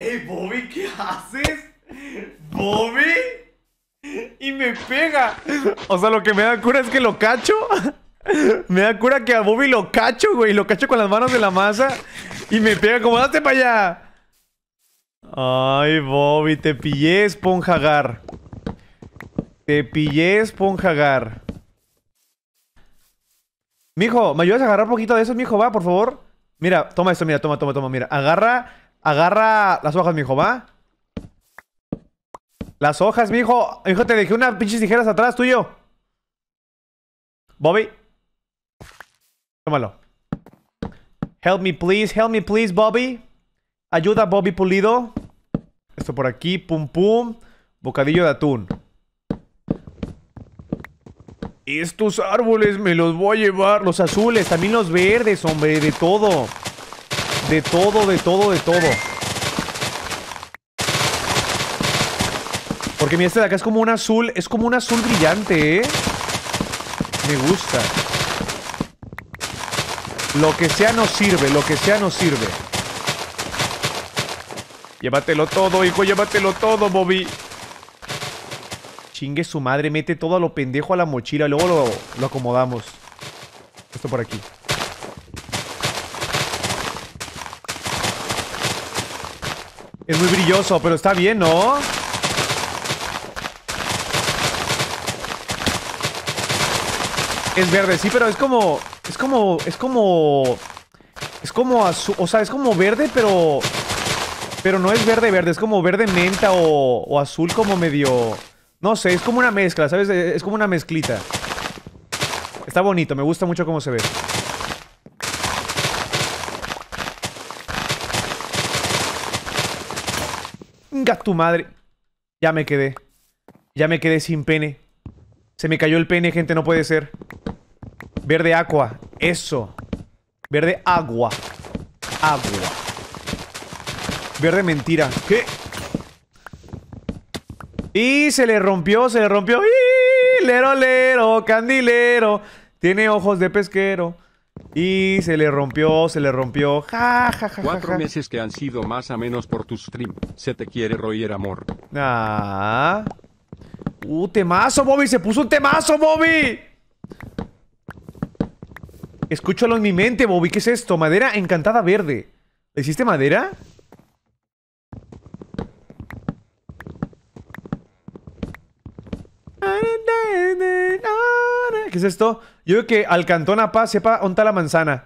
Hey Bobby, ¿qué haces? ¿Bobby? y me pega. O sea, lo que me da cura es que lo cacho. <laughs> Me da cura que a Bobby lo cacho, güey. Lo cacho con las manos de la masa. Y me pega como, date para allá. Ay, Bobby, te pillé, esponjagar. Te pillé, esponjagar. Mijo, ¿me ayudas a agarrar un poquito de eso, mijo? Va, por favor. Mira, toma esto, mira, toma, toma, toma, mira. Agarra, agarra las hojas, mijo, va. Las hojas, mijo. Hijo, te dejé unas pinches tijeras atrás, tuyo. Bobby. Tómalo. Help me, please. Help me, please, Bobby. Ayuda, Bobby Pulido. Esto por aquí. Pum, pum. Bocadillo de atún. Estos árboles me los voy a llevar. Los azules, también los verdes, hombre. De todo. De todo, de todo, de todo. Porque mira, este de acá es como un azul. Es como un azul brillante, ¿eh? Me gusta. Lo que sea nos sirve, lo que sea nos sirve. Llévatelo todo, hijo, llévatelo todo, Bobby. Chingue su madre, mete todo a lo pendejo a la mochila. Luego lo, lo acomodamos. Esto por aquí. Es muy brilloso, pero está bien, ¿no? Es verde, sí, pero es como... Es como... Es como... Es como azul... O sea, es como verde, pero... Pero no es verde verde, es como verde menta o, azul como medio... No sé, es como una mezcla, ¿sabes? Es como una mezclita. Está bonito, me gusta mucho cómo se ve. Venga tu madre. Ya me quedé. Ya me quedé sin pene. Se me cayó el pene, gente, no puede ser. Verde agua. Eso. Verde agua. Agua. Verde mentira. ¿Qué? Y se le rompió, se le rompió. ¡Y! Lero, lero, candilero. Tiene ojos de pesquero. Y se le rompió, se le rompió. Ja, ja, Cuatro meses que han sido más o menos por tu stream. Se te quiere royer amor. Ah. Uh, temazo, Bobby. Se puso un temazo, Bobby. Escúchalo en mi mente, Bobby. ¿Qué es esto? Madera encantada verde. ¿Le hiciste madera? ¿Qué es esto? Yo creo que Alcantona Paz sepa onta la manzana.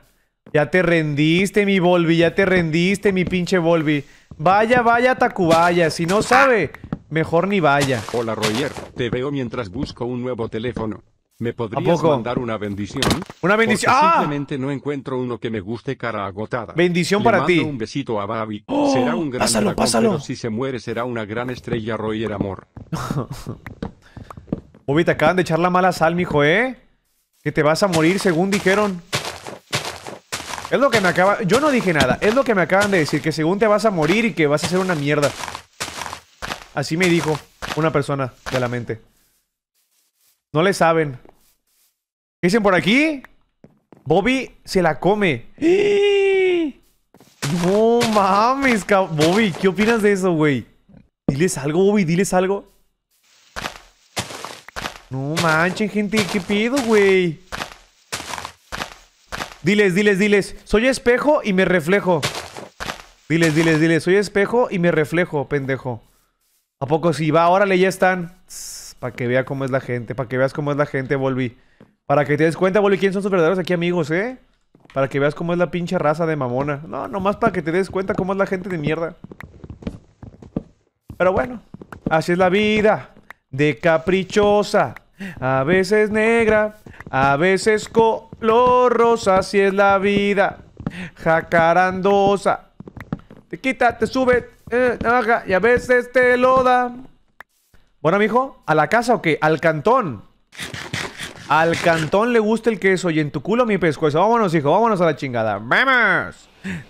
Ya te rendiste, mi Volvi. Ya te rendiste, mi pinche Volvi. Vaya, vaya, Tacubaya. Si no sabe, Mejor ni vaya. Hola Roger, te veo mientras busco un nuevo teléfono. ¿Me podrías mandar una bendición? Una bendición. ¡Ah! Simplemente no encuentro uno que me guste cara agotada. Bendición para mando ti. Un besito a Babi. ¡Oh! será un gran pásalo, pásalo. si se muere será una gran estrella Roger amor. <laughs> Obita te acaban de echar la mala sal, mijo, ¿eh? Que te vas a morir según dijeron. Es lo que me acaba... Yo no dije nada. Es lo que me acaban de decir. Que según te vas a morir y que vas a ser una mierda. Así me dijo una persona de la mente. No le saben. ¿Qué dicen por aquí? Bobby se la come. <gasps> No mames, Bobby, ¿qué opinas de eso, güey? Diles algo, Bobby, diles algo. No manchen, gente, ¿qué pedo, güey? Diles, diles, diles. Soy espejo y me reflejo. Diles, diles, diles. Soy espejo y me reflejo, pendejo. ¿A poco si va? Órale, ya están. Para que vea cómo es la gente, para que veas cómo es la gente, Volvi. Para que te des cuenta, Volvi, quiénes son sus verdaderos aquí amigos, ¿eh? Para que veas cómo es la pinche raza de mamona. No, nomás para que te des cuenta cómo es la gente de mierda. Pero bueno, así es la vida. De caprichosa. A veces negra, a veces color rosa, así es la vida. Jacarandosa. Te quita, te sube, eh, ya ves y a veces te Bueno, mijo, ¿a la casa o qué? Al cantón. Al cantón le gusta el queso y en tu culo mi pescuezo. Vámonos, hijo, vámonos a la chingada. ¡Vamos!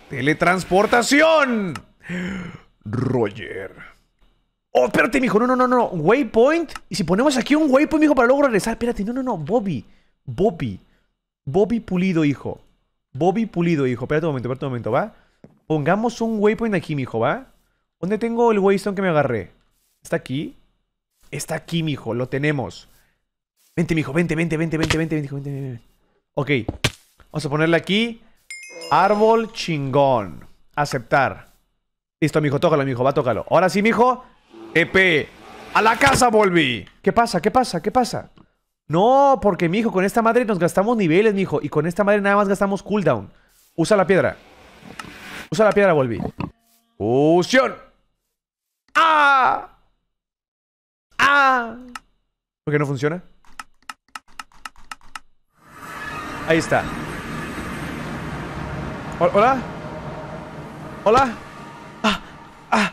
¡Teletransportación! Roger. Oh, espérate, mijo. No, no, no, no. Waypoint. Y si ponemos aquí un waypoint, mijo, para luego regresar. Espérate, no, no, no. Bobby. Bobby. Bobby pulido, hijo. Bobby pulido, hijo. Espérate un momento, espérate un momento, ¿va? Pongamos un waypoint aquí, mijo, ¿va? ¿Dónde tengo el Waystone que me agarré? ¿Está aquí? Está aquí, mijo. Lo tenemos. Vente, mijo. Vente, vente, vente, vente, vente, vente, vente, vente. Ok. Vamos a ponerle aquí. Árbol chingón. Aceptar. Listo, mijo. Tócalo, mijo. Va, tócalo. Ahora sí, mijo. EP. A la casa volví. ¿Qué pasa? ¿Qué pasa? ¿Qué pasa? No, porque, mijo, con esta madre nos gastamos niveles, mijo. Y con esta madre nada más gastamos cooldown. Usa la piedra. Usa la piedra, volví. Fusión. ¡Ah! ¡Ah! ¿Por qué no funciona? Ahí está. ¿Hola? ¿Hola? Ah, ¡Ah!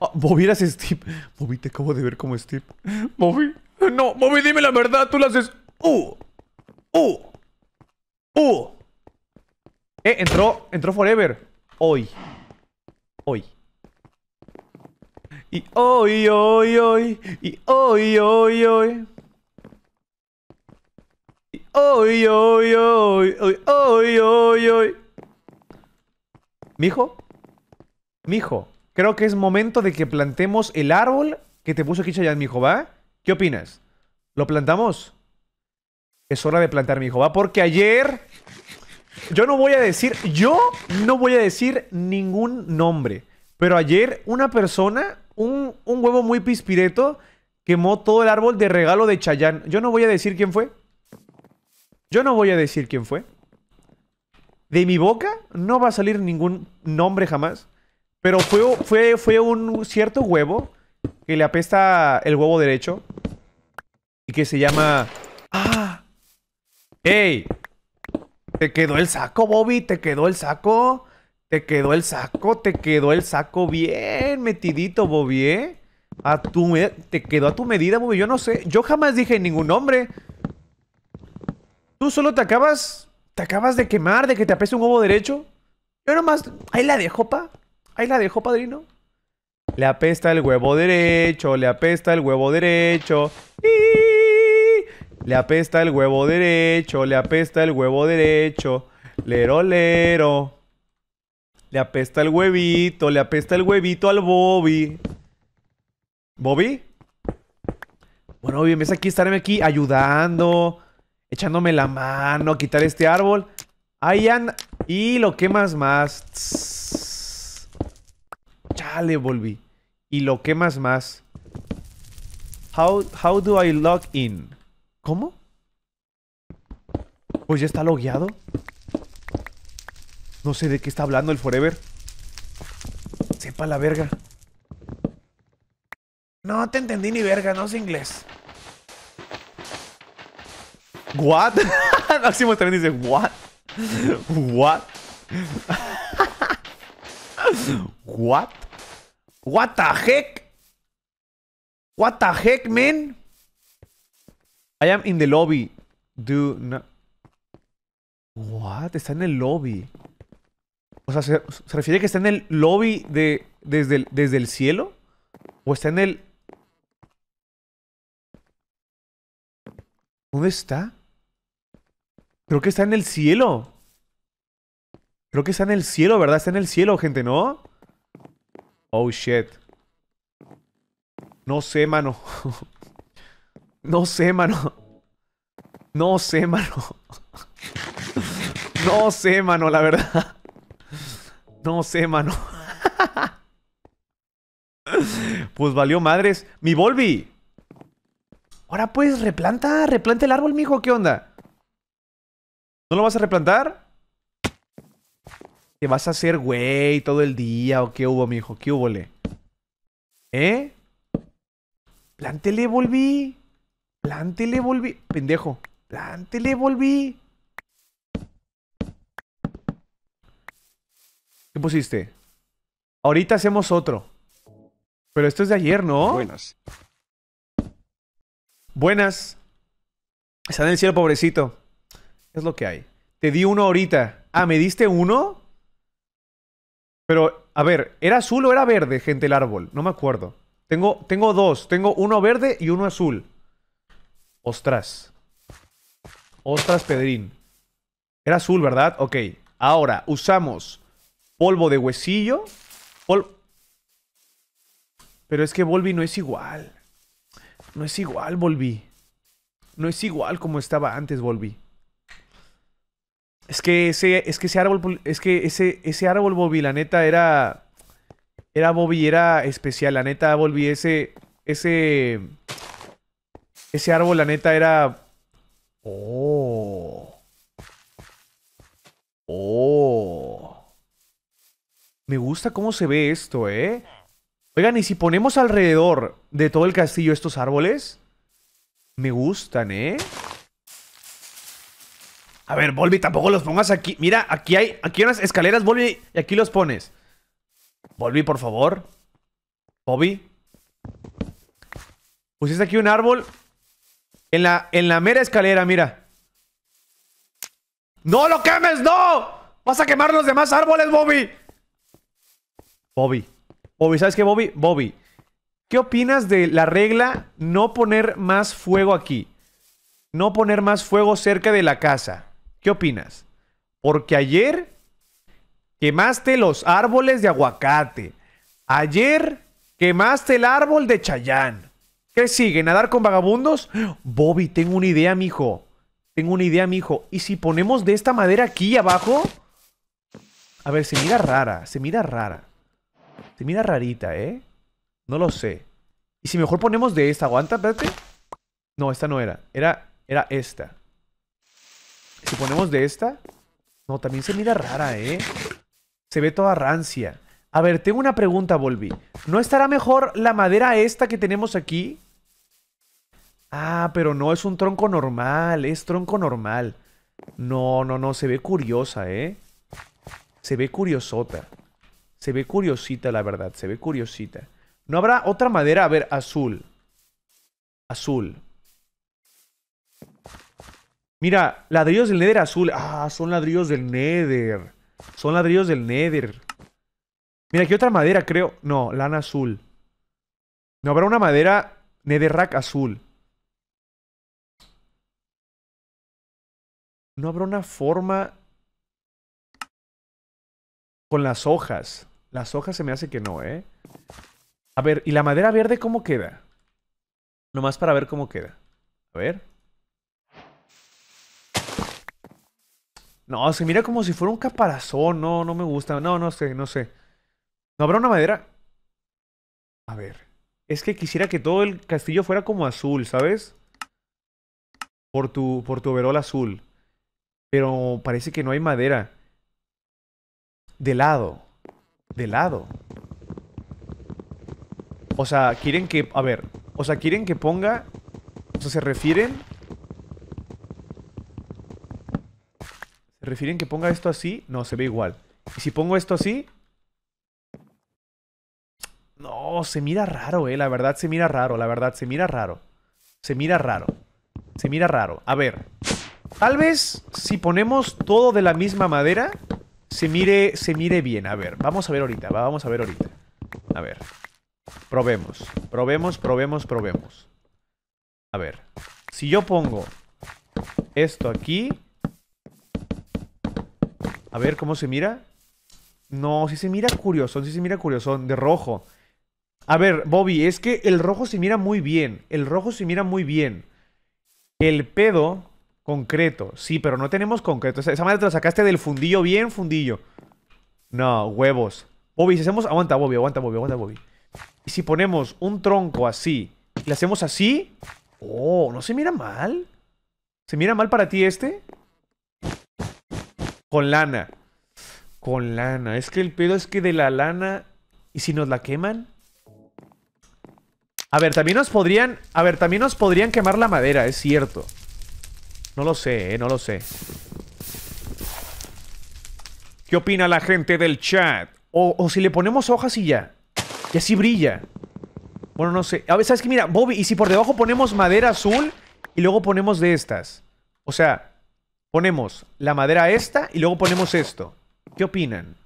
¡Ah! Bobby eras Steve. Bobby, te acabo de ver como Steve. Bobby. No, Bobby, dime la verdad. Tú la haces. ¡Uh! ¡Uh! ¡Uh! Eh, entró. Entró Forever. Hoy. Hoy. Y hoy, hoy, hoy. Y hoy, hoy, hoy. Y hoy, hoy, hoy. Hoy, hoy, hoy, Mijo. Mijo. Creo que es momento de que plantemos el árbol que te puso Kichayan, mijo, ¿va? ¿Qué opinas? ¿Lo plantamos? Es hora de plantar, mijo, ¿va? Porque ayer... Yo no voy a decir... Yo no voy a decir ningún nombre. Pero ayer una persona un, huevo muy pispireto quemó todo el árbol de regalo de Chayán. Yo no voy a decir quién fue. Yo no voy a decir quién fue. De mi boca no va a salir ningún nombre jamás. Pero fue, fue, fue un cierto huevo que le apesta el huevo derecho. Y que se llama... ¡Ah! ¡Ey! ¿Te quedó el saco, Bobby? ¿Te quedó el saco? Te quedó el saco, te quedó el saco bien metidito, bobie ¿eh? A tu te quedó a tu medida, bobie, Yo no sé. Yo jamás dije ningún nombre. Tú solo te acabas. Te acabas de quemar, de que te apeste un huevo derecho. Yo nomás. Ahí la dejo, pa. Ahí la dejo, padrino. Le apesta el huevo derecho, le apesta el huevo derecho. y Le apesta el huevo derecho, le apesta el huevo derecho. Lero, lero. Le apesta el huevito, le apesta el huevito al Bobby. ¿Bobby? Bueno, Bobby, ves aquí, estarme aquí ayudando, echándome la mano a quitar este árbol. Ahí Y lo que más. Ya Chale, volví. Y lo que más. más. how do I log in? ¿Cómo? Pues ya está logueado. No sé de qué está hablando el Forever. Sepa la verga. No te entendí ni verga, no sé inglés. What? <laughs> Máximo también dice what? What? what? What the heck? What the heck, man? I am in the lobby. Do not. What? Está en el lobby. O sea, ¿se, refiere que está en el lobby de, desde, el, desde el cielo? ¿O está en el... ¿Dónde está? Creo que está en el cielo. Creo que está en el cielo, ¿verdad? Está en el cielo, gente, ¿no? Oh, shit. No sé, mano. <laughs> No sé, mano. No sé, mano. <laughs> No sé, mano, la verdad. No sé, mano. pues valió madres. Mi Volvi. Ahora pues, replanta, replanta el árbol, mijo. ¿Qué onda? ¿No lo vas a replantar? ¿Qué vas a hacer güey todo el día o qué hubo, mijo? ¿Qué hubo, le? ¿Eh? Plántele, Volvi. Plántele, Volvi. Pendejo. Plántele, Volvi. ¿Qué pusiste? Ahorita hacemos otro. Pero esto es de ayer, ¿no? Buenas. Buenas. Está en el cielo, pobrecito. Es lo que hay. Te di uno ahorita. Ah, ¿me diste uno? Pero, a ver, ¿era azul o era verde, gente, el árbol? No me acuerdo. Tengo, tengo dos. Tengo uno verde y uno azul. Ostras. Ostras, Pedrín. Era azul, ¿verdad? Ok. Ahora, usamos Polvo de huesillo. Pero es que Volvi no es igual. No es igual, Volvi. No es igual como estaba antes, Volvi. Es que ese, es que ese árbol, es que ese, ese árbol, Bobby, la neta, era. Era Bobby, era especial. La neta, Volvi, ese. Ese. Ese árbol, la neta, era. Oh. Oh. Me gusta cómo se ve esto, ¿eh? Oigan, y si ponemos alrededor de todo el castillo estos árboles... Me gustan, ¿eh? A ver, Volvi, tampoco los pongas aquí. Mira, aquí hay, aquí unas escaleras, Volvi, y aquí los pones. Volvi, por favor. Bobby. Pusiste aquí un árbol. En la, en la mera escalera, mira. ¡No lo quemes, no! ¡Vas a quemar los demás árboles, Bobby! Bobby. Bobby, ¿sabes qué, Bobby? Bobby, ¿qué opinas de la regla no poner más fuego aquí? No poner más fuego cerca de la casa. ¿Qué opinas? Porque ayer quemaste los árboles de aguacate. Ayer quemaste el árbol de Chayán. ¿Qué sigue? ¿Nadar con vagabundos? Bobby, tengo una idea, mijo. Tengo una idea, mijo. ¿Y si ponemos de esta madera aquí abajo? A ver, se mira rara, se mira rara. Se mira rarita, ¿eh? No lo sé. Y si mejor ponemos de esta, aguanta, espérate. No, esta no era. Era, era esta. Si ponemos de esta... No, también se mira rara, ¿eh? Se ve toda rancia. A ver, tengo una pregunta, Volvi. ¿No estará mejor la madera esta que tenemos aquí? Ah, pero no, es un tronco normal, es tronco normal. No, no, no, se ve curiosa, ¿eh? Se ve curiosota. Se ve curiosita, la verdad. Se ve curiosita. No habrá otra madera. A ver, azul. Azul. Mira, ladrillos del Nether azul. Ah, son ladrillos del Nether. Son ladrillos del Nether. Mira, aquí otra madera, creo. No, lana azul. No habrá una madera Netherrack azul. No habrá una forma con las hojas. Las hojas se me hace que no, ¿eh? A ver, ¿y la madera verde cómo queda? Nomás para ver cómo queda. A ver. No, se mira como si fuera un caparazón. No, no me gusta. No, no sé, no sé. ¿No habrá una madera? A ver. Es que quisiera que todo el castillo fuera como azul, ¿sabes? Por tu, por tu overol azul. Pero parece que no hay madera. De lado de lado. O sea, quieren que... A ver. O sea, quieren que ponga... O sea, se refieren... ¿Se refieren que ponga esto así? No, se ve igual. Y si pongo esto así... No, se mira raro, eh. La verdad, se mira raro. La verdad, se mira raro. Se mira raro. Se mira raro. A ver. Tal vez si ponemos todo de la misma madera se mire, se mire bien. A ver, vamos a ver ahorita, vamos a ver ahorita. A ver. Probemos, probemos, probemos, probemos. A ver, si yo pongo esto aquí... A ver cómo se mira. No, si se mira curioso. si se mira curioso. de rojo. A ver, Bobby, es que el rojo se mira muy bien. El rojo se mira muy bien. El pedo Concreto, sí, pero no tenemos concreto. Esa madre te lo sacaste del fundillo bien, fundillo. No, huevos. Bobby, si hacemos... Aguanta, Bobby, aguanta, Bobby, aguanta, Bobby. Y si ponemos un tronco así y le hacemos así... Oh, ¿no se mira mal? ¿Se mira mal para ti este? Con lana. Con lana. Es que el pedo es que de la lana... ¿Y si nos la queman? A ver, también nos podrían... A ver, también nos podrían quemar la madera, es cierto. No lo sé, eh, no lo sé. ¿Qué opina la gente del chat? O, si le ponemos hojas y ya. Y así brilla. Bueno, no sé. A ver, ¿sabes qué? Mira, Bobby, y si por debajo ponemos madera azul y luego ponemos de estas. O sea, ponemos la madera esta y luego ponemos esto. ¿Qué opinan?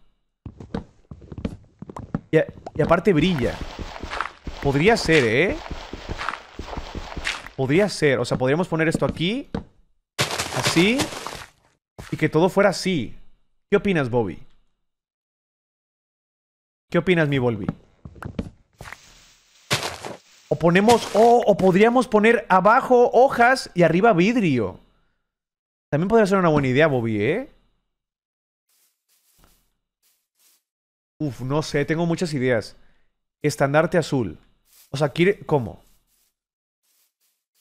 Y, y, aparte brilla. Podría ser, ¿eh? Podría ser. O sea, podríamos poner esto aquí Así. Y que todo fuera así. ¿Qué opinas, Bobby? ¿Qué opinas, mi Bobby? O ponemos... o podríamos poner abajo hojas y arriba vidrio. También podría ser una buena idea, Bobby, ¿eh? Uf, no sé, tengo muchas ideas. Estandarte azul. O sea, ¿quiere... ¿cómo?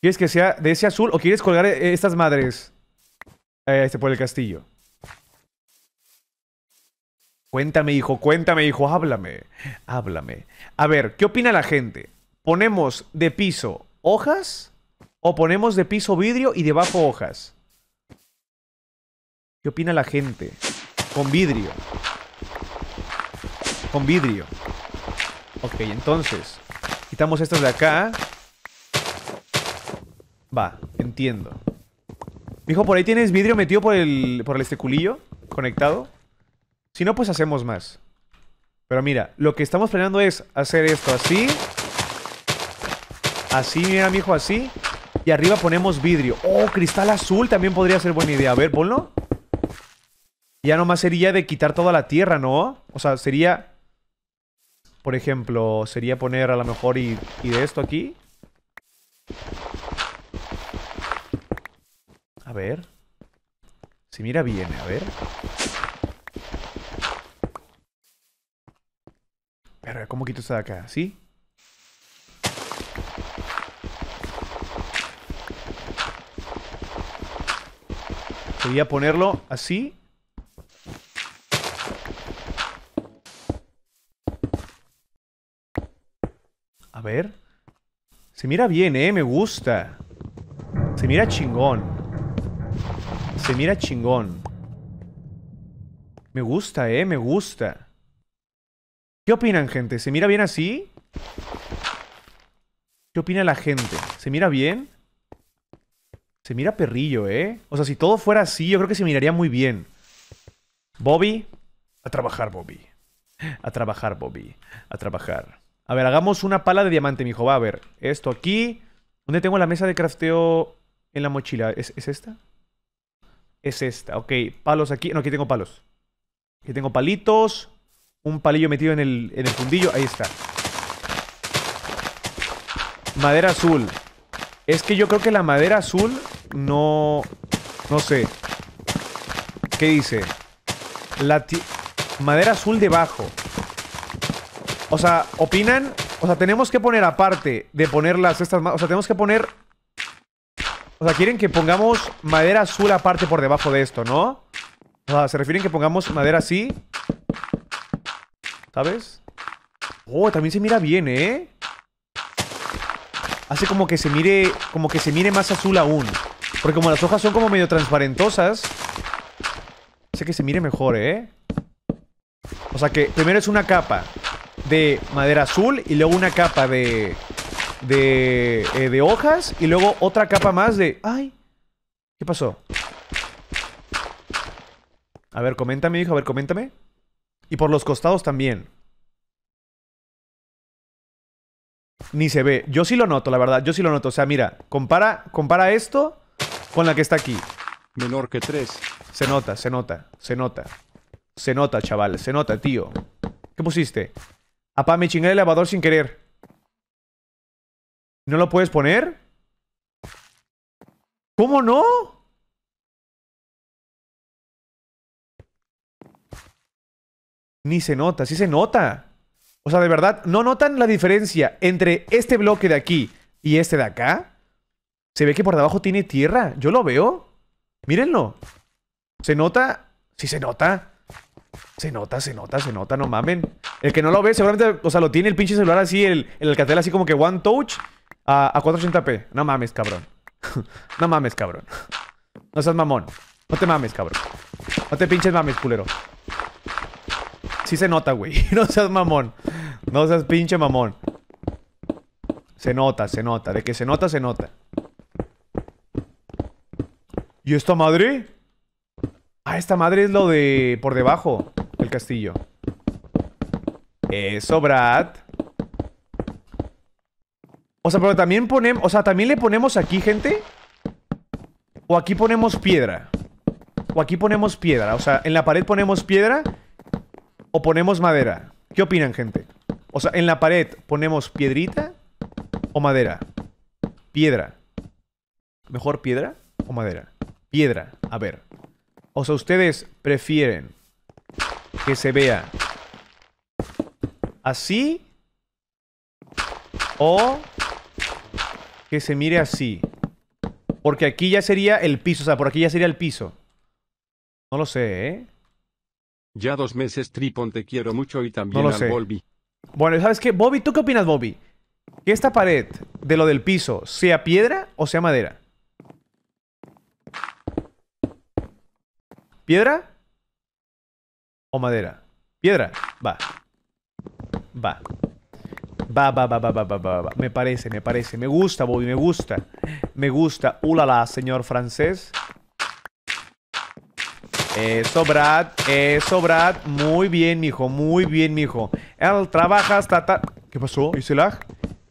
¿Quieres que sea de ese azul o quieres colgar eh, estas madres? este eh, por el castillo. Cuéntame, hijo, cuéntame, hijo, háblame, háblame. A ver, ¿qué opina la gente? ¿Ponemos de piso hojas o ponemos de piso vidrio y debajo hojas? ¿Qué opina la gente? Con vidrio. Con vidrio. Ok, entonces, quitamos estos de acá. Va, entiendo. Mijo, ¿por ahí tienes vidrio metido por el, por el esteculillo? ¿Conectado? Si no, pues hacemos más. Pero mira, lo que estamos planeando es hacer esto así. Así, mira, mijo, así. Y arriba ponemos vidrio. Oh, cristal azul también podría ser buena idea. A ver, ponlo. Ya nomás sería de quitar toda la tierra, ¿no? O sea, sería... Por ejemplo, sería poner a lo mejor y, y de esto aquí. A ver. Si mira bien, a ver. Pero, ¿cómo quito esta de acá? ¿Sí? a ponerlo así. A ver. Se mira bien, ¿eh? Me gusta. Se mira chingón. Se mira chingón. Me gusta, eh, me gusta. ¿Qué opinan, gente? ¿Se mira bien así? ¿Qué opina la gente? ¿Se mira bien? Se mira perrillo, ¿eh? O sea, si todo fuera así, yo creo que se miraría muy bien. Bobby, a trabajar, Bobby. A trabajar, Bobby. A trabajar. A ver, hagamos una pala de diamante, mijo. Va, a ver. Esto aquí. ¿Dónde tengo la mesa de crafteo en la mochila? ¿Es, ¿es esta? es esta. Ok, palos aquí. No, aquí tengo palos. Aquí tengo palitos. Un palillo metido en el, en el fundillo. Ahí está. Madera azul. Es que yo creo que la madera azul no... No sé. ¿Qué dice? La madera azul debajo. O sea, opinan... O sea, tenemos que poner aparte de poner las estas... O sea, tenemos que poner o sea, quieren que pongamos madera azul aparte por debajo de esto, ¿no? O sea, se refieren que pongamos madera así. ¿Sabes? Oh, también se mira bien, ¿eh? Hace como que se mire... Como que se mire más azul aún. Porque como las hojas son como medio transparentosas... Hace que se mire mejor, ¿eh? O sea que primero es una capa de madera azul y luego una capa de de, eh, de hojas y luego otra capa más de... ¡Ay! ¿Qué pasó? A ver, coméntame, hijo, a ver, coméntame. Y por los costados también. Ni se ve. Yo sí lo noto, la verdad. Yo sí lo noto. O sea, mira, compara, compara esto con la que está aquí. Menor que 3. Se nota, se nota, se nota. Se nota, chaval. Se nota, tío. ¿Qué pusiste? Apá, me chingué el lavador sin querer. ¿No lo puedes poner? ¿Cómo no? Ni se nota, sí se nota. O sea, de verdad, ¿no notan la diferencia entre este bloque de aquí y este de acá? Se ve que por debajo tiene tierra. Yo lo veo. Mírenlo. ¿Se nota? Sí se nota. Se nota, se nota, se nota, no mamen. El que no lo ve, seguramente, o sea, lo tiene el pinche celular así, el, el alcatel así como que one touch a, a 480p. No mames, cabrón. <laughs> no mames, cabrón. No seas mamón. No te mames, cabrón. No te pinches mames, culero. Sí se nota, güey. <laughs> No seas mamón. No seas pinche mamón. Se nota, se nota. De que se nota, se nota. ¿Y esta madre? Ah, esta madre es lo de por debajo del castillo. Eso, Brad. O sea, pero también ponemos... O sea, también le ponemos aquí, gente. O aquí ponemos piedra. O aquí ponemos piedra. O sea, en la pared ponemos piedra. O ponemos madera. ¿Qué opinan, gente? O sea, en la pared ponemos piedrita o madera. Piedra. ¿Mejor piedra o madera? Piedra. A ver. O sea, ustedes prefieren que se vea así o que se mire así. Porque aquí ya sería el piso, o sea, por aquí ya sería el piso. No lo sé, ¿eh? Ya dos meses, Tripon, te quiero mucho y también no lo Bobby. Bueno, ¿sabes qué? Bobby, ¿tú qué opinas, Bobby? ¿Que esta pared de lo del piso sea piedra o sea madera? ¿Piedra? ¿O madera? Piedra. Va. Va. Me parece, me parece. Me gusta, Bobby, me gusta. Me gusta. Ulala, señor francés. Eso, Brad. Eso, Brad. Muy bien, mijo. Muy bien, mijo. Él trabaja hasta tarde. ¿Qué pasó? ¿Hice lag?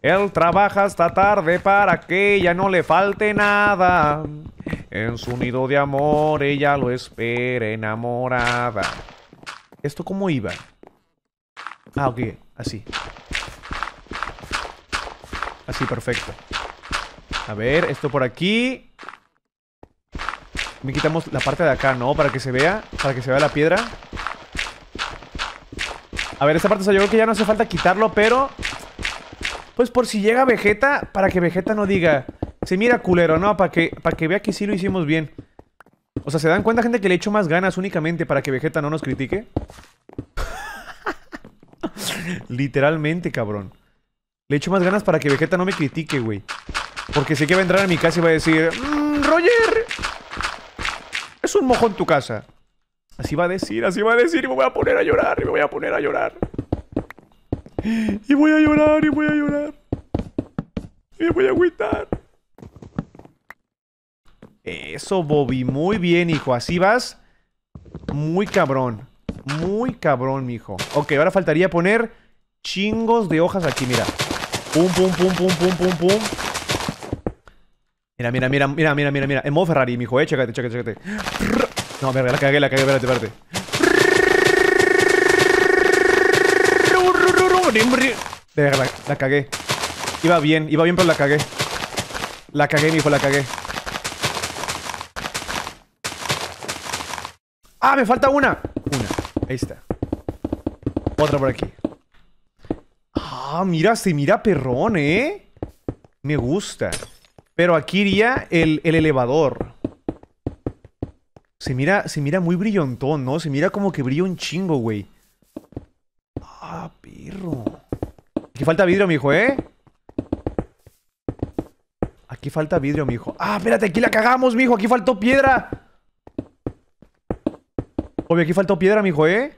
Él trabaja hasta tarde para que ella no le falte nada. En su nido de amor ella lo espera enamorada. ¿Esto cómo iba? Ah, ok. Así. Así, perfecto. A ver, esto por aquí. Me quitamos la parte de acá, ¿no? Para que se vea, para que se vea la piedra. A ver, esta parte, o yo creo que ya no hace falta quitarlo, pero... Pues por si llega Vegeta, para que Vegeta no diga... Se mira culero, ¿no? Para que, para que vea que sí lo hicimos bien. O sea, ¿se dan cuenta, gente, que le echo más ganas únicamente para que Vegeta no nos critique? <laughs> Literalmente, cabrón. Le echo más ganas para que Vegeta no me critique, güey. Porque sé que va a entrar a mi casa y va a decir... Mm, ¡Roger! Es un mojo en tu casa. Así va a decir, así va a decir. Y me voy a poner a llorar, y me voy a poner a llorar. Y voy a llorar, y voy a llorar. Y me voy a agüitar. Eso, Bobby. Muy bien, hijo. Así vas. Muy cabrón. Muy cabrón, mijo. Ok, ahora faltaría poner chingos de hojas aquí, mira. Pum, pum, pum, pum, pum, pum, pum. Mira, mira, mira, mira, mira, mira, mira. En modo Ferrari, mijo, eh. Chécate, chécate, chécate. No, verga, la cagué, la cagué, espérate, espérate. Verga, la, la cagué. Iba bien, iba bien, pero la cagué. La cagué, mijo, la cagué. ¡Ah, me falta una! Una. Ahí está. Otra por aquí. Ah, mira, se mira perrón, ¿eh? Me gusta. Pero aquí iría el, elevador. Se mira, se mira muy brillantón, ¿no? Se mira como que brilla un chingo, güey. Ah, perro. Aquí falta vidrio, mijo, ¿eh? Aquí falta vidrio, mijo. Ah, espérate, aquí la cagamos, mijo. Aquí faltó piedra. Obvio, aquí faltó piedra, mijo, ¿eh?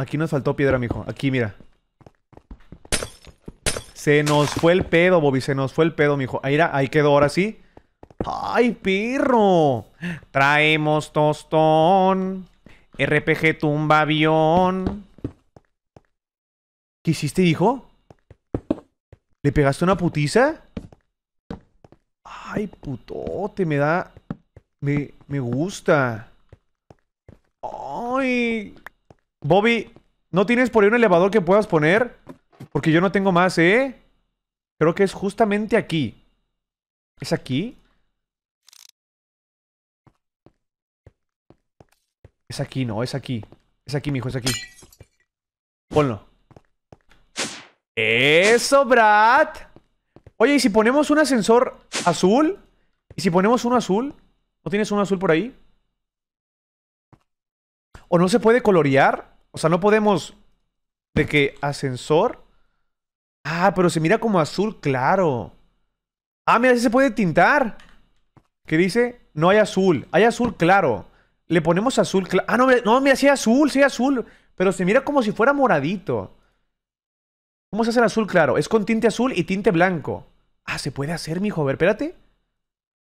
Aquí nos faltó piedra, mijo. Aquí, mira. Se nos fue el pedo, Bobby. Se nos fue el pedo, mijo. Ahí, ahí quedó, ahora sí. ¡Ay, perro! Traemos tostón. RPG tumba avión. ¿Qué hiciste, hijo? ¿Le pegaste una putiza? Ay, putote, me da... Me, me gusta. Ay, Bobby, ¿no tienes por ahí un elevador que puedas poner? Porque yo no tengo más, ¿eh? Creo que es justamente aquí. ¿Es aquí? Es aquí, no, es aquí. Es aquí, mijo, es aquí. Ponlo. ¡Eso, Brad! Oye, ¿y si ponemos un ascensor azul? ¿Y si ponemos uno azul? ¿No tienes uno azul por ahí? ¿O no se puede colorear? O sea, no podemos de que ascensor. Ah, pero se mira como azul claro. Ah, mira, si se puede tintar. ¿Qué dice? No hay azul. Hay azul claro. Le ponemos azul claro. Ah, no, no, mira, sí azul, sí azul. Pero se mira como si fuera moradito. ¿Cómo se hace el azul claro? Es con tinte azul y tinte blanco. Ah, se puede hacer, mijo. A ver, espérate.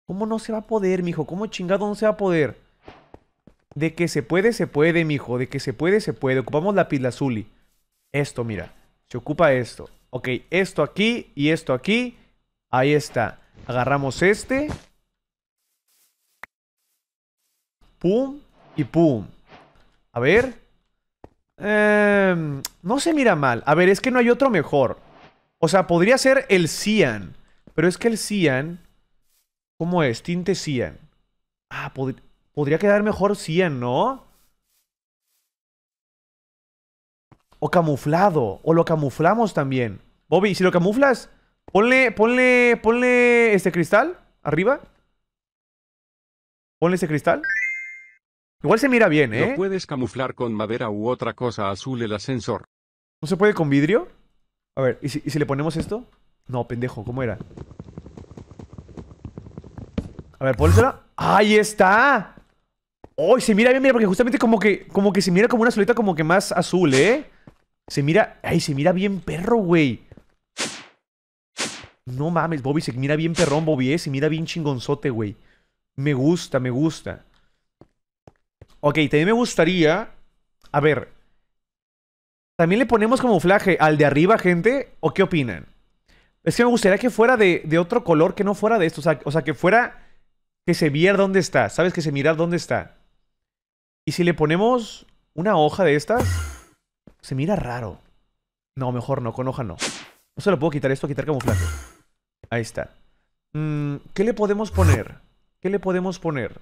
¿Cómo no se va a poder, mijo? ¿Cómo chingado no se va a poder? De que se puede, se puede, mijo. De que se puede, se puede. Ocupamos la pila y... Esto, mira. Se ocupa esto. Ok, esto aquí y esto aquí. Ahí está. Agarramos este. Pum y pum. A ver. Em, no se mira mal. A ver, es que no hay otro mejor. O sea, podría ser el Cian. Pero es que el Cian... ¿Cómo es? Tinte Cian. Ah, podría... Podría quedar mejor 100, ¿no? O camuflado. O lo camuflamos también. Bobby, si lo camuflas, ponle, ponle, ponle este cristal arriba. Ponle este cristal. Igual se mira bien, ¿eh? No puedes camuflar con madera u otra cosa azul el ascensor. ¿No se puede con vidrio? A ver, ¿y si, le ponemos esto? No, pendejo, ¿cómo era? A ver, pónselo. ¡Ahí está! ¡Oh! Se mira bien, mira, porque justamente como que, como que se mira como una soleta como que más azul, ¿eh? Se mira... ¡Ay, se mira bien perro, güey! No mames, Bobby, se mira bien perrón, Bobby, ¿eh? Se mira bien chingonzote, güey. Me gusta, me gusta. Ok, también me gustaría... A ver. ¿También le ponemos camuflaje al de arriba, gente? ¿O qué opinan? Es que me gustaría que fuera de, otro color, que no fuera de esto. O sea, o sea, que fuera... Que se viera dónde está. ¿Sabes? Que se mira dónde está. Y si le ponemos una hoja de estas, se mira raro. No, mejor no, con hoja no. No se lo puedo quitar esto, quitar camuflaje. Ahí está. Mm, ¿Qué le podemos poner? ¿Qué le podemos poner?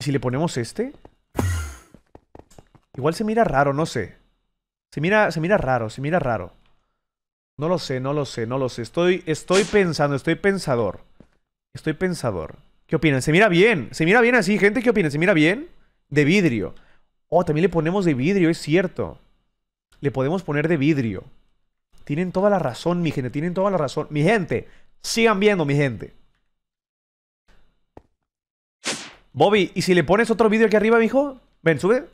Si le ponemos este... Igual se mira raro, no sé. Se mira, se mira raro, se mira raro. No lo sé, no lo sé, no lo sé. Estoy, estoy pensando, estoy pensador. Estoy pensador. ¿Qué opinan? Se mira bien. Se mira bien así, gente. ¿Qué opinan? Se mira bien de vidrio. Oh, también le ponemos de vidrio, es cierto. Le podemos poner de vidrio. Tienen toda la razón, mi gente. Tienen toda la razón. Mi gente, sigan viendo, mi gente. Bobby, ¿y si le pones otro vidrio aquí arriba, mijo? Ven, sube.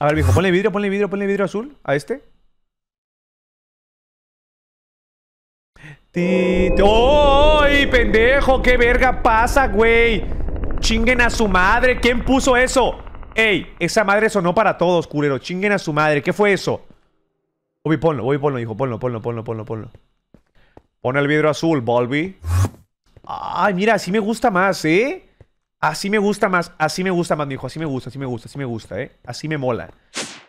A ver, mijo, ponle vidrio, ponle vidrio, ponle vidrio azul a este. ¡Oh! pendejo! ¿Qué verga pasa, güey? Chinguen a su madre. ¿Quién puso eso? ¡Ey! Esa madre sonó para todos, culero. Chinguen a su madre. ¿Qué fue eso? Obi, ponlo, Obi, ponlo, hijo. Ponlo, ponlo, ponlo, ponlo, ponlo. Pon el vidrio azul, Bobby. Ay, mira, así me gusta más, ¿eh? Así me gusta más, así me gusta más, mi hijo. Así me gusta, así me gusta, así me gusta, ¿eh? Así me mola.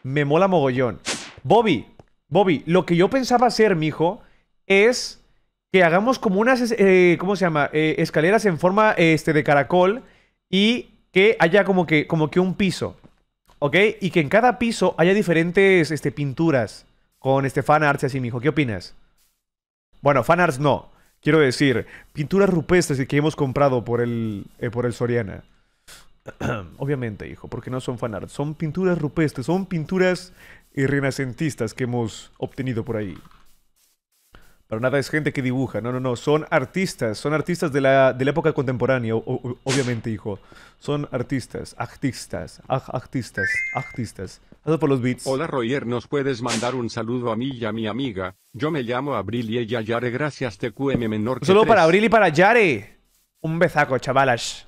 Me mola mogollón. Bobby, Bobby, lo que yo pensaba hacer, mijo, es que hagamos como unas, eh, ¿cómo se llama? Eh, escaleras en forma este, de caracol y que haya como que, como que un piso, ¿ok? Y que en cada piso haya diferentes este, pinturas con este fanarts y así, mijo. ¿Qué opinas? Bueno, fanarts no. Quiero decir, pinturas rupestres que hemos comprado por el, eh, por el Soriana. <clears throat> Obviamente, hijo, porque no son fanarts. Son pinturas rupestres, son pinturas renacentistas que hemos obtenido por ahí. Pero nada, es gente que dibuja. No, no, no. Son artistas. Son artistas de la, época contemporánea, obviamente, hijo. Son artistas. Artistas. artistas. Artistas. Hazlo por los beats. Hola, Royer. ¿Nos puedes mandar un saludo a mí y a mi amiga? Yo me llamo Abril y ella Yare. Gracias, TQM menor. Solo para Abril y para Yare. Un besaco, chavalas.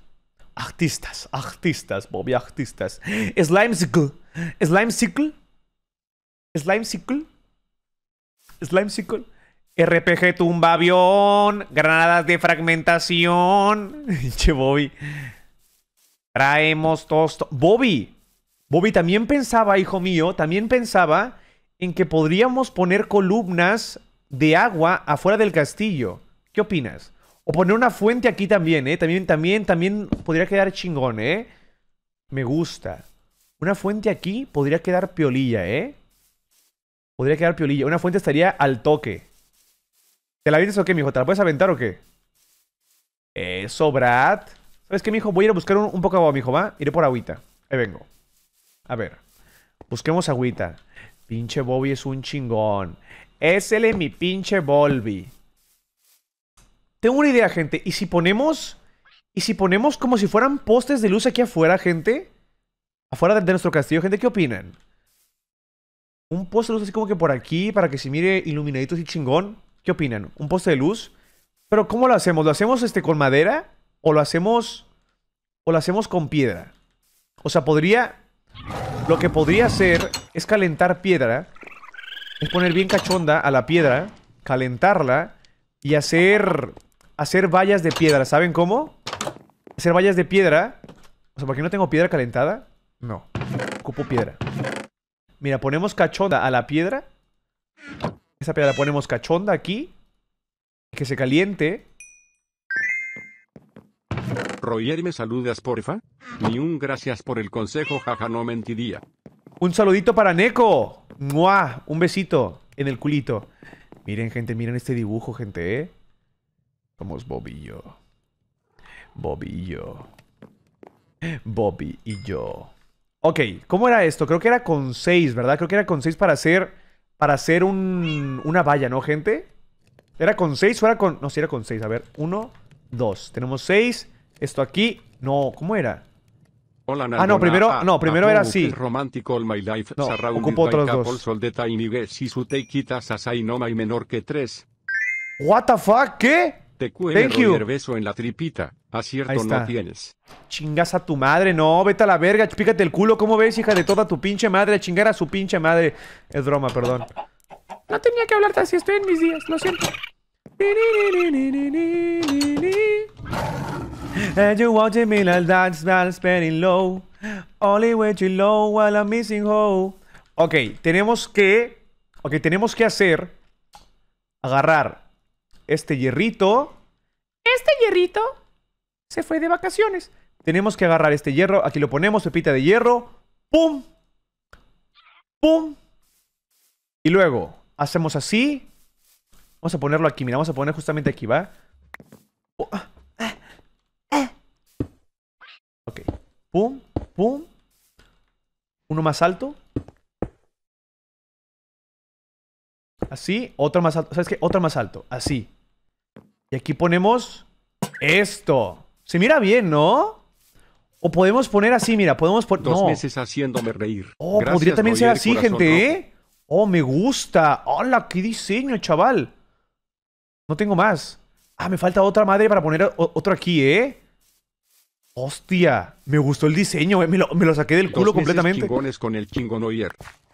Artistas. Artistas, Bobby. Artistas. Slime Cycle. Slime Cycle. Slime RPG tumba avión, granadas de fragmentación. <laughs> che, Bobby. Traemos tosto. Bobby. Bobby también pensaba, hijo mío, también pensaba en que podríamos poner columnas de agua afuera del castillo. ¿Qué opinas? O poner una fuente aquí también, ¿eh? También, también, también podría quedar chingón, ¿eh? Me gusta. Una fuente aquí podría quedar piolilla, ¿eh? Podría quedar piolilla. Una fuente estaría al toque. ¿Te la vienes o qué, mijo? ¿Te la puedes aventar o qué? Eso, eh, Brad. ¿Sabes qué, mijo? Voy a ir a buscar un, poco de agua, mijo, ¿va? Iré por agüita. Ahí vengo. A ver. Busquemos agüita. Pinche Bobby es un chingón. Ésele mi pinche Bobby. Tengo una idea, gente. ¿Y si ponemos... ¿Y si ponemos como si fueran postes de luz aquí afuera, gente? Afuera de, nuestro castillo, gente, ¿qué opinan? Un poste de luz así como que por aquí, para que se mire iluminadito y chingón. ¿Qué opinan? Un poste de luz. Pero ¿cómo lo hacemos? ¿Lo hacemos este, con madera? ¿O lo hacemos... ¿O lo hacemos con piedra? O sea, podría... Lo que podría hacer es calentar piedra. Es poner bien cachonda a la piedra. Calentarla. Y hacer... Hacer vallas de piedra. ¿Saben cómo? Hacer vallas de piedra. O sea, ¿por qué no tengo piedra calentada? No. Ocupo piedra. Mira, ponemos cachonda a la piedra. Esa piedra la ponemos cachonda aquí. Que se caliente. Royer, ¿me saludas, porfa? Ni un gracias por el consejo, jaja, no mentiría. Un saludito para Neko. Un besito en el culito. Miren, gente, miren este dibujo, gente, ¿eh? Somos y Bobillo. Bobby y yo. Ok, ¿cómo era esto? Creo que era con 6, ¿verdad? Creo que era con 6 para hacer para hacer un, una valla, ¿no, gente? ¿Era con 6 o era con...? No, si era con 6. A ver, 1, 2. Tenemos 6. Esto aquí... No, ¿cómo era? Hola, ah, no, primero, ah, no, primero era así. Romántico all my life. No, ocupo otros dos. Sol de si su no menor que 3. What the fuck? ¿Qué? Te cuelgo en la tripita. Acierto no tienes. Chingas a tu madre, no, vete a la verga, pícate el culo, ¿cómo ves, hija de toda tu pinche madre? chingar a su pinche madre. Es broma, perdón. No tenía que hablarte así, estoy en mis días, lo siento. Ok, tenemos que... Ok, tenemos que hacer... Agarrar este hierrito, este hierrito se fue de vacaciones. Tenemos que agarrar este hierro, aquí lo ponemos, pepita de hierro, ¡pum! ¡pum! Y luego hacemos así. Vamos a ponerlo aquí, mira, vamos a poner justamente aquí, ¿va? Oh, ah, ah, ah. Ok, ¡pum! ¡pum! Uno más alto. Así, otro más alto. ¿Sabes qué? Otro más alto. Así. Y aquí ponemos esto. Se mira bien, ¿no? O podemos poner así, mira, podemos poner... Dos no. meses haciéndome reír. Oh, podría también ser así, gente, ¿eh? Oh, me gusta. Hola, qué diseño, chaval. No tengo más. Ah, me falta otra madre para poner otro aquí, ¿eh? Hostia, me gustó el diseño, ¿eh? me, lo, saqué del culo completamente. con el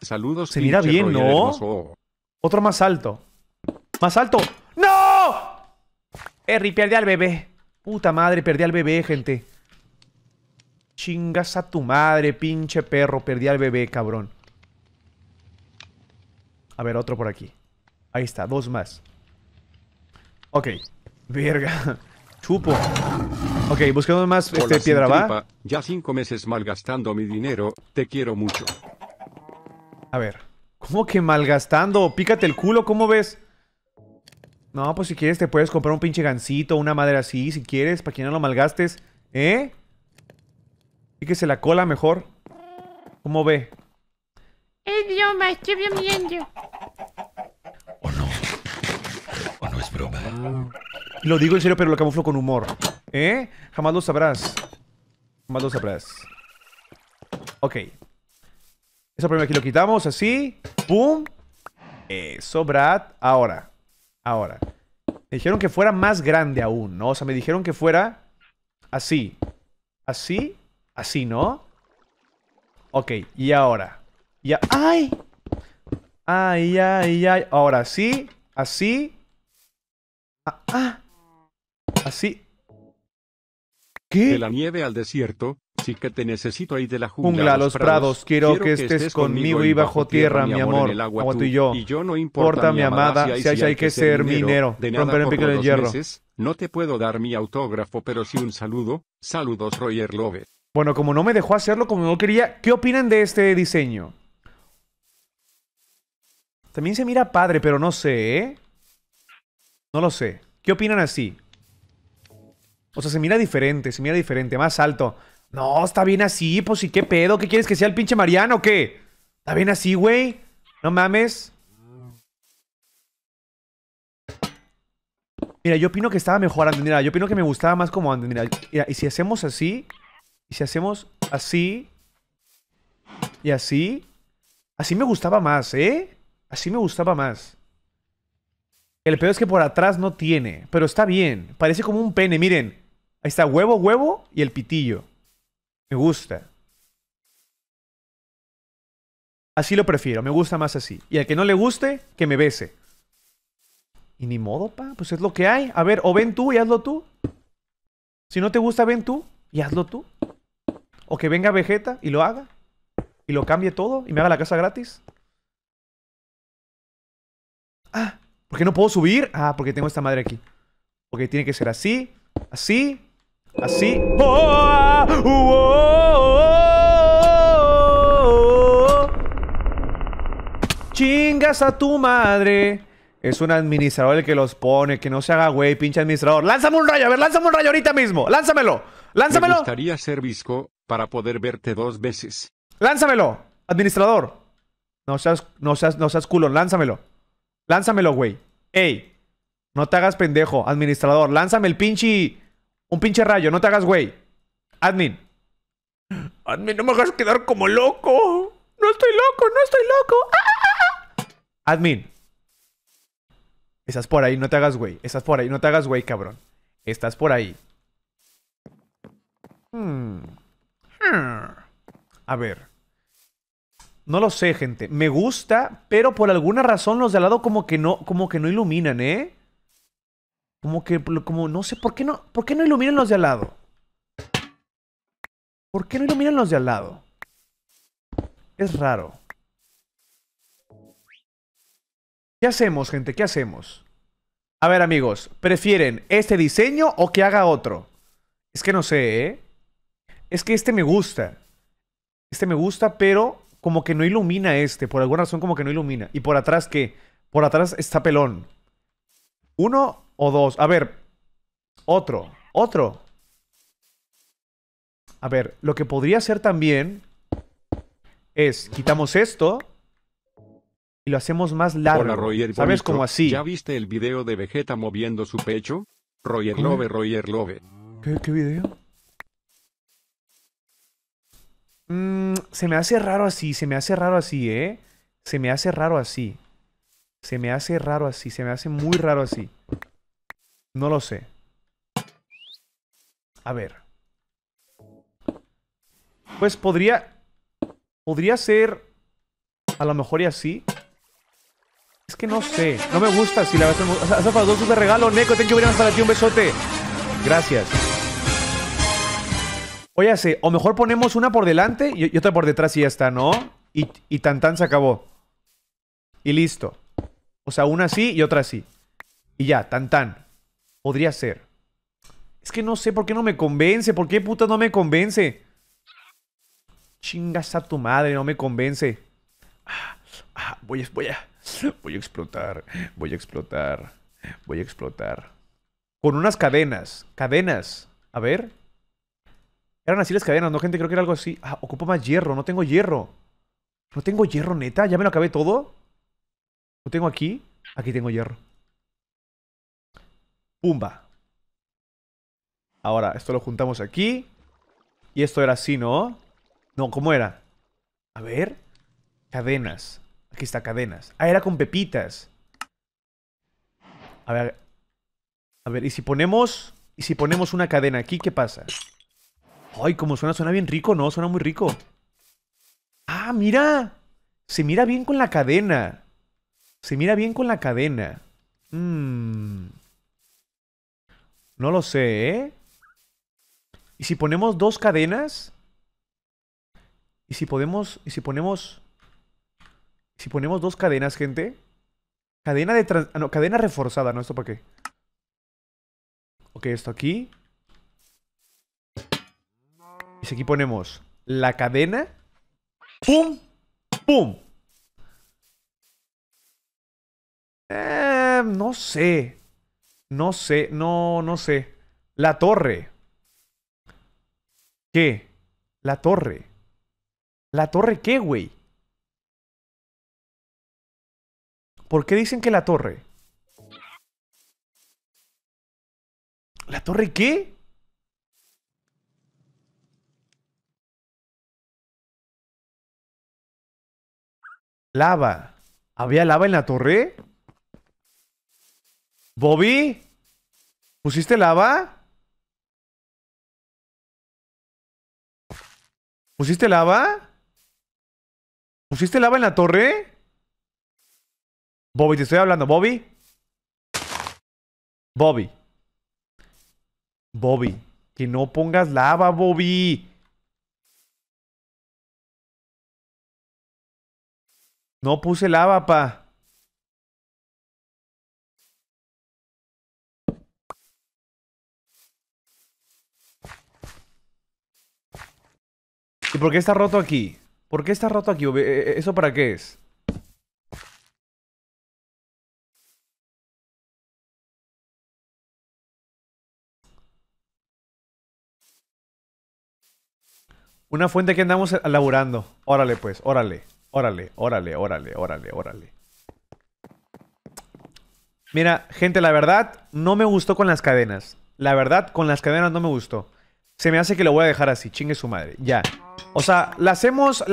Saludos. Se mira bien, ¿no? Otro más alto. Más alto. Harry, perdí al bebé. Puta madre, perdí al bebé, gente. Chingas a tu madre, pinche perro. Perdí al bebé, cabrón. A ver, otro por aquí. Ahí está, dos más. Ok. Verga. <laughs> Chupo. Ok, busquemos más este, piedra, ¿va? Ya cinco meses malgastando mi dinero. Te quiero mucho. A ver. ¿Cómo que malgastando? Pícate el culo, ¿cómo ves? No, pues si quieres te puedes comprar un pinche gancito, una madera así, si quieres, para que no lo malgastes. ¿Eh? Y que se la cola mejor. ¿Cómo ve? Es mi ¿O no? ¿O no es broma? Ah. lo digo en serio, pero lo camuflo con humor. ¿Eh? Jamás lo sabrás. Jamás lo sabrás. Ok. Eso primero aquí lo quitamos, así. ¡Pum! Eso, Brad. Ahora. Ahora, me dijeron que fuera más grande aún, ¿no? O sea, me dijeron que fuera así. Así, así, ¿no? Ok, y ahora. Ya. ¡Ay! Ay, ay, ay. Ahora sí, así. Ah, así. ¿Qué? De la nieve al desierto, Sí que te necesito ahí de la jungla, a los prados. Quiero, que, estés conmigo y bajo tierra, mi amor, el tú, y yo. Y yo no importa, mi amada, si hay, que ser minero, romper un pico de hierro. no te puedo dar mi autógrafo, pero sí un saludo. Saludos, Roger Love. Bueno, como no me dejó hacerlo como no quería, ¿qué opinan de este diseño? También se mira padre, pero no sé, ¿eh? No lo sé. ¿Qué opinan así? O sea, se mira diferente, se mira diferente, más alto. No, está bien así, pues ¿y qué pedo? ¿Qué quieres que sea el pinche Mariano o qué? Está bien así, güey. No mames. Mira, yo opino que estaba mejor antes. yo opino que me gustaba más como antes. Mira, y si hacemos así, y si hacemos así, y así, así me gustaba más, ¿eh? Así me gustaba más. El peor es que por atrás no tiene, pero está bien. Parece como un pene, miren. Ahí está huevo, huevo y el pitillo. Me gusta. Así lo prefiero, me gusta más así. Y al que no le guste, que me bese. Y ni modo, pa, pues es lo que hay. A ver, o ven tú y hazlo tú. Si no te gusta, ven tú y hazlo tú. O que venga Vegeta y lo haga. Y lo cambie todo y me haga la casa gratis. Ah, ¿por qué no puedo subir? Ah, porque tengo esta madre aquí. Porque tiene que ser así, así Así. Oh, oh, oh, Chingas a tu madre. Es un administrador el que los pone. Que no se haga güey, pinche administrador. Lánzame un rayo, a ver, lánzame un rayo ahorita mismo. Lánzamelo. Lánzamelo. Me gustaría ser visco para poder verte dos veces. Lánzamelo, administrador. No seas, no seas, no seas culo, lánzamelo. Lánzamelo, güey. Ey, no te hagas pendejo, administrador. Lánzame el pinche un pinche rayo, no te hagas güey. Admin. Admin, no me hagas quedar como loco. No estoy loco, no estoy loco. Ah, ah, ah, Admin. Estás por ahí, no te hagas güey. Estás por ahí, no te hagas güey, cabrón. Estás por ahí. Hmm. Hmm. A ver. No lo sé, gente. Me gusta, pero por alguna razón los de al lado como que no, como que no iluminan, ¿eh? Como que, como, no sé, ¿por qué no, ¿por qué no iluminan los de al lado? ¿Por qué no iluminan los de al lado? Es raro. ¿Qué hacemos, gente? ¿Qué hacemos? A ver, amigos, ¿prefieren este diseño o que haga otro? Es que no sé, ¿eh? Es que este me gusta. Este me gusta, pero como que no ilumina este. Por alguna razón como que no ilumina. Y por atrás, ¿qué? Por atrás está pelón. Uno o dos. A ver, otro, otro. A ver, lo que podría hacer también es quitamos esto y lo hacemos más largo. ¿Sabes? cómo Como así. ¿Ya viste el video de Vegeta moviendo su pecho? Roger Love, Roger Love. ¿Qué, video? Mm, se me hace raro así, se me hace raro así, ¿eh? Se me hace raro así. Se me hace raro así, se me hace muy raro así. No lo sé. A ver. Pues podría... Podría ser... A lo mejor y así. Es que no sé. No me gusta si la vas a... para dos de regalo. Neko, que ir para ti. Un besote. Gracias. Oye, sé. O mejor ponemos una por delante y, otra por detrás y ya está, ¿no? Y, y tan tan se acabó. Y listo. O sea, una así y otra así. Y ya, tan tan. Podría ser. Es que no sé por qué no me convence. ¿Por qué puta no me convence? Chingas a tu madre, no me convence. Ah, ah, voy, a, voy, a, voy a explotar. Voy a explotar. Voy a explotar. Con unas cadenas. Cadenas. A ver. Eran así las cadenas, ¿no, gente? Creo que era algo así. Ah, ocupo más hierro. No tengo hierro. No tengo hierro, neta. ¿Ya me lo acabé todo? ¿Lo tengo aquí? Aquí tengo hierro. Pumba. Ahora, esto lo juntamos aquí. Y esto era así, ¿no? No, ¿cómo era? A ver. Cadenas. Aquí está, cadenas. Ah, era con pepitas. A ver. A ver, ¿y si ponemos... ¿Y si ponemos una cadena aquí, qué pasa? Ay, como suena, suena bien rico, ¿no? Suena muy rico. ¡Ah, mira! Se mira bien con la cadena. Se mira bien con la cadena. Mmm... No lo sé, ¿eh? ¿Y si ponemos dos cadenas? ¿Y si podemos... ¿Y si ponemos... Si ponemos dos cadenas, gente? Cadena de... Trans ah, no, cadena reforzada, ¿no? ¿Esto para qué? Ok, esto aquí. Y si aquí ponemos la cadena... ¡Pum! ¡Pum! Eh, no sé. No sé, no, no sé. La torre. ¿Qué? La torre. ¿La torre qué, güey? ¿Por qué dicen que la torre? ¿La torre qué? Lava. ¿Había lava en la torre? Bobby, ¿pusiste lava? ¿Pusiste lava? ¿Pusiste lava en la torre? Bobby, te estoy hablando, Bobby. Bobby. Bobby, que no pongas lava, Bobby. No puse lava, pa. ¿Y por qué está roto aquí? ¿Por qué está roto aquí? Eh, eh, ¿Eso para qué es? Una fuente que andamos eh, laburando. Órale, pues, órale, órale, órale, órale, órale, órale. Mira, gente, la verdad, no me gustó con las cadenas. La verdad, con las cadenas no me gustó. Se me hace que lo voy a dejar así, chingue su madre. Ya. O sea, la hacemos,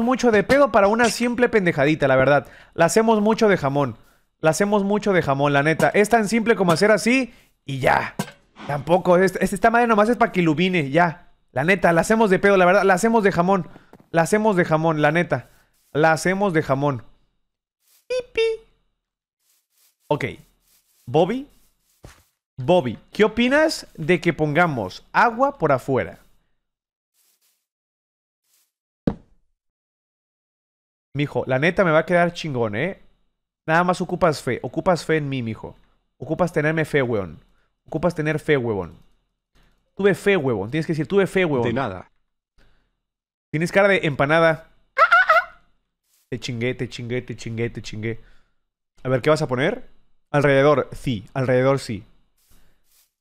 mucho de pedo para una simple pendejadita, la verdad. La hacemos mucho de jamón. La hacemos mucho de jamón, la neta. Es tan simple como hacer así y ya. Tampoco, esta madre nomás es para que ilumine, ya. La neta, la hacemos de pedo, la verdad. La hacemos de jamón. La hacemos de jamón, la neta. La hacemos de jamón. Pipi. Ok. Bobby. Bobby, ¿qué opinas de que pongamos agua por afuera? Mijo, la neta me va a quedar chingón, ¿eh? Nada más ocupas fe. Ocupas fe en mí, mijo. Ocupas tenerme fe, weón. Ocupas tener fe, huevón. Tuve fe, huevón. Tienes que decir, tuve fe, huevón. De nada. Tienes cara de empanada. Te chingué, te chingué, te chingué, te chingué. A ver, ¿qué vas a poner? Alrededor, sí. Alrededor, sí.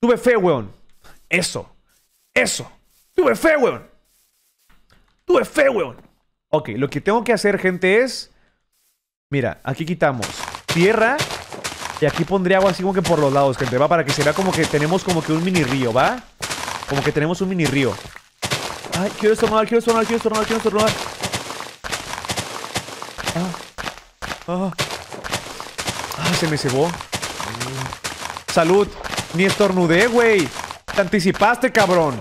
Tuve fe, weón. Eso. Eso. Tuve fe, weón. Tuve fe, weón. Ok, lo que tengo que hacer, gente, es... Mira, aquí quitamos tierra y aquí pondré agua así como que por los lados, gente, ¿va? Para que se vea como que tenemos como que un mini río, ¿va? Como que tenemos un mini río. Ay, quiero estornudar, quiero estornudar, quiero estornudar, quiero estornudar. Ah, ah, ah, se me cebó. Salud. Ni estornudé, güey. Te anticipaste, cabrón.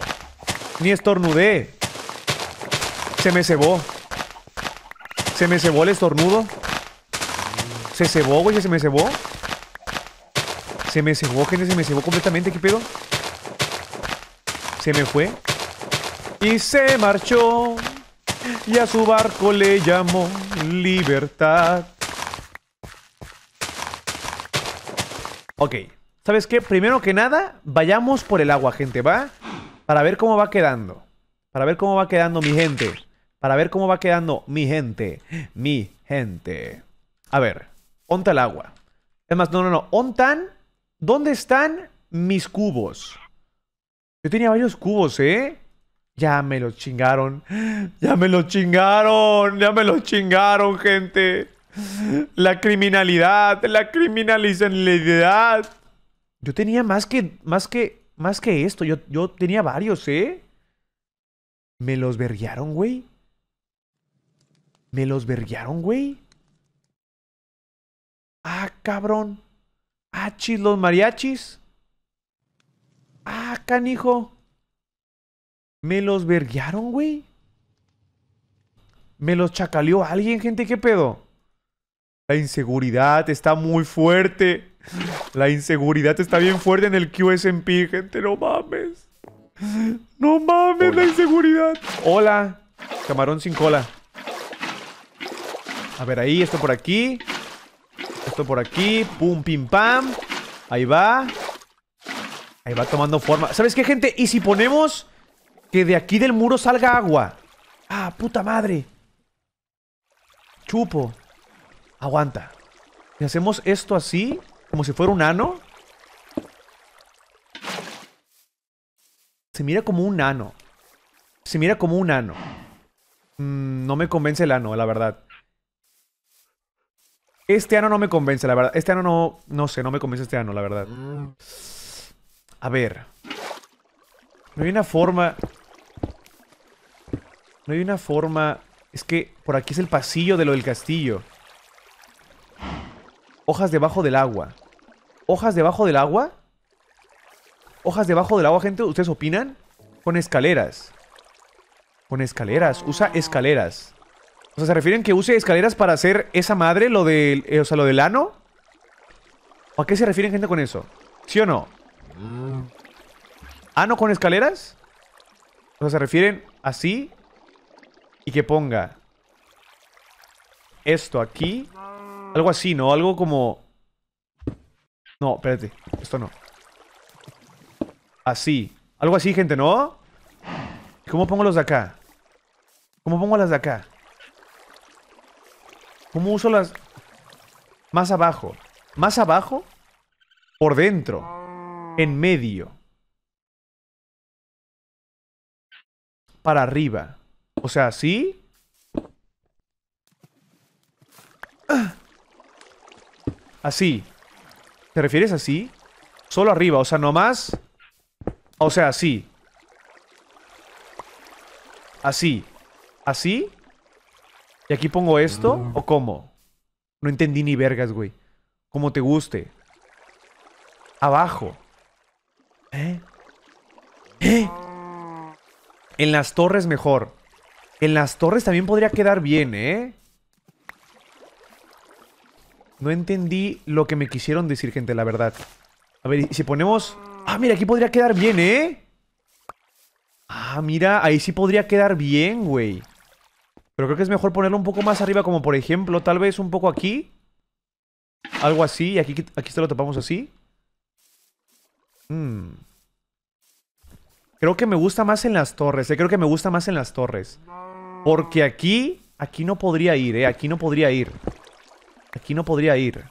Ni estornudé. Se me cebó. Se me cebó el estornudo. Se cebó, güey, se me cebó. Se me cebó, gente, se me cebó completamente. ¿Qué pedo? Se me fue. Y se marchó. Y a su barco le llamó Libertad. Ok. ¿Sabes qué? Primero que nada, vayamos por el agua, gente, ¿va? Para ver cómo va quedando. Para ver cómo va quedando mi gente para ver cómo va quedando mi gente, mi gente. A ver, onta el agua. Es más, no, no, no, ontan, ¿dónde están mis cubos? Yo tenía varios cubos, ¿eh? Ya me los chingaron. Ya me los chingaron. Ya me los chingaron, gente. La criminalidad, la criminalidad. Yo tenía más que, más que, más que esto. Yo, yo tenía varios, ¿eh? Me los berriaron, güey. Me los verguearon, güey. Ah, cabrón. Ah, chis, los mariachis. Ah, canijo. Me los verguearon, güey. Me los chacaleó alguien, gente, ¿qué pedo? La inseguridad está muy fuerte. La inseguridad está bien fuerte en el QSMP, gente, no mames. No mames la inseguridad. Hola, camarón sin cola. A ver, ahí, esto por aquí. Esto por aquí. Pum, pim, pam. Ahí va. Ahí va tomando forma. ¿Sabes qué, gente? Y si ponemos que de aquí del muro salga agua. Ah, puta madre. Chupo. Aguanta. Y hacemos esto así, como si fuera un ano. Se mira como un ano. Se mira como un ano. Mm, no me convence el ano, la verdad. Este ano no me convence, la verdad. Este ano no, no sé, no me convence este ano, la verdad. A ver. No hay una forma... No hay una forma... Es que por aquí es el pasillo de lo del castillo. Hojas debajo del agua. ¿Hojas debajo del agua? ¿Hojas debajo del agua, gente? ¿Ustedes opinan? Con escaleras. Con escaleras. Usa escaleras. O sea, ¿se refieren que use escaleras para hacer esa madre, lo del, eh, o sea, lo del ano? a qué se refieren gente con eso? ¿Sí o no? Mm. ¿Ano con escaleras? O sea, ¿se refieren así? Y que ponga esto aquí. Algo así, ¿no? Algo como... No, espérate. Esto no. Así. Algo así, gente, ¿no? ¿Cómo pongo los de acá? ¿Cómo pongo las de acá? ¿Cómo uso las...? Más abajo. Más abajo. Por dentro. En medio. Para arriba. O sea, así. Así. ¿Te refieres así? Solo arriba, o sea, más... O sea, así. Así. Así. ¿Y aquí pongo esto o cómo? No entendí ni vergas, güey. Como te guste. Abajo. ¿Eh? ¿Eh? En las torres mejor. En las torres también podría quedar bien, ¿eh? No entendí lo que me quisieron decir, gente, la verdad. A ver, si ponemos... Ah, mira, aquí podría quedar bien, ¿eh? Ah, mira, ahí sí podría quedar bien, güey. Pero creo que es mejor ponerlo un poco más arriba, como por ejemplo, tal vez un poco aquí. Algo así, y aquí, aquí se lo tapamos así. Mm. Creo que me gusta más en las torres, eh, creo que me gusta más en las torres. Porque aquí, aquí no podría ir, eh. Aquí no podría ir. Aquí no podría ir.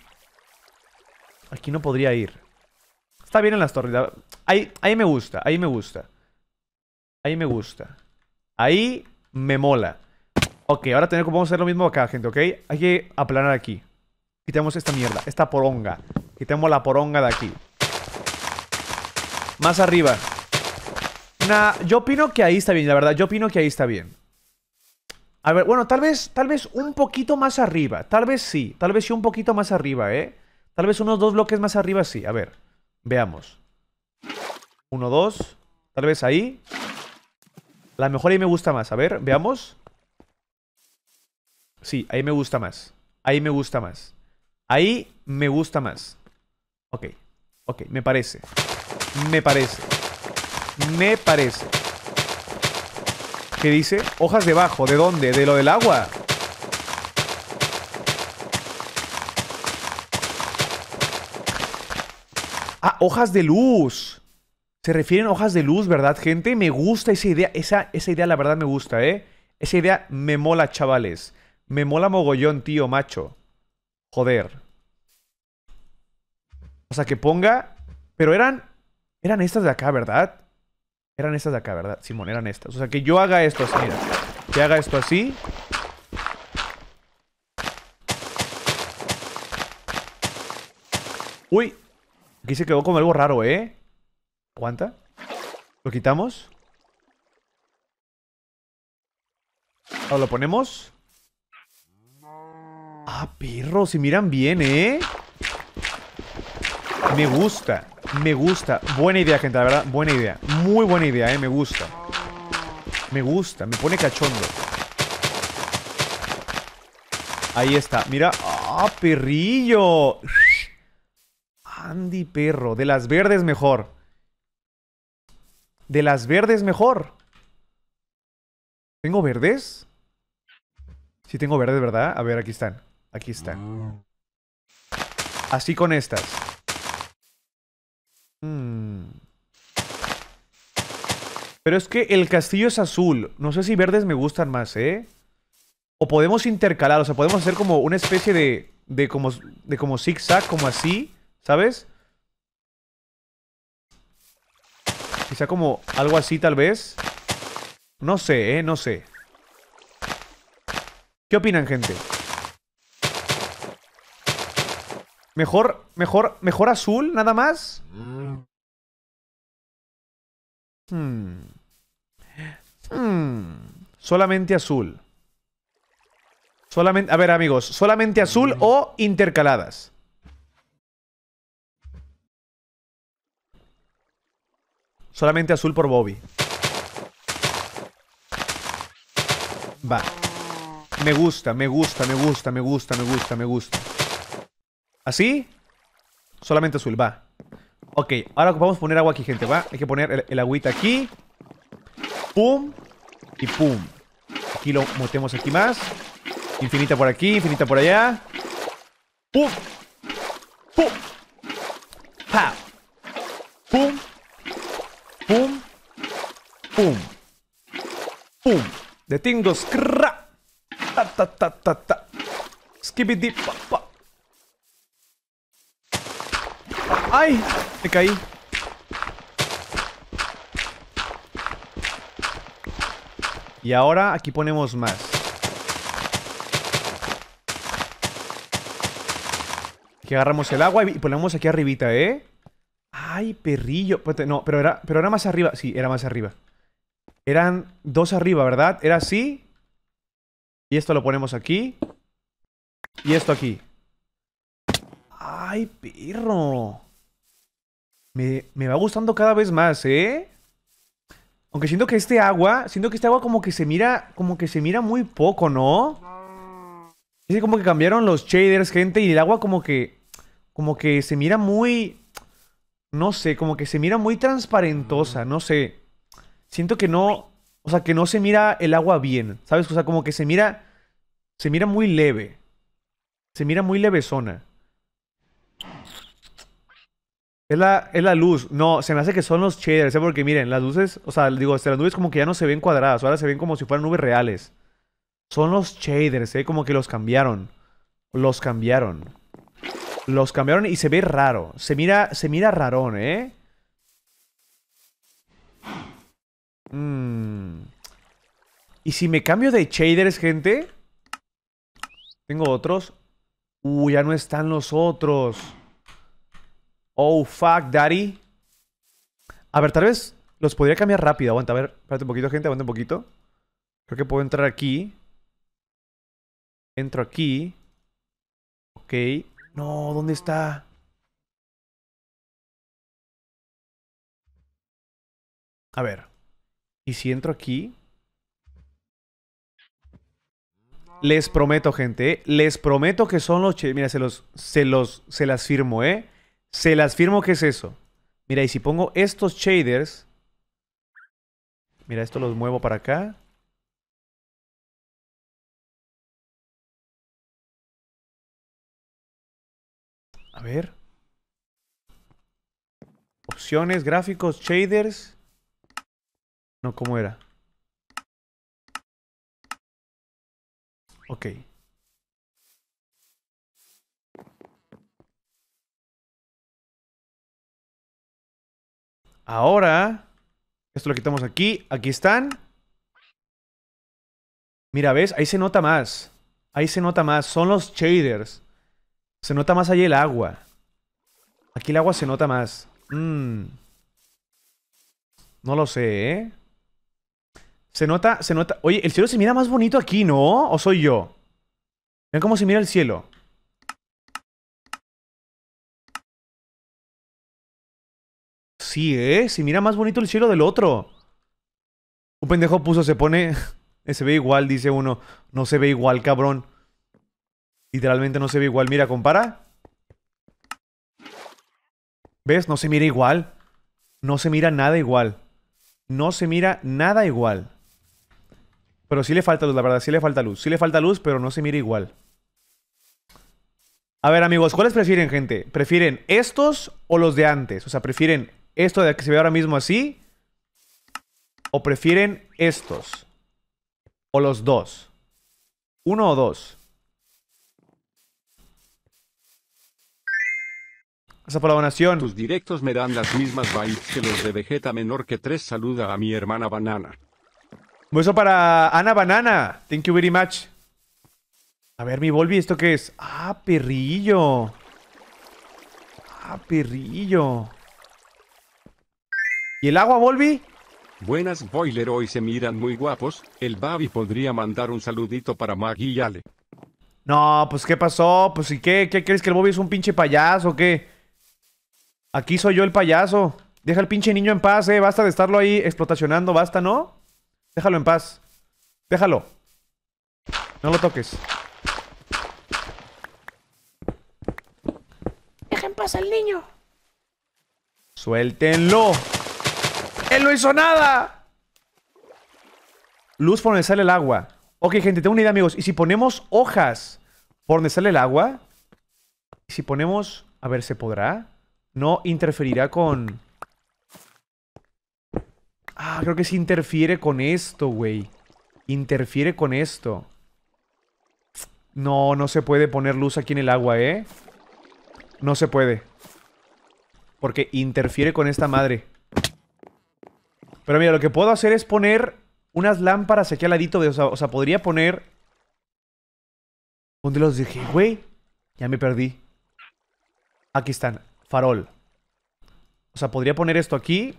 Aquí no podría ir. Está bien en las torres. Ahí, ahí me gusta, ahí me gusta. Ahí me gusta. Ahí me mola. Ok, ahora tenemos, vamos a hacer lo mismo acá, gente, ¿ok? Hay que aplanar aquí. Quitemos esta mierda, esta poronga. Quitemos la poronga de aquí. Más arriba. Nah, yo opino que ahí está bien, la verdad. Yo opino que ahí está bien. A ver, bueno, tal vez, tal vez un poquito más arriba. Tal vez sí, tal vez sí un poquito más arriba, ¿eh? Tal vez unos dos bloques más arriba sí. A ver, veamos. Uno, dos. Tal vez ahí. La mejor ahí me gusta más. A ver, veamos. Sí, ahí me gusta más. Ahí me gusta más. Ahí me gusta más. Ok, ok, me parece. Me parece. Me parece. ¿Qué dice? Hojas debajo. ¿De dónde? ¿De lo del agua? Ah, hojas de luz. Se refieren a hojas de luz, ¿verdad, gente? Me gusta esa idea. Esa, esa idea, la verdad, me gusta, ¿eh? Esa idea me mola, chavales. Me mola mogollón, tío, macho. Joder. O sea, que ponga... Pero eran... Eran estas de acá, ¿verdad? Eran estas de acá, ¿verdad? Simón, eran estas. O sea, que yo haga esto así, mira. Que haga esto así. Uy. Aquí se quedó como algo raro, ¿eh? Aguanta. Lo quitamos. Ahora lo ponemos. Ah, perro, si miran bien, ¿eh? Me gusta, me gusta. Buena idea, gente, la verdad, buena idea. Muy buena idea, ¿eh? Me gusta. Me gusta, me pone cachondo. Ahí está, mira. ¡Ah, perrillo! Andy, perro. De las verdes mejor. De las verdes mejor. ¿Tengo verdes? Sí tengo verdes, ¿verdad? A ver, aquí están. Aquí están. Ah. Así con estas. Mm. Pero es que el castillo es azul. No sé si verdes me gustan más, ¿eh? O podemos intercalar, o sea, podemos hacer como una especie de... De como, de como zigzag, como así, ¿sabes? Quizá como algo así, tal vez. No sé, ¿eh? No sé. ¿Qué opinan, gente? Mejor, mejor, mejor azul, nada más. Hmm. Hmm. Solamente azul. Solamente, a ver, amigos, solamente azul o intercaladas. Solamente azul por Bobby. Va. Me gusta, me gusta, me gusta, me gusta, me gusta, me gusta. Así. Solamente azul, va. Ok, ahora vamos a poner agua aquí, gente, va. Hay que poner el, agüita aquí. Pum. Y pum. Aquí lo metemos aquí más. Infinita por aquí, infinita por allá. Pum. Pum. Pum. Pum. Pum. Pum. De tingos cra. Ta ta ta ta ta. Skibidi. Pa pa. ¡Ay! Me caí. Y ahora aquí ponemos más. Aquí agarramos el agua y ponemos aquí arribita, ¿eh? ¡Ay, perrillo! No, pero era, pero era más arriba. Sí, era más arriba. Eran dos arriba, ¿verdad? Era así. Y esto lo ponemos aquí. Y esto aquí. ¡Ay, perro! Me, va gustando cada vez más, ¿eh? Aunque siento que este agua, siento que este agua como que se mira, como que se mira muy poco, ¿no? Es como que cambiaron los shaders, gente, y el agua como que, como que se mira muy, no sé, como que se mira muy transparentosa, no sé. Siento que no, o sea, que no se mira el agua bien, ¿sabes? O sea, como que se mira, se mira muy leve. Se mira muy zona. Es la, luz. No, se me hace que son los shaders, ¿eh? porque miren, las luces, o sea, digo, este, las nubes como que ya no se ven cuadradas, ahora se ven como si fueran nubes reales. Son los shaders, ¿eh? Como que los cambiaron. Los cambiaron. Los cambiaron y se ve raro. Se mira, se mira rarón, ¿eh? Mm. Y si me cambio de shaders, gente... Tengo otros. Uh, ya no están los otros. Oh, fuck, daddy. A ver, tal vez los podría cambiar rápido. Aguanta, a ver, espérate un poquito, gente, aguanta un poquito. Creo que puedo entrar aquí. Entro aquí. Ok. No, ¿dónde está? A ver. ¿Y si entro aquí? Les prometo, gente, eh, Les prometo que son los... Mira, se los... Se los... Se las firmo, ¿eh? Se las firmo que es eso. Mira, y si pongo estos shaders... Mira, esto los muevo para acá. A ver. Opciones, gráficos, shaders. No, ¿cómo era? Ok. Ahora, esto lo quitamos aquí. Aquí están. Mira, ¿ves? Ahí se nota más. Ahí se nota más. Son los shaders. Se nota más ahí el agua. Aquí el agua se nota más. Mm. No lo sé, ¿eh? Se nota, se nota. Oye, el cielo se mira más bonito aquí, ¿no? ¿O soy yo? Vean cómo se mira el cielo. Sí, ¿eh? Si mira más bonito el cielo del otro. Un pendejo puso, se pone... <laughs> se ve igual, dice uno. No se ve igual, cabrón. Literalmente no se ve igual. Mira, compara. ¿Ves? No se mira igual. No se mira nada igual. No se mira nada igual. Pero sí le falta luz, la verdad. Sí le falta luz. Sí le falta luz, pero no se mira igual. A ver, amigos, ¿cuáles prefieren, gente? ¿Prefieren estos o los de antes? O sea, ¿prefieren esto de que se ve ahora mismo así? ¿O prefieren estos? ¿O los dos? ¿Uno o dos? Gracias por la donación. Tus directos me dan las mismas vibes que los de Vegeta menor que tres Saluda a mi hermana Banana. Eso para Ana Banana. Thank you very much. A ver, mi Volvi, ¿esto qué es? Ah, perrillo. Ah, perrillo. ¿Y el agua, Volvi? Buenas, Boiler, hoy se miran muy guapos. El Babi podría mandar un saludito para Maggie y Ale. No, pues ¿qué pasó? Pues ¿y qué? ¿Qué crees que el Bobby es un pinche payaso o qué? Aquí soy yo el payaso. Deja al pinche niño en paz, eh. Basta de estarlo ahí explotacionando, basta, ¿no? Déjalo en paz. Déjalo. No lo toques. Deja en paz al niño. Suéltenlo no hizo nada. Luz por donde sale el agua. Ok, gente, tengo una idea, amigos. ¿Y si ponemos hojas por donde sale el agua? ¿Y si ponemos... A ver, ¿se podrá? No interferirá con... Ah, creo que se interfiere con esto, güey. Interfiere con esto. No, no se puede poner luz aquí en el agua, ¿eh? No se puede. Porque interfiere con esta madre. Pero mira, lo que puedo hacer es poner unas lámparas aquí al ladito. De, o, sea, podría poner... ¿Dónde los dije, güey? Ya me perdí. Aquí están. Farol. O sea, podría poner esto aquí.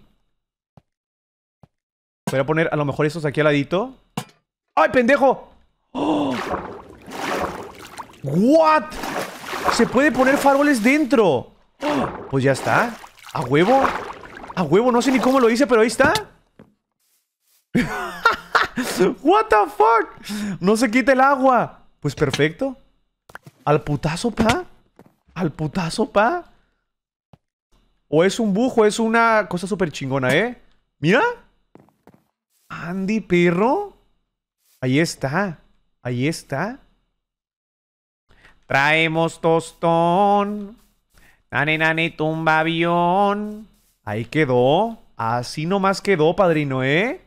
Podría poner a lo mejor estos aquí al ladito. ¡Ay, pendejo! ¡Oh! ¿What? Se puede poner faroles dentro. Pues ya está. A huevo. A huevo, no sé ni cómo lo hice, pero ahí está. <laughs> What the fuck? No se quita el agua. Pues perfecto. Al putazo, pa. Al putazo, pa. O es un bujo, es una cosa súper chingona, ¿eh? Mira. Andy, perro. Ahí está. Ahí está. Traemos tostón. Nane, nane, tumba avión. Ahí quedó. Así nomás quedó, padrino, ¿eh?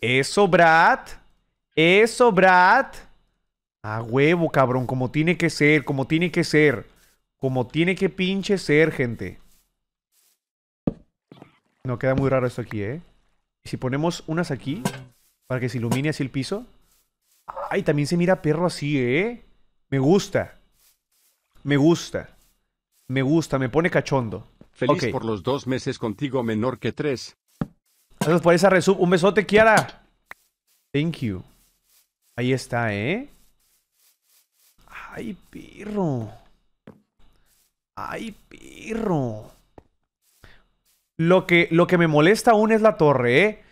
Eso, Brad. Eso, Brad. A huevo, cabrón. Como tiene que ser, como tiene que ser. Como tiene que pinche ser, gente. No, queda muy raro esto aquí, ¿eh? Si ponemos unas aquí, para que se ilumine así el piso. Ay, también se mira perro así, ¿eh? Me gusta. Me gusta. Me gusta, me pone cachondo. Feliz por los dos meses contigo menor que tres. Gracias por esa resub. Un besote, Kiara. Thank you. Ahí está, ¿eh? Ay, perro. Ay, perro. Lo que, lo que me molesta aún es la torre, ¿eh?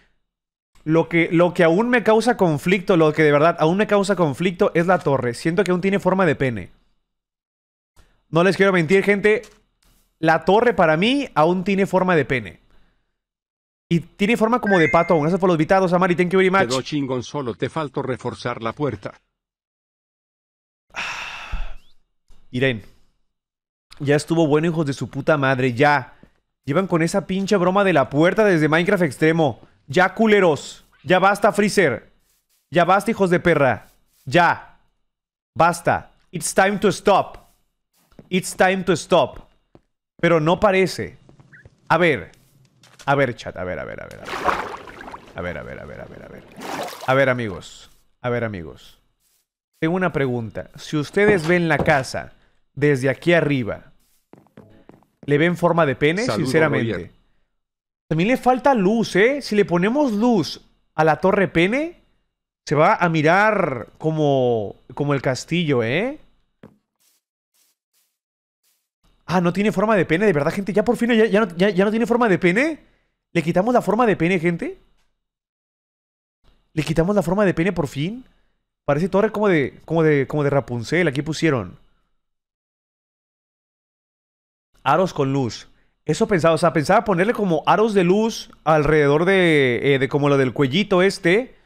Lo que, lo que aún me causa conflicto, lo que de verdad aún me causa conflicto es la torre. Siento que aún tiene forma de pene. No les quiero mentir, gente. La torre para mí aún tiene forma de pene. Y tiene forma como de pato. Gracias por los invitados, Amari. Thank you very much. Quedó chingón solo. Te falto reforzar la puerta. <sighs> Irene. Ya estuvo bueno, hijos de su puta madre. Ya. Llevan con esa pinche broma de la puerta desde Minecraft Extremo. Ya, culeros. Ya basta, Freezer. Ya basta, hijos de perra. Ya. Basta. It's time to stop. It's time to stop. Pero no parece. A ver. A ver, chat, a ver, a ver, a ver. A ver, a ver, a ver, a ver, a ver. A ver, amigos. A ver, amigos. Tengo una pregunta. Si ustedes ven la casa desde aquí arriba, ¿le ven forma de pene? Sinceramente. También le falta luz, ¿eh? Si le ponemos luz a la torre pene, se va a mirar como, como el castillo, ¿eh? Ah, no tiene forma de pene, de verdad, gente. Ya por fin ya, no, ya no tiene forma de pene. ¿Le quitamos la forma de pene, gente? ¿Le quitamos la forma de pene por fin? Parece torre como de, como de, como de Rapunzel. Aquí pusieron. Aros con luz. Eso pensaba, o sea, pensaba ponerle como aros de luz alrededor de, eh, de como lo del cuellito este.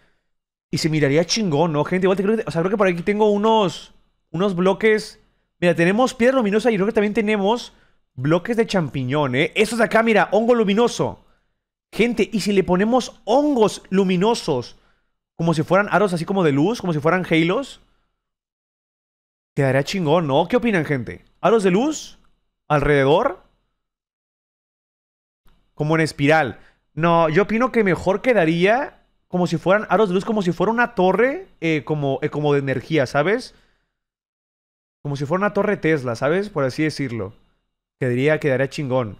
Y se miraría chingón, ¿no, gente? o sea, creo que por aquí tengo unos, unos bloques. Mira, tenemos piedra luminosa y creo que también tenemos bloques de champiñón, ¿eh? Eso de acá, mira, hongo luminoso. Gente, y si le ponemos hongos luminosos, como si fueran aros así como de luz, como si fueran halos, quedaría chingón, ¿no? ¿Qué opinan, gente? ¿Aros de luz? ¿Alrededor? Como en espiral. No, yo opino que mejor quedaría como si fueran aros de luz, como si fuera una torre eh, como, eh, como de energía, ¿sabes? Como si fuera una torre Tesla, ¿sabes? Por así decirlo. Quedaría, quedaría chingón.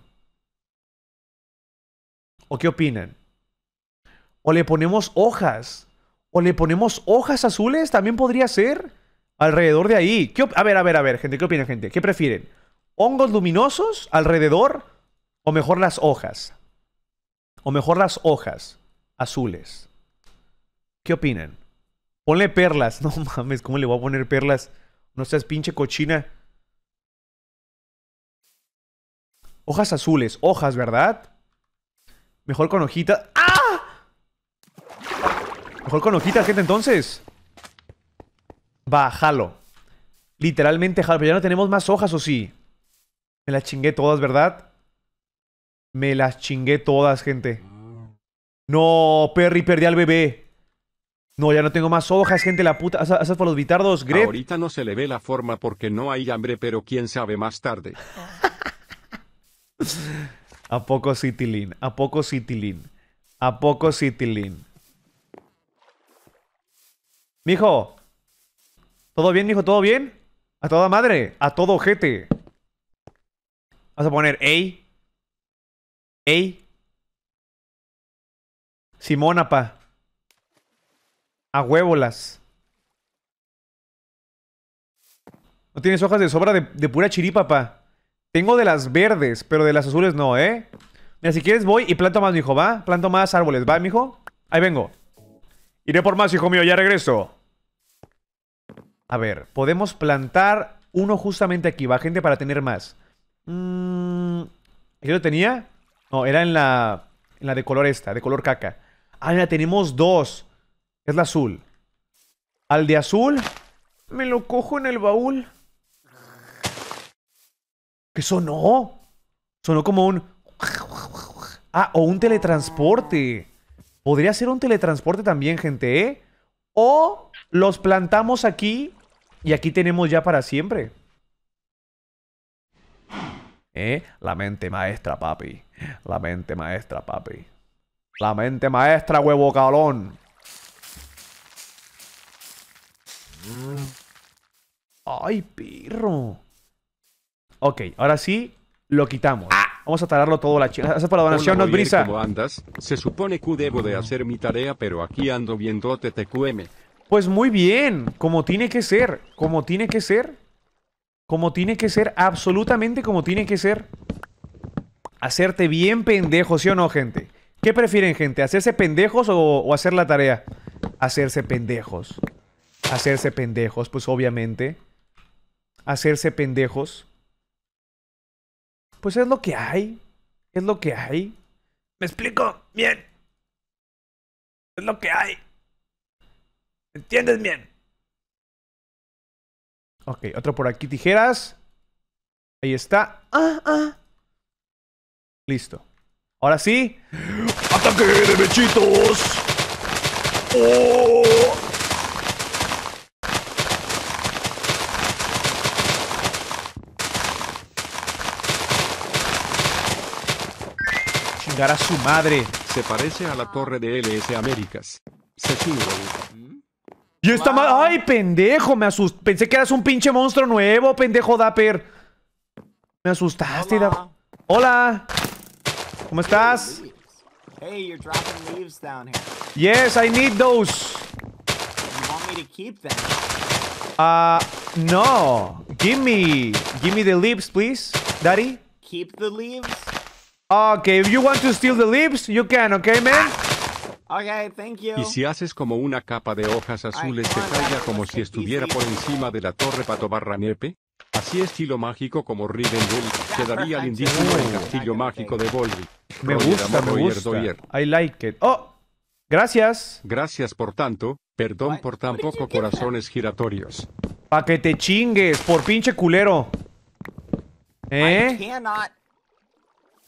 ¿O qué opinan? O le ponemos hojas. O le ponemos hojas azules, también podría ser. Alrededor de ahí. ¿Qué a ver, a ver, a ver, gente, ¿qué opinan, gente? ¿Qué prefieren? ¿Hongos luminosos alrededor? ¿O mejor las hojas? O mejor las hojas azules. ¿Qué opinan? Ponle perlas. <laughs> No mames, ¿cómo le voy a poner perlas? No seas pinche cochina. Hojas azules, hojas, ¿verdad? Mejor con hojitas. ¡Ah! Mejor con hojitas, gente, entonces. Va, Literalmente jalo. Pero ya no tenemos más hojas, ¿o sí? Me las chingué todas, ¿verdad? Me las chingué todas, gente. No, Perry, perdí al bebé. No, ya no tengo más hojas, gente, la puta. por los bitardos, Greg? Ahorita no se le ve la forma porque no hay hambre, pero quién sabe más tarde. <laughs> ¿A poco Citilin? ¿A poco Citilin? ¿A poco Citilin? Mijo. ¿Todo bien, mijo? ¿Todo bien? A toda madre. A todo ojete. Vas a poner, ey. Ey. Simona, pa. A huevolas. No tienes hojas de sobra de, de pura chiripa, pa. Tengo de las verdes, pero de las azules no, ¿eh? Mira, si quieres voy y planto más, mijo, ¿va? Planto más árboles, ¿va, mijo? Ahí vengo. Iré por más, hijo mío, ya regreso. A ver, podemos plantar uno justamente aquí, ¿va, gente? Para tener más. Mmm... ¿Yo lo tenía? No, era en la, en la de color esta, de color caca. Ah, mira, tenemos dos. Es la azul. Al de azul, me lo cojo en el baúl. Eso sonó. Sonó como un... Ah, o un teletransporte. Podría ser un teletransporte también, gente, ¿eh? O los plantamos aquí y aquí tenemos ya para siempre. ¿Eh? La mente maestra, papi. La mente maestra, papi. La mente maestra, huevo calón. Ay, perro Ok, ahora sí, lo quitamos. Ah. Vamos a tararlo todo la chica. Gracias por la donación, nos Brisa. Se supone que debo de hacer mi tarea, pero aquí ando viendo TTQM. Pues muy bien, como tiene que ser, como tiene que ser, como tiene que ser, absolutamente como tiene que ser. Hacerte bien pendejo, ¿sí o no, gente? ¿Qué prefieren, gente? ¿Hacerse pendejos o hacer la tarea? Hacerse pendejos. Hacerse pendejos, pues obviamente. Hacerse pendejos. Pues es lo que hay. Es lo que hay. ¿Me explico? Bien. Es lo que hay. ¿Entiendes bien? Ok, otro por aquí, tijeras. Ahí está. Ah, ah. Listo. Ahora sí. ¡Ataque de mechitos! ¡Oh! a su madre. Se parece a la torre de LS Américas. Se Y esta madre... ¡Ay, pendejo! Me asusté. Pensé que eras un pinche monstruo nuevo, pendejo Dapper. Me asustaste, Hola. Hola. ¿Cómo estás? Hey, you're dropping leaves down Yes, I need those. You me to keep Uh, no. Give me, give me the leaves, please, Daddy. Keep the leaves. Okay, if you want to steal the leaves, you can, okay, man? Okay, thank you. Y si haces como una capa de hojas azules que caiga como si estuviera por encima de la torre Pato Barra Nepe. Así estilo mágico como Rivendell quedaría lindísimo el castillo mágico de Volvi. Me gusta, me gusta. I like it. Oh, gracias. Gracias por tanto. Perdón por tan poco corazones giratorios. Pa' que te chingues, por pinche culero. ¿Eh?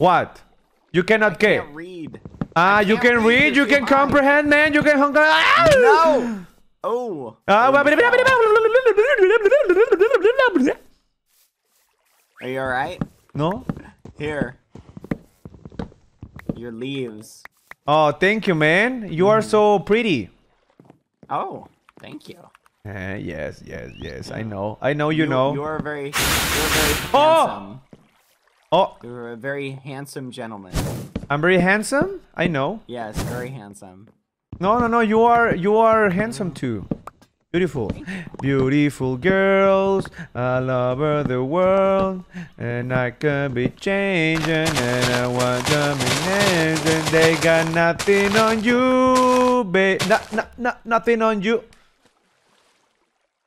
What? You cannot get. read. Ah, you can read. You can comprehend, man. You can hung. No. Ah! Oh. Ah, are you all right? No. Here. Your leaves. Oh, thank you, man. You are so mm. pretty. Oh, thank you. Uh, yes, yes, yes. I mm. know. I know you, you know. You are very, you're very oh! handsome. Oh! Oh. You're a very handsome gentleman. I'm very handsome? I know. Yes, very handsome. No, no, no, you are you are handsome too. Beautiful. Beautiful girls all over the world. And I can be changing and I want to be And they got nothing on you, babe. No, no, not nothing on you.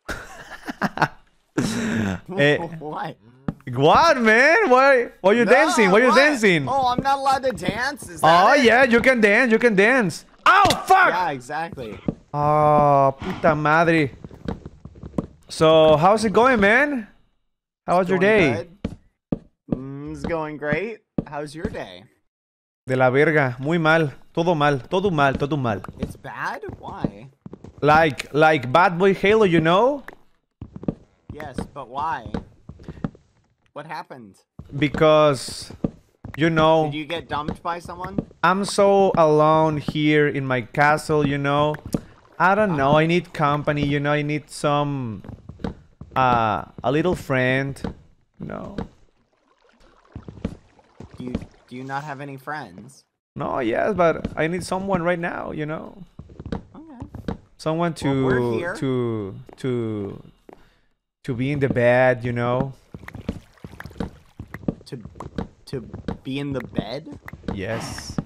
<laughs> eh, <laughs> What, man? Why? Why you no, dancing? Why you dancing? Oh, I'm not allowed to dance. Is that oh it? yeah, you can dance. You can dance. Oh fuck! Yeah, exactly. Oh, puta madre. So, how's it going, man? How was your day? Mm, it's going great. How's your day? De la verga. Muy mal. Todo mal. Todo mal. Todo mal. It's bad? Why? Like, like Bad Boy Halo, you know? Yes, but why? What happened? Because, you know... Did you get dumped by someone? I'm so alone here in my castle, you know. I don't know, I need company, you know, I need some... Uh, a little friend. No. Do you, do you not have any friends? No, yes, but I need someone right now, you know. Okay. Someone to well, to to to be in the bed, you know to to be in the bed? Yes.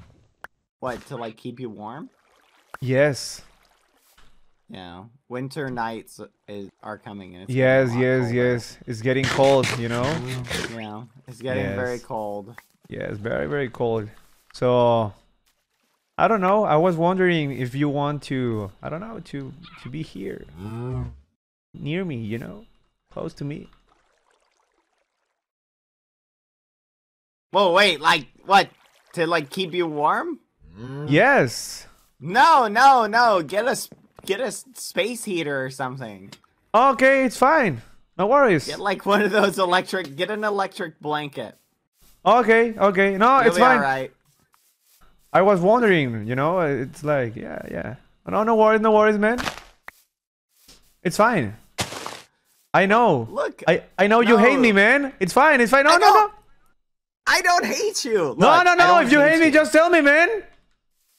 What to like keep you warm? Yes. Yeah, winter nights is, are coming Yes, yes, colder. yes. It's getting cold, you know. Yeah, it's getting yes. very cold. Yeah, it's very very cold. So I don't know. I was wondering if you want to I don't know to to be here near me, you know, close to me. Whoa, wait, like what? To like keep you warm? Mm. Yes. No, no, no. Get us get a space heater or something. Okay, it's fine. No worries. Get like one of those electric get an electric blanket. Okay, okay. No, You'll it's fine. All right. I was wondering, you know, it's like, yeah, yeah. No, no worries, no worries, man. It's fine. I know. Look. I I know no. you hate me, man. It's fine. It's fine. No, no, no. I don't hate you. Look, no, no, no. If you hate, hate me, you. just tell me, man.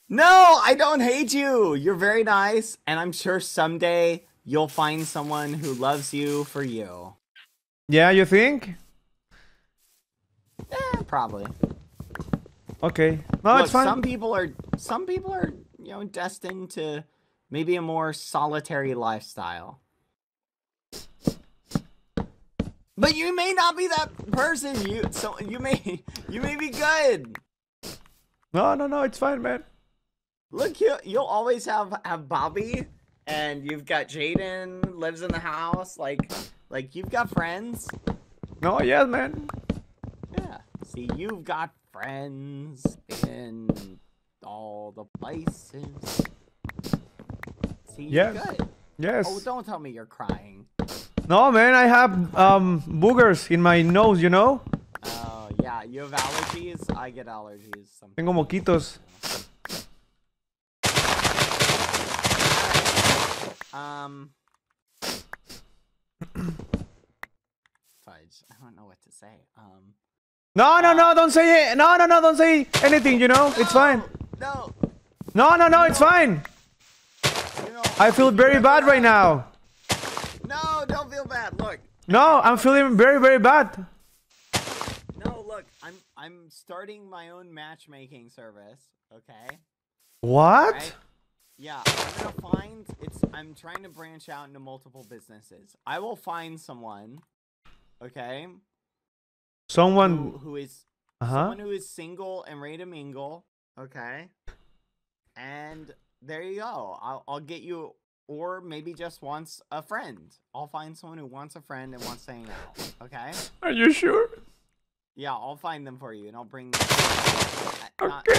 No, I don't hate you. You're very nice, and I'm sure someday you'll find someone who loves you for you. Yeah, you think? Yeah, probably. Okay. No, Look, it's fine. Some people are some people are, you know, destined to maybe a more solitary lifestyle. But you may not be that person. You so you may <laughs> you may be good. No, no, no. It's fine, man. Look, you you'll always have have Bobby, and you've got Jaden lives in the house. Like, like you've got friends. No, yeah, man. Yeah. See, you've got friends in all the places. See, yes. Good. Yes. Oh, don't tell me you're crying. No, man, I have um, boogers in my nose, you know? Oh, yeah. You have allergies? I get allergies. Sometimes. Tengo moquitos. Um... <coughs> Fudge. I don't know what to say. Um... No, no, no, uh, don't say it. No, no, no, don't say anything, you know? No, it's fine. No. No, no, no, it's fine. You know, I feel very bad right now. No, don't feel bad. Look. No, I'm feeling very, very bad. No, look, I'm I'm starting my own matchmaking service. Okay. What? Right? Yeah, I'm gonna find it's. I'm trying to branch out into multiple businesses. I will find someone. Okay. Someone who, who is uh -huh. someone who is single and ready to mingle. Okay. And there you go. I'll, I'll get you or maybe just wants a friend. I'll find someone who wants a friend and wants to hang out. Okay. Are you sure? Yeah, I'll find them for you, and I'll bring. Them. Okay.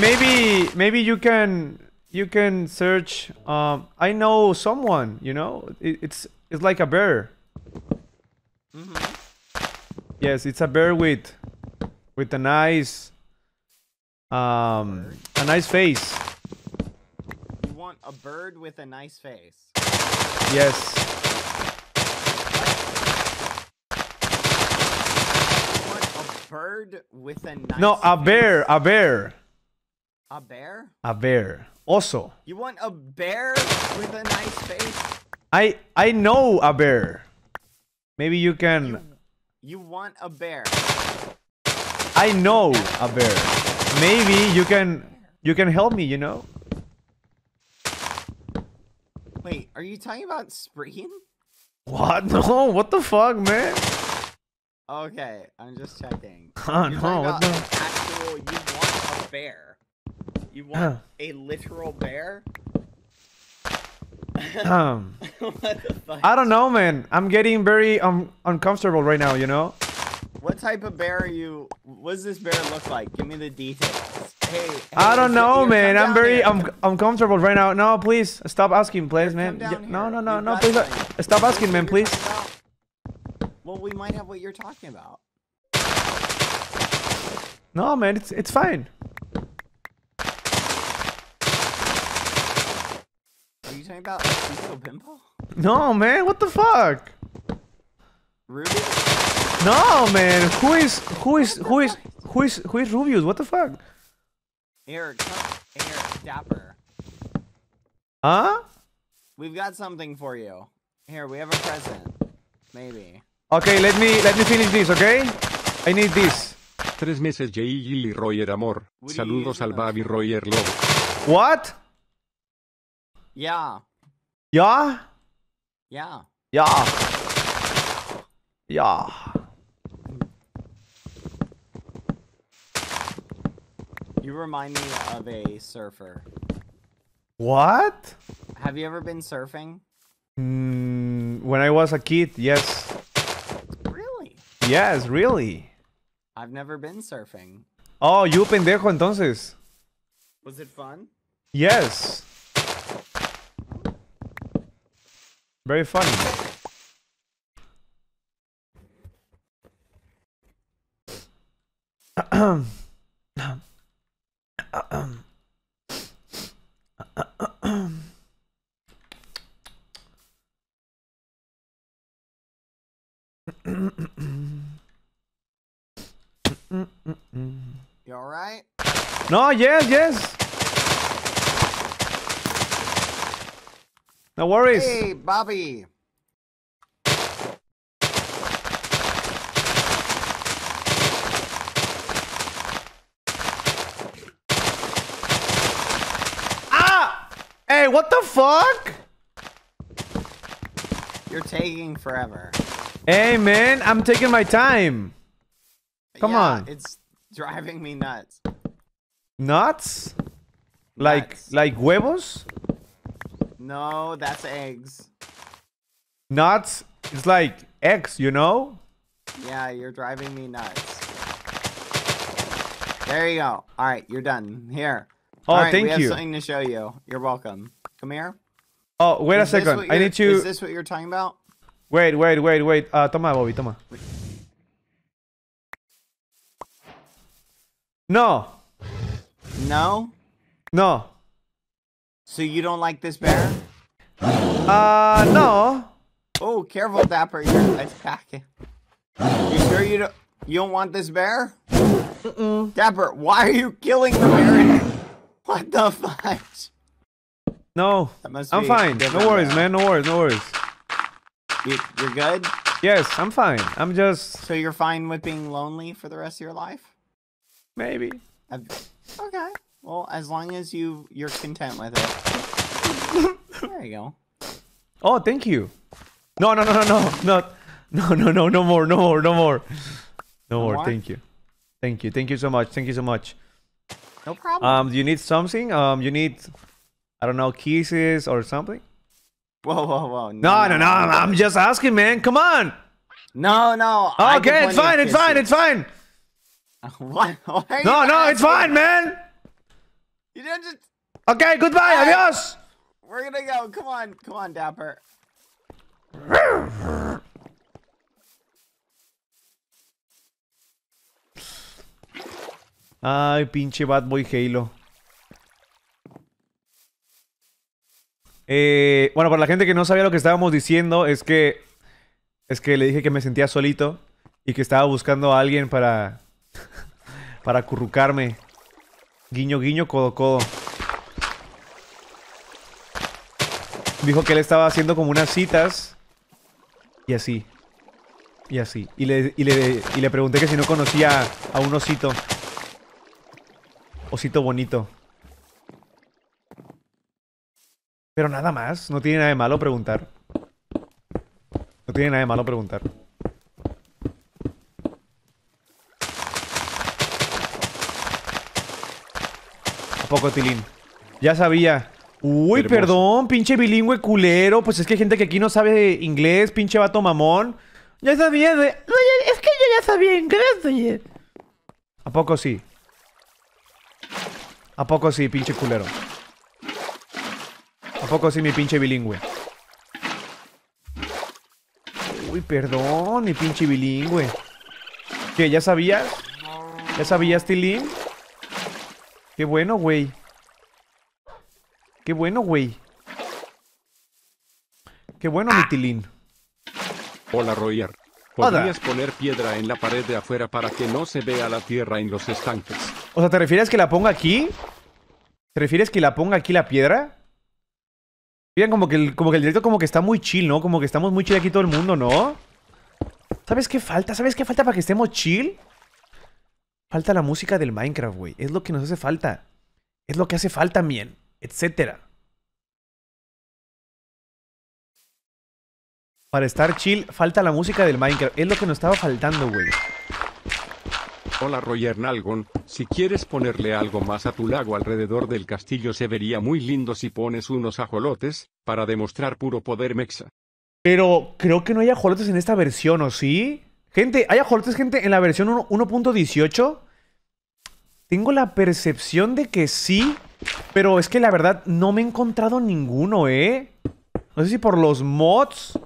Maybe, maybe you can you can search. Um, I know someone. You know, it, it's it's like a bear. Mm -hmm. Yes, it's a bear with with a nice um a nice face a bird with a nice face. Yes. What? A bird with a nice No, a bear, a bear. A bear? A bear. Also. You want a bear with a nice face? I I know a bear. Maybe you can You, you want a bear. I know a bear. Maybe you can you can help me, you know? Wait, are you talking about spring? What? <laughs> No, what the fuck, man? Okay, I'm just checking. <laughs> Oh no, what the actual you want a bear. You want a literal bear? <laughs> um, I don't know, man. I'm getting very um uncomfortable right now. You know. What type of bear are you? What does this bear look like? Give me the details. Hey, hey, I don't know, here. man. Come I'm very, I'm, I'm comfortable right now. No, please stop asking, please, man. Yeah, no, no, no, you no, please uh, stop asking, man, please. Well, we might have what you're talking about. No, man, it's it's fine. Are you talking about Cecil Pimple? No, man. What the fuck? Ruby? No, man. Who is who is who is who is who is Rubius? What the fuck? Here, come, here, Dapper. Huh? We've got something for you. Here, we have a present. Maybe. Okay, let me let me finish this, okay? I need this. Tres meses J. Gilly Royer, Amor. Saludos al Baby Royer Love. What? Yeah. Yeah? Yeah. Yeah. Yeah. You remind me of a surfer. What? Have you ever been surfing? Mm, when I was a kid, yes. Really? Yes, really. I've never been surfing. Oh, you pendejo entonces. Was it fun? Yes. Very funny. <clears throat> No, yes, yes. No worries. Hey, Bobby. Ah! Hey, what the fuck? You're taking forever. Hey, man, I'm taking my time. Come yeah, on. It's driving me nuts. Nuts? Like nuts. like huevos? No, that's eggs. Nuts? It's like eggs, you know? Yeah, you're driving me nuts. There you go. All right, you're done. Here. Oh, All right, thank we have you. Something to show you. You're welcome. Come here. Oh, wait is a second. I need to. Is this what you're talking about? Wait, wait, wait, wait. Uh, toma, Bobby, toma. No. No? No. So you don't like this bear? Uh, no. Oh, careful, Dapper. Your eyes You sure you don't, you don't want this bear? Mm -mm. Dapper, why are you killing the bear? What the fudge? No, I'm fine. No worries, man. No worries, no worries. You, you're good? Yes, I'm fine. I'm just... So you're fine with being lonely for the rest of your life? Maybe. I've... Okay. Well, as long as you you're content with it. there you go. Oh, thank you. No, no, no, no, no, not. No, no, no, no more, no more, no more. No, no more, thank you. Thank you, thank you so much, thank you so much. No problem. Um, do you need something? Um, you need, I don't know, kisses or something? Whoa, whoa, whoa. No, no, no, no I'm, I'm just asking, man, come on! No, no. Okay, it's fine, it's fine, it's fine, it's fine! <laughs> No, no, it's fine, man. You Okay, goodbye, adiós. We're gonna go. Come on, come on, Dapper. Ay, pinche Bad Boy Halo. Eh, bueno, para la gente que no sabía lo que estábamos diciendo, es que. Es que le dije que me sentía solito y que estaba buscando a alguien para para acurrucarme. Guiño, guiño, codo, codo. Dijo que él estaba haciendo como unas citas. Y así. Y así. Y le, y le, y le pregunté que si no conocía a un osito. Osito bonito. Pero nada más. No tiene nada de malo preguntar. No tiene nada de malo preguntar. ¿A poco, Tilín? Ya sabía. Uy, perdón, pinche bilingüe culero. Pues es que hay gente que aquí no sabe inglés, pinche vato mamón. Ya sabía de... es que yo ya sabía inglés, oye. ¿A poco sí? ¿A poco sí, pinche culero? ¿A poco sí, mi pinche bilingüe? Uy, perdón, mi pinche bilingüe. ¿Qué, ya sabías? ¿Ya sabías, Tilín? Qué bueno, güey. Qué bueno, güey. Qué bueno, ah. mi Hola, Royer. ¿Podrías poner piedra en la pared de afuera para que no se vea la tierra en los estanques? O sea, ¿te refieres que la ponga aquí? ¿Te refieres que la ponga aquí la piedra? Miren, como que, el, como que el directo como que está muy chill, ¿no? Como que estamos muy chill aquí todo el mundo, ¿no? ¿Sabes qué falta? ¿Sabes qué falta para que estemos chill? Falta la música del Minecraft, güey. Es lo que nos hace falta. Es lo que hace falta, bien, etcétera. Para estar chill, falta la música del Minecraft. Es lo que nos estaba faltando, güey. Hola Roger Nalgon, si quieres ponerle algo más a tu lago alrededor del castillo se vería muy lindo si pones unos ajolotes, para demostrar puro poder mexa. Pero creo que no hay ajolotes en esta versión, ¿o sí? Gente, hay ajolotes, gente, en la versión 1.18. Tengo la percepción de que sí, pero es que la verdad no me he encontrado ninguno, ¿eh? No sé si por los mods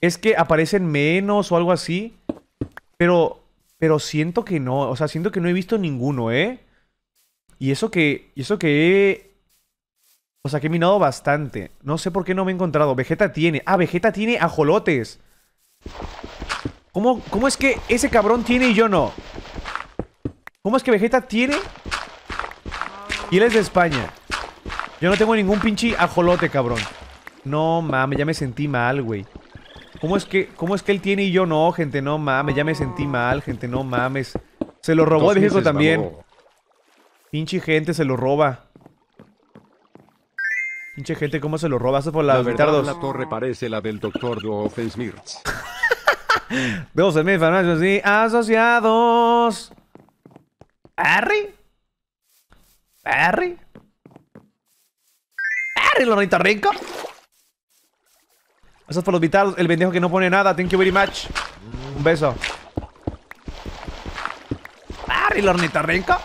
es que aparecen menos o algo así, pero, pero siento que no, o sea, siento que no he visto ninguno, ¿eh? Y eso que, y eso que he, o sea, que he minado bastante. No sé por qué no me he encontrado. Vegeta tiene, ah, Vegeta tiene ajolotes. ¿Cómo, es que ese cabrón tiene y yo no? ¿Cómo es que Vegeta tiene y él es de España? Yo no tengo ningún pinche ajolote, cabrón. No mames, ya me sentí mal, güey. ¿Cómo es que, cómo es que él tiene y yo no, gente? No mames, ya me sentí mal, gente, no mames. Se lo robó el viejo también. Pinche gente se lo roba. Pinche gente, ¿cómo se lo roba? Eso por la, la, la torre parece la del doctor Doofensmirtz. 12 mil farmacias y asociados. Perry, Perry, Perry, lornita Rico. Eso es por los vitales. El vendejo que no pone nada. Thank you very much. Un beso. Perry, lornita Rico.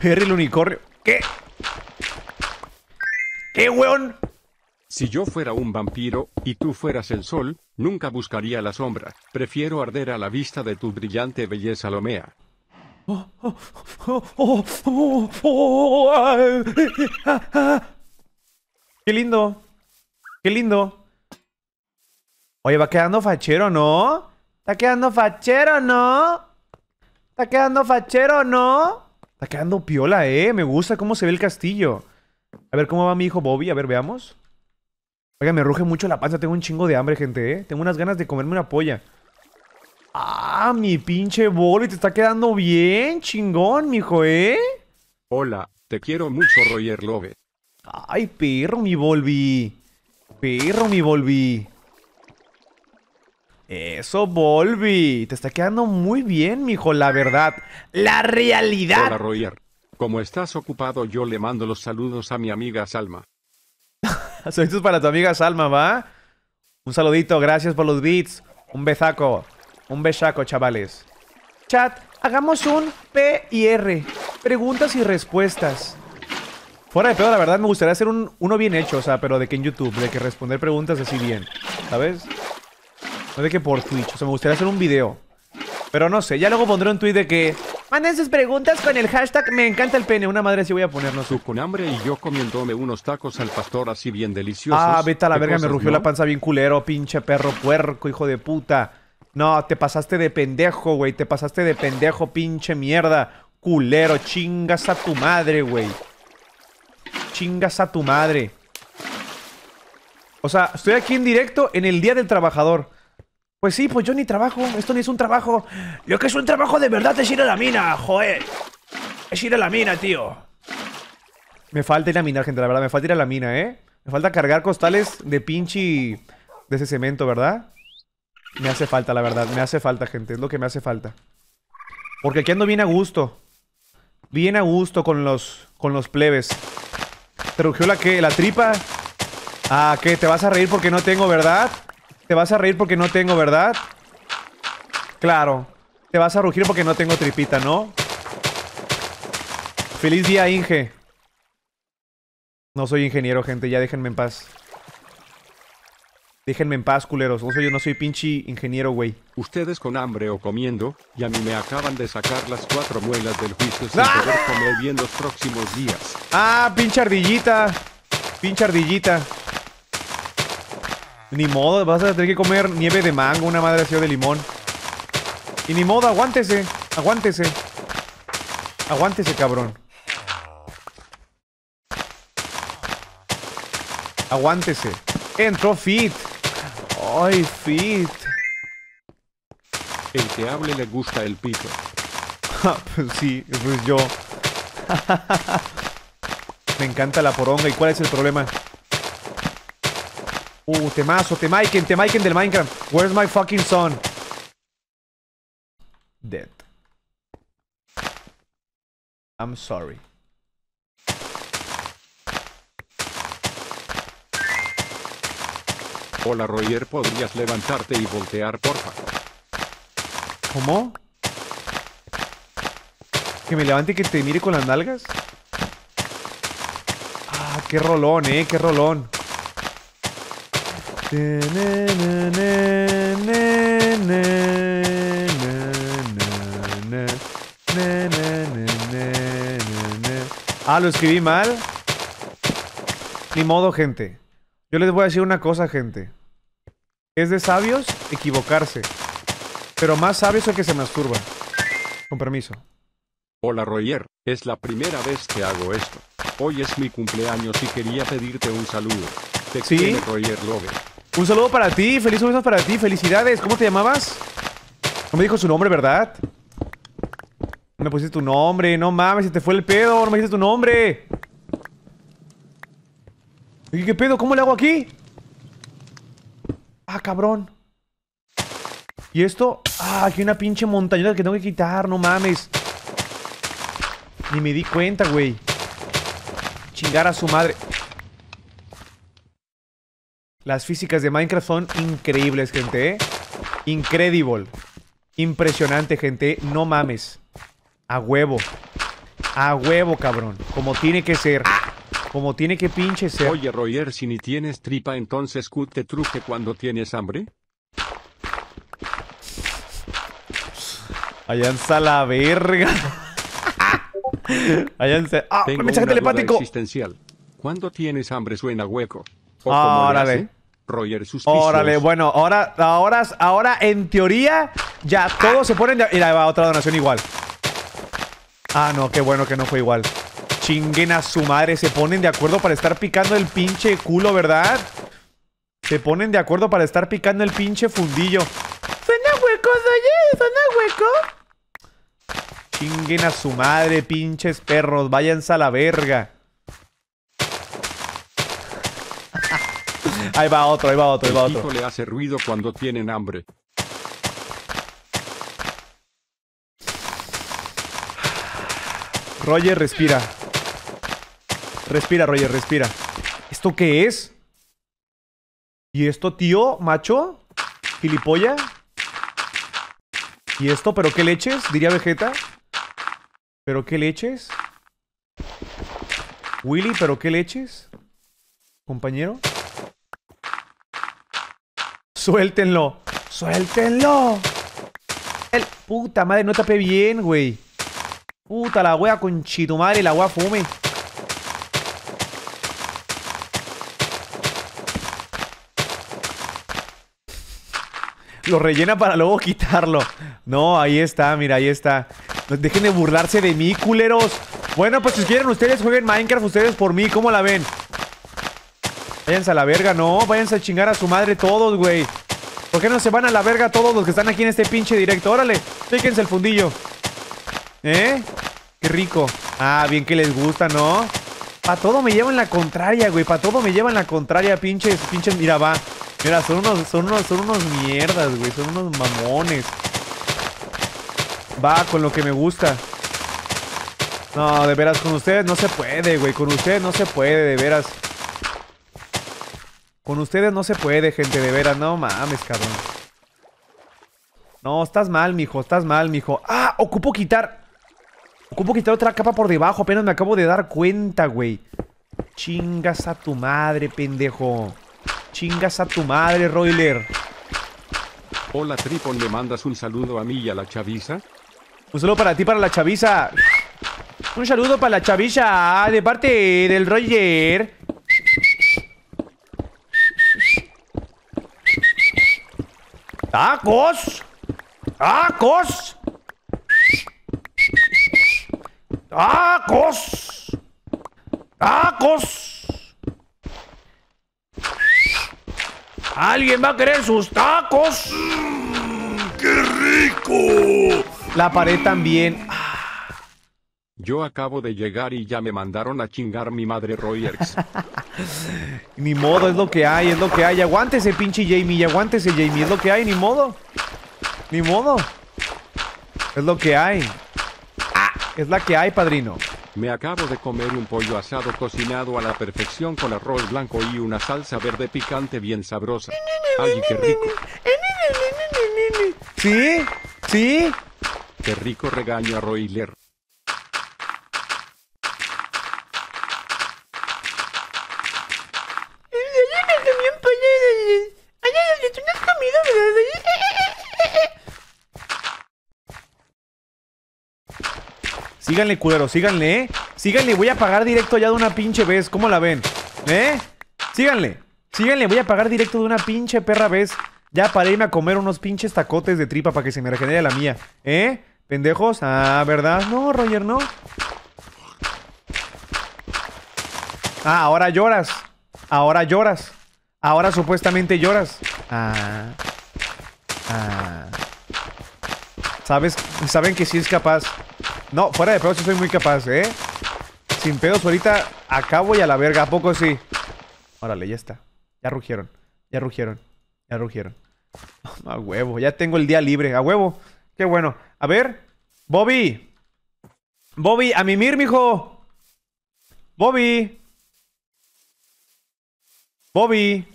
Perry, el unicornio. ¿Qué? ¿Qué, weón? Si yo fuera un vampiro, y tú fueras el sol, nunca buscaría la sombra. Prefiero arder a la vista de tu brillante belleza Lomea. ¡Qué lindo! ¡Qué lindo! Oye, va quedando fachero, ¿no? Está quedando fachero, ¿no? Está quedando fachero, ¿no? Está quedando piola, ¿eh? Me gusta cómo se ve el castillo. A ver cómo va mi hijo Bobby. A ver, veamos. Oiga, me ruge mucho la panza. Tengo un chingo de hambre, gente, ¿eh? Tengo unas ganas de comerme una polla. ¡Ah, mi pinche Bobby! Te está quedando bien, chingón, mijo, ¿eh? Hola, te quiero mucho, Roger Love. ¡Ay, perro, mi Bobby, ¡Perro, mi Volvi! Eso, Volvi. Te está quedando muy bien, mijo, la verdad. La realidad. Hola, Royer. Como estás ocupado, yo le mando los saludos a mi amiga Salma. Saludos <laughs> para tu amiga Salma, ¿va? Un saludito, gracias por los beats. Un besaco Un besaco, chavales. Chat, hagamos un P y R. Preguntas y respuestas. Fuera de pedo, la verdad, me gustaría hacer un, uno bien hecho, o sea, pero de que en YouTube, de que responder preguntas así bien, ¿sabes? No de que por Twitch. O sea, me gustaría hacer un video. Pero no sé, ya luego pondré un tweet de que... Manden sus preguntas con el hashtag me encanta el pene. Una madre así voy a ponernos. Tú con hambre y yo comiéndome unos tacos al pastor así bien deliciosos. Ah, vete a la verga, me rugió la panza bien culero, pinche perro puerco, hijo de puta. No, te pasaste de pendejo, güey. Te pasaste de pendejo, pinche mierda. Culero, chingas a tu madre, güey. Chingas a tu madre. O sea, estoy aquí en directo en el Día del Trabajador. Pues sí, pues yo ni trabajo. Esto ni es un trabajo. Lo que es un trabajo de verdad es ir a la mina, joder. Es ir a la mina, tío. Me falta ir a minar, gente. La verdad, me falta ir a la mina, ¿eh? Me falta cargar costales de pinche... De ese cemento, ¿verdad? Me hace falta, la verdad. Me hace falta, gente. Es lo que me hace falta. Porque aquí ando bien a gusto. Bien a gusto con los... Con los plebes. ¿Te rugió la que ¿La tripa? Ah, que te vas a reír porque no tengo, ¿verdad? Te vas a reír porque no tengo, ¿verdad? Claro. Te vas a rugir porque no tengo tripita, ¿no? Feliz día, Inge. No soy ingeniero, gente. Ya déjenme en paz. Déjenme en paz, culeros. O soy, yo no soy pinche ingeniero, güey. Ustedes con hambre o comiendo, y a mí me acaban de sacar las cuatro muelas del juicio sin ¡Ah! poder comer bien los próximos días. Ah, pinche ardillita. Pinche ardillita. Ni modo, vas a tener que comer nieve de mango, una madre así de limón. Y ni modo, aguántese, aguántese. Aguántese, cabrón. Aguántese. Entró Fit. Ay, Fit. El que hable le gusta el pito. pues sí, es pues yo. <laughs> Me encanta la poronga. ¿Y cuál es el problema? Uh, temazo, te temaiken del Minecraft. Where's my fucking son? Dead. I'm sorry. Hola Roger, ¿podrías levantarte y voltear, por favor? ¿Cómo? ¿Que me levante y que te mire con las nalgas? Ah, qué rolón, eh, qué rolón. Ah, lo escribí mal. Ni modo, gente. Yo les voy a decir una cosa, gente. Es de sabios equivocarse. Pero más sabio es el que se masturba. Con permiso. Hola Roger, es la primera vez que hago esto. Hoy es mi cumpleaños y quería pedirte un saludo. Te ¿Sí? Roger Lover. Un saludo para ti, feliz cumpleaños para ti, felicidades. ¿Cómo te llamabas? No me dijo su nombre, ¿verdad? No me pusiste tu nombre, no mames, se te fue el pedo, no me dijiste tu nombre. ¿Y qué pedo? ¿Cómo le hago aquí? Ah, cabrón. Y esto... Ah, aquí hay una pinche montañita que tengo que quitar, no mames. Ni me di cuenta, güey. Chingar a su madre. Las físicas de Minecraft son increíbles, gente, ¿eh? Incredible. Impresionante, gente. No mames. A huevo. A huevo, cabrón. Como tiene que ser. Como tiene que pinche ser. Oye, Roger, si ni tienes tripa, entonces Q te truje cuando tienes hambre. Allanza la verga. Allanza. ¡Ah! Tengo mensaje telepático. Existencial. Cuando tienes hambre suena hueco. Ahora ve. Roger Órale, bueno, ahora, ahora, ahora en teoría ya todos se ponen de... Y va otra donación igual. Ah, no, qué bueno que no fue igual. Chinguen a su madre, se ponen de acuerdo para estar picando el pinche culo, ¿verdad? Se ponen de acuerdo para estar picando el pinche fundillo. ¿Suena hueco, oye? ¿Suena hueco? Chinguen a su madre, pinches perros, váyanse a la verga. Ahí va otro, ahí va otro, ahí va otro. le hace ruido cuando tienen hambre. Roger, respira. Respira, Roger, respira. ¿Esto qué es? ¿Y esto, tío? ¿Macho? ¿Gilipolla? ¿Y esto? ¿Pero qué leches? Diría Vegeta. ¿Pero qué leches? Willy, ¿pero qué leches? Compañero. Suéltenlo. Suéltenlo. El... Puta madre, no tapé bien, güey. Puta la wea con madre, la wea fume. Lo rellena para luego quitarlo. No, ahí está, mira, ahí está. Dejen de burlarse de mí, culeros. Bueno, pues si quieren ustedes jueguen Minecraft ustedes por mí, ¿cómo la ven? Váyanse a la verga, no, váyanse a chingar a su madre todos, güey. ¿Por qué no se van a la verga todos los que están aquí en este pinche directo? Órale, fíjense el fundillo. ¿Eh? Qué rico. Ah, bien que les gusta, ¿no? Pa' todo me llevan la contraria, güey. Pa' todo me llevan la contraria, pinches, Mira, va. Mira, son unos, son unos, son unos mierdas, güey. Son unos mamones. Va, con lo que me gusta. No, de veras, con ustedes no se puede, güey. Con ustedes no se puede, de veras. Con ustedes no se puede, gente, de veras. No mames, cabrón. No, estás mal, mijo. Estás mal, mijo. ¡Ah! Ocupo quitar... Ocupo quitar otra capa por debajo. Apenas me acabo de dar cuenta, güey. Chingas a tu madre, pendejo. Chingas a tu madre, Roiler. Hola, Tripon. ¿Le mandas un saludo a mí y a la chaviza? Un saludo para ti, para la chaviza. Un saludo para la Chavilla, ah, de parte del Roger. ¡Tacos! ¡Tacos! ¡Tacos! ¡Tacos! ¿Alguien va a querer sus tacos? ¡Mmm, ¡Qué rico! La pared también. Yo acabo de llegar y ya me mandaron a chingar mi madre Royers. <laughs> ni modo, es lo que hay, es lo que hay. Aguántese, pinche Jamie, aguántese, Jamie, es lo que hay, ni modo. Ni modo. Es lo que hay. Ah, es la que hay, padrino. Me acabo de comer un pollo asado cocinado a la perfección con arroz blanco y una salsa verde picante bien sabrosa. ¡Ay, qué rico! ¿Sí? ¿Sí? Qué rico regaño a Royler. Síganle, culero, síganle, ¿eh? Síganle, voy a pagar directo ya de una pinche vez. ¿Cómo la ven? ¿Eh? Síganle. Síganle, voy a pagar directo de una pinche perra vez. Ya para irme a comer unos pinches tacotes de tripa para que se me regenere la mía. ¿Eh? ¿Pendejos? Ah, ¿verdad? No, Roger, no. Ah, ahora lloras. Ahora lloras. Ahora supuestamente lloras. Ah. Ah. ¿Sabes? Saben que sí es capaz. No, fuera de pedos, soy muy capaz, ¿eh? Sin pedos ahorita acabo y a la verga, ¿a poco sí? Órale, ya está. Ya rugieron, ya rugieron, ya rugieron. <laughs> A huevo, ya tengo el día libre, a huevo. Qué bueno. A ver, Bobby. Bobby, a mimir, mijo. Bobby. Bobby.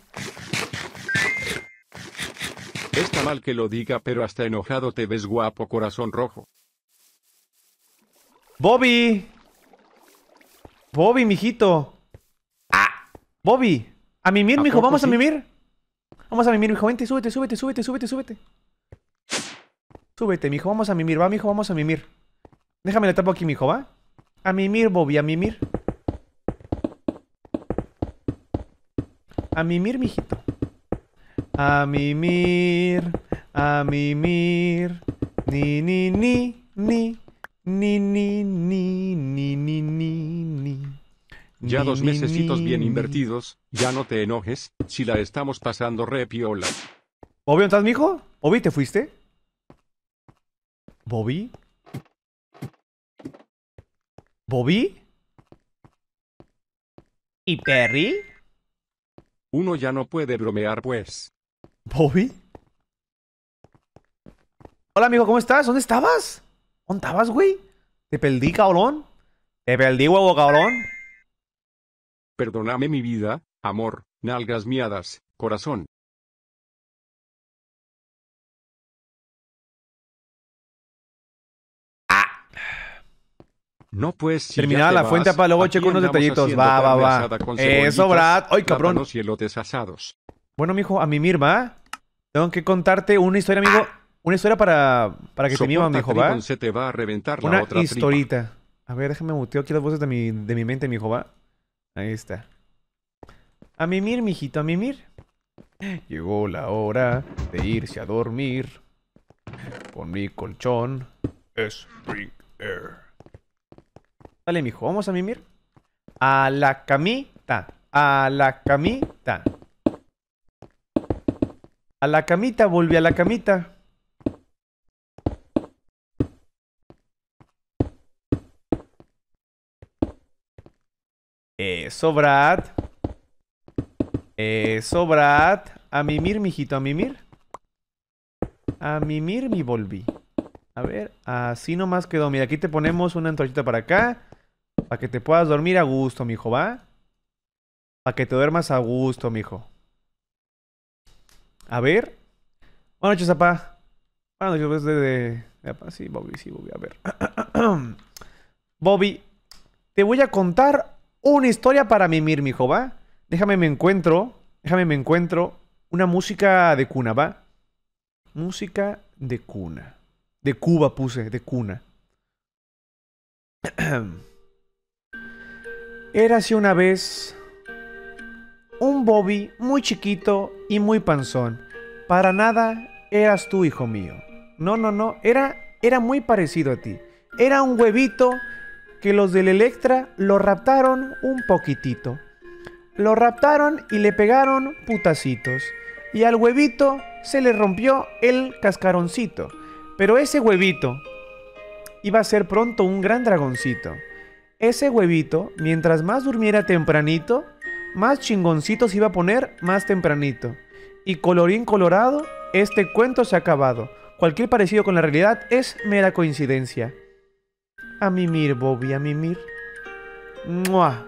Está mal que lo diga, pero hasta enojado te ves guapo, corazón rojo. Bobby. Bobby, mijito. ¡Ah! Bobby. A mimir, mijo. Vamos a mimir. Vamos a mimir, mijo. Vente, súbete, súbete, súbete, súbete, súbete. Súbete, mijo. Vamos a mimir. Va, mijo. Vamos a mimir. Déjame la tapo aquí, mijo, ¿va? A mimir, Bobby. A mimir. A mimir, mijito. A mimir. A mimir. Ni, ni, ni, ni. Ni, ni, ni, ni, ni, ni, ni. Ya dos mesecitos bien invertidos, ya no te enojes, si la estamos pasando re piola. ¿Bobby, estás, mijo? ¿Bobby, te fuiste? ¿Bobby? ¿Bobby? ¿Y Perry? Uno ya no puede bromear, pues. ¿Bobby? Hola, amigo, ¿cómo estás? ¿Dónde estabas? Contabas, güey? Te perdí, cabrón. Te perdí, huevo, cabrón. Perdóname mi vida, amor, nalgas miadas, corazón. Ah. No pues. Si la fuente para luego checo unos detallitos. Va, va, va. Eh, eso, Brad. Ay, cabrón. Bueno, mijo, a mi mirma. Tengo que contarte una historia, amigo. Ah. Una historia para, que se te mi hijo, Se a Una historita. A ver, déjame muteo aquí las voces de mi, mente, mi hijo, Ahí está. A mimir, mijito, a mimir. Llegó la hora de irse a dormir. Con mi colchón. Spring Air. Dale, mijo, vamos a mimir. A la camita. A la camita. A la camita, volví a la camita. Sobrad. Eh, Sobrad. Eh, a mimir, mijito, a mimir. A mimir mi volví. A ver, así nomás quedó. Mira, aquí te ponemos una antorchita para acá. Para que te puedas dormir a gusto, mijo, ¿va? Para que te duermas a gusto, mijo. A ver. Buenas noches, papá. Buenas noches, pues, de, de, Sí, Bobby, sí, Bobby. A ver. <clears throat> Bobby, te voy a contar una historia para mimir, mijo, ¿va? Déjame me encuentro. Déjame me encuentro. Una música de cuna, ¿va? Música de cuna. De Cuba puse, de cuna. Érase <clears throat> una vez un Bobby muy chiquito y muy panzón. Para nada eras tú, hijo mío. No, no, no, era, era muy parecido a ti. Era un huevito que los del Electra lo raptaron un poquitito. Lo raptaron y le pegaron putacitos. Y al huevito se le rompió el cascaroncito. Pero ese huevito iba a ser pronto un gran dragoncito. Ese huevito, mientras más durmiera tempranito, más chingoncitos iba a poner más tempranito. Y colorín colorado, este cuento se ha acabado. Cualquier parecido con la realidad es mera coincidencia. A mimir, Bobby, a mimir. ¡Mua!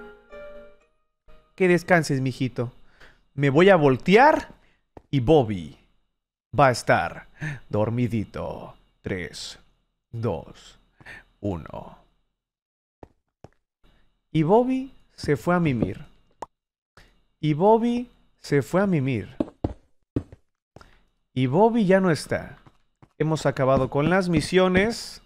Que descanses, mijito. Me voy a voltear y Bobby va a estar dormidito. Tres, dos, uno. Y Bobby se fue a mimir. Y Bobby se fue a mimir. Y Bobby ya no está. Hemos acabado con las misiones.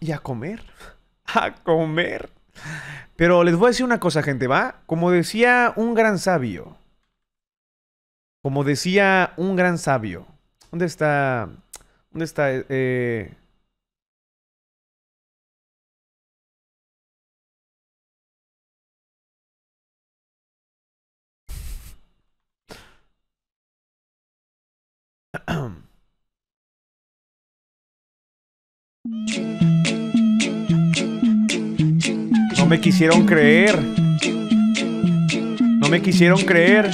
y a comer. <laughs> A comer. Pero les voy a decir una cosa, gente, ¿va? Como decía un gran sabio. Como decía un gran sabio. ¿Dónde está? ¿Dónde está? Eh... eh? <clears throat> me quisieron creer. No me quisieron creer.